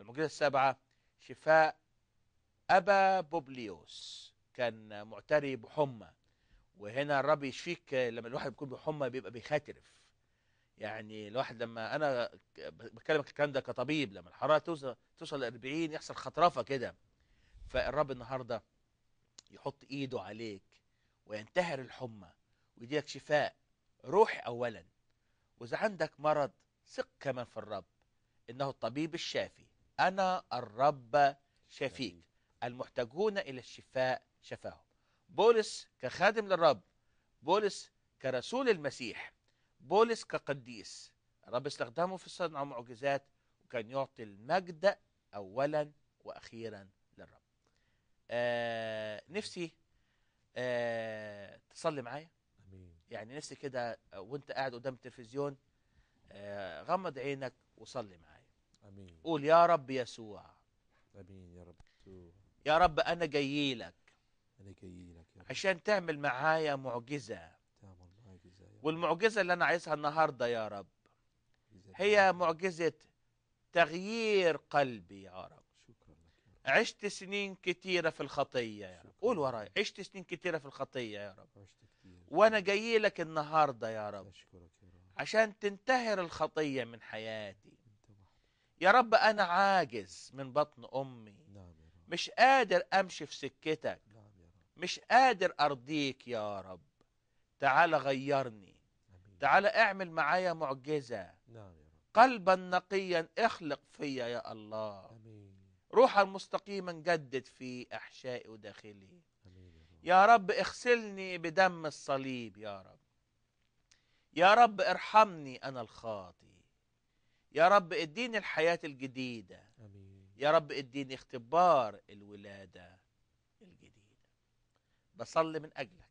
المعجزه السابعه شفاء ابا بوبليوس كان معتري بحمى وهنا الرب يشفيك لما الواحد بيكون بحمى بيبقى بيختلف يعني الواحد لما انا بكلمك الكلام ده كطبيب لما الحراره توصل توصل ل 40 يحصل خطرفه كده فالرب النهارده يحط ايده عليك وينتهر الحمى ويديك شفاء روحي أولا وإذا عندك مرض ثق كمان في الرب إنه الطبيب الشافي أنا الرب شفيك المحتاجون إلى الشفاء شفاهم بولس كخادم للرب بولس كرسول المسيح بولس كقديس الرب استخدمه في صنع معجزات وكان يعطي المجد أولا وأخيرا للرب آه نفسي آه تصلي معايا امين يعني نفسي كده آه، وانت قاعد قدام التلفزيون آه غمض عينك وصلي معايا امين قول يا رب يسوع امين يا رب يا رب انا جاي لك انا جاي لك يا رب. عشان تعمل معايا معجزه تعمل معجزه والمعجزه اللي انا عايزها النهارده يا رب هي معجزه تغيير قلبي يا رب عشت سنين كثيره في الخطيه يا رب قول وراي عشت سنين كثيره في الخطيه يا رب وانا جاي لك النهارده يا رب عشان تنتهر الخطيه من حياتي يا رب انا عاجز من بطن امي نعم مش قادر امشي في سكتك نعم مش قادر ارضيك يا رب تعال غيرني تعال اعمل معايا معجزه نعم قلبا نقيا اخلق فيا يا الله روحا مستقيما جدد في أحشائي وداخلي يا رب اغسلني بدم الصليب يا رب يا رب ارحمني أنا الخاطي يا رب اديني الحياة الجديدة أمين. يا رب اديني اختبار الولادة الجديدة بصلي من أجلك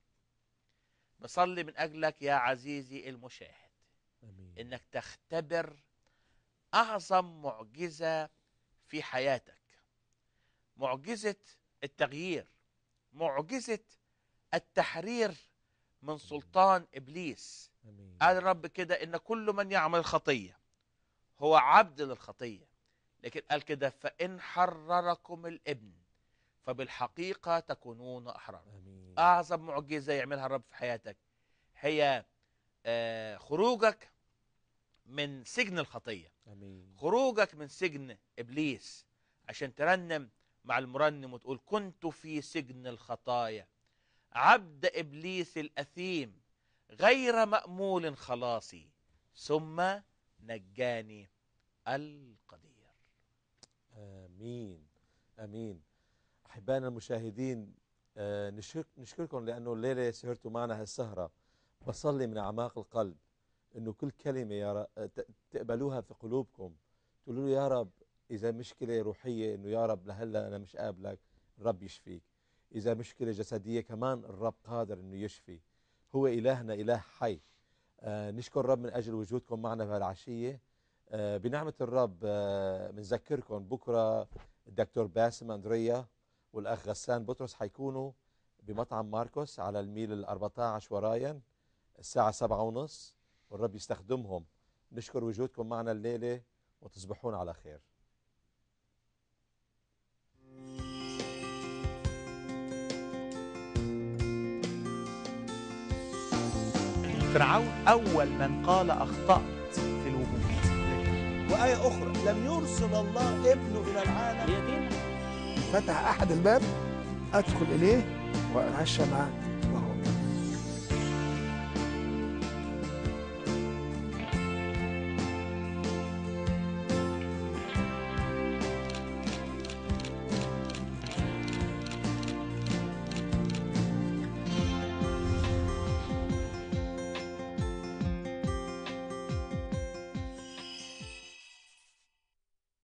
بصلي من أجلك يا عزيزي المشاهد أمين. إنك تختبر أعظم معجزة في حياتك معجزة التغيير معجزة التحرير من سلطان إبليس أمين. قال الرب كده إن كل من يعمل خطية هو عبد للخطية لكن قال كده فإن حرركم الابن فبالحقيقة تكونون أحرار أمين. أعظم معجزة يعملها الرب في حياتك هي آه، خروجك من سجن الخطية أمين. خروجك من سجن إبليس عشان ترنم مع المرنم وتقول كنت في سجن الخطايا عبد إبليس الأثيم غير مأمول خلاصي ثم نجاني القدير آمين آمين أحبائنا المشاهدين آه نشكركم لأنه الليلة سهرتوا معنا هالسهرة بصلي من أعماق القلب أنه كل كلمة يا رب تقبلوها في قلوبكم تقولوا له يا رب إذا مشكلة روحية إنه يا رب لهلا أنا مش قابلك الرب يشفيك إذا مشكلة جسدية كمان الرب قادر إنه يشفي هو إلهنا إله حي آه نشكر الرب من أجل وجودكم معنا العشية آه بنعمة الرب آه بنذكركم بكرة الدكتور باسم أندريا والأخ غسان بطرس حيكونوا بمطعم ماركوس على الميل ال 14 ورايا الساعة 7 ونص والرب يستخدمهم نشكر وجودكم معنا الليلة وتصبحون على خير فرعون أول من قال أخطأت في الوجود وآية أخرى لم يرسل الله ابنه إلى العالم فتح أحد الباب أدخل إليه وأتعشى معاه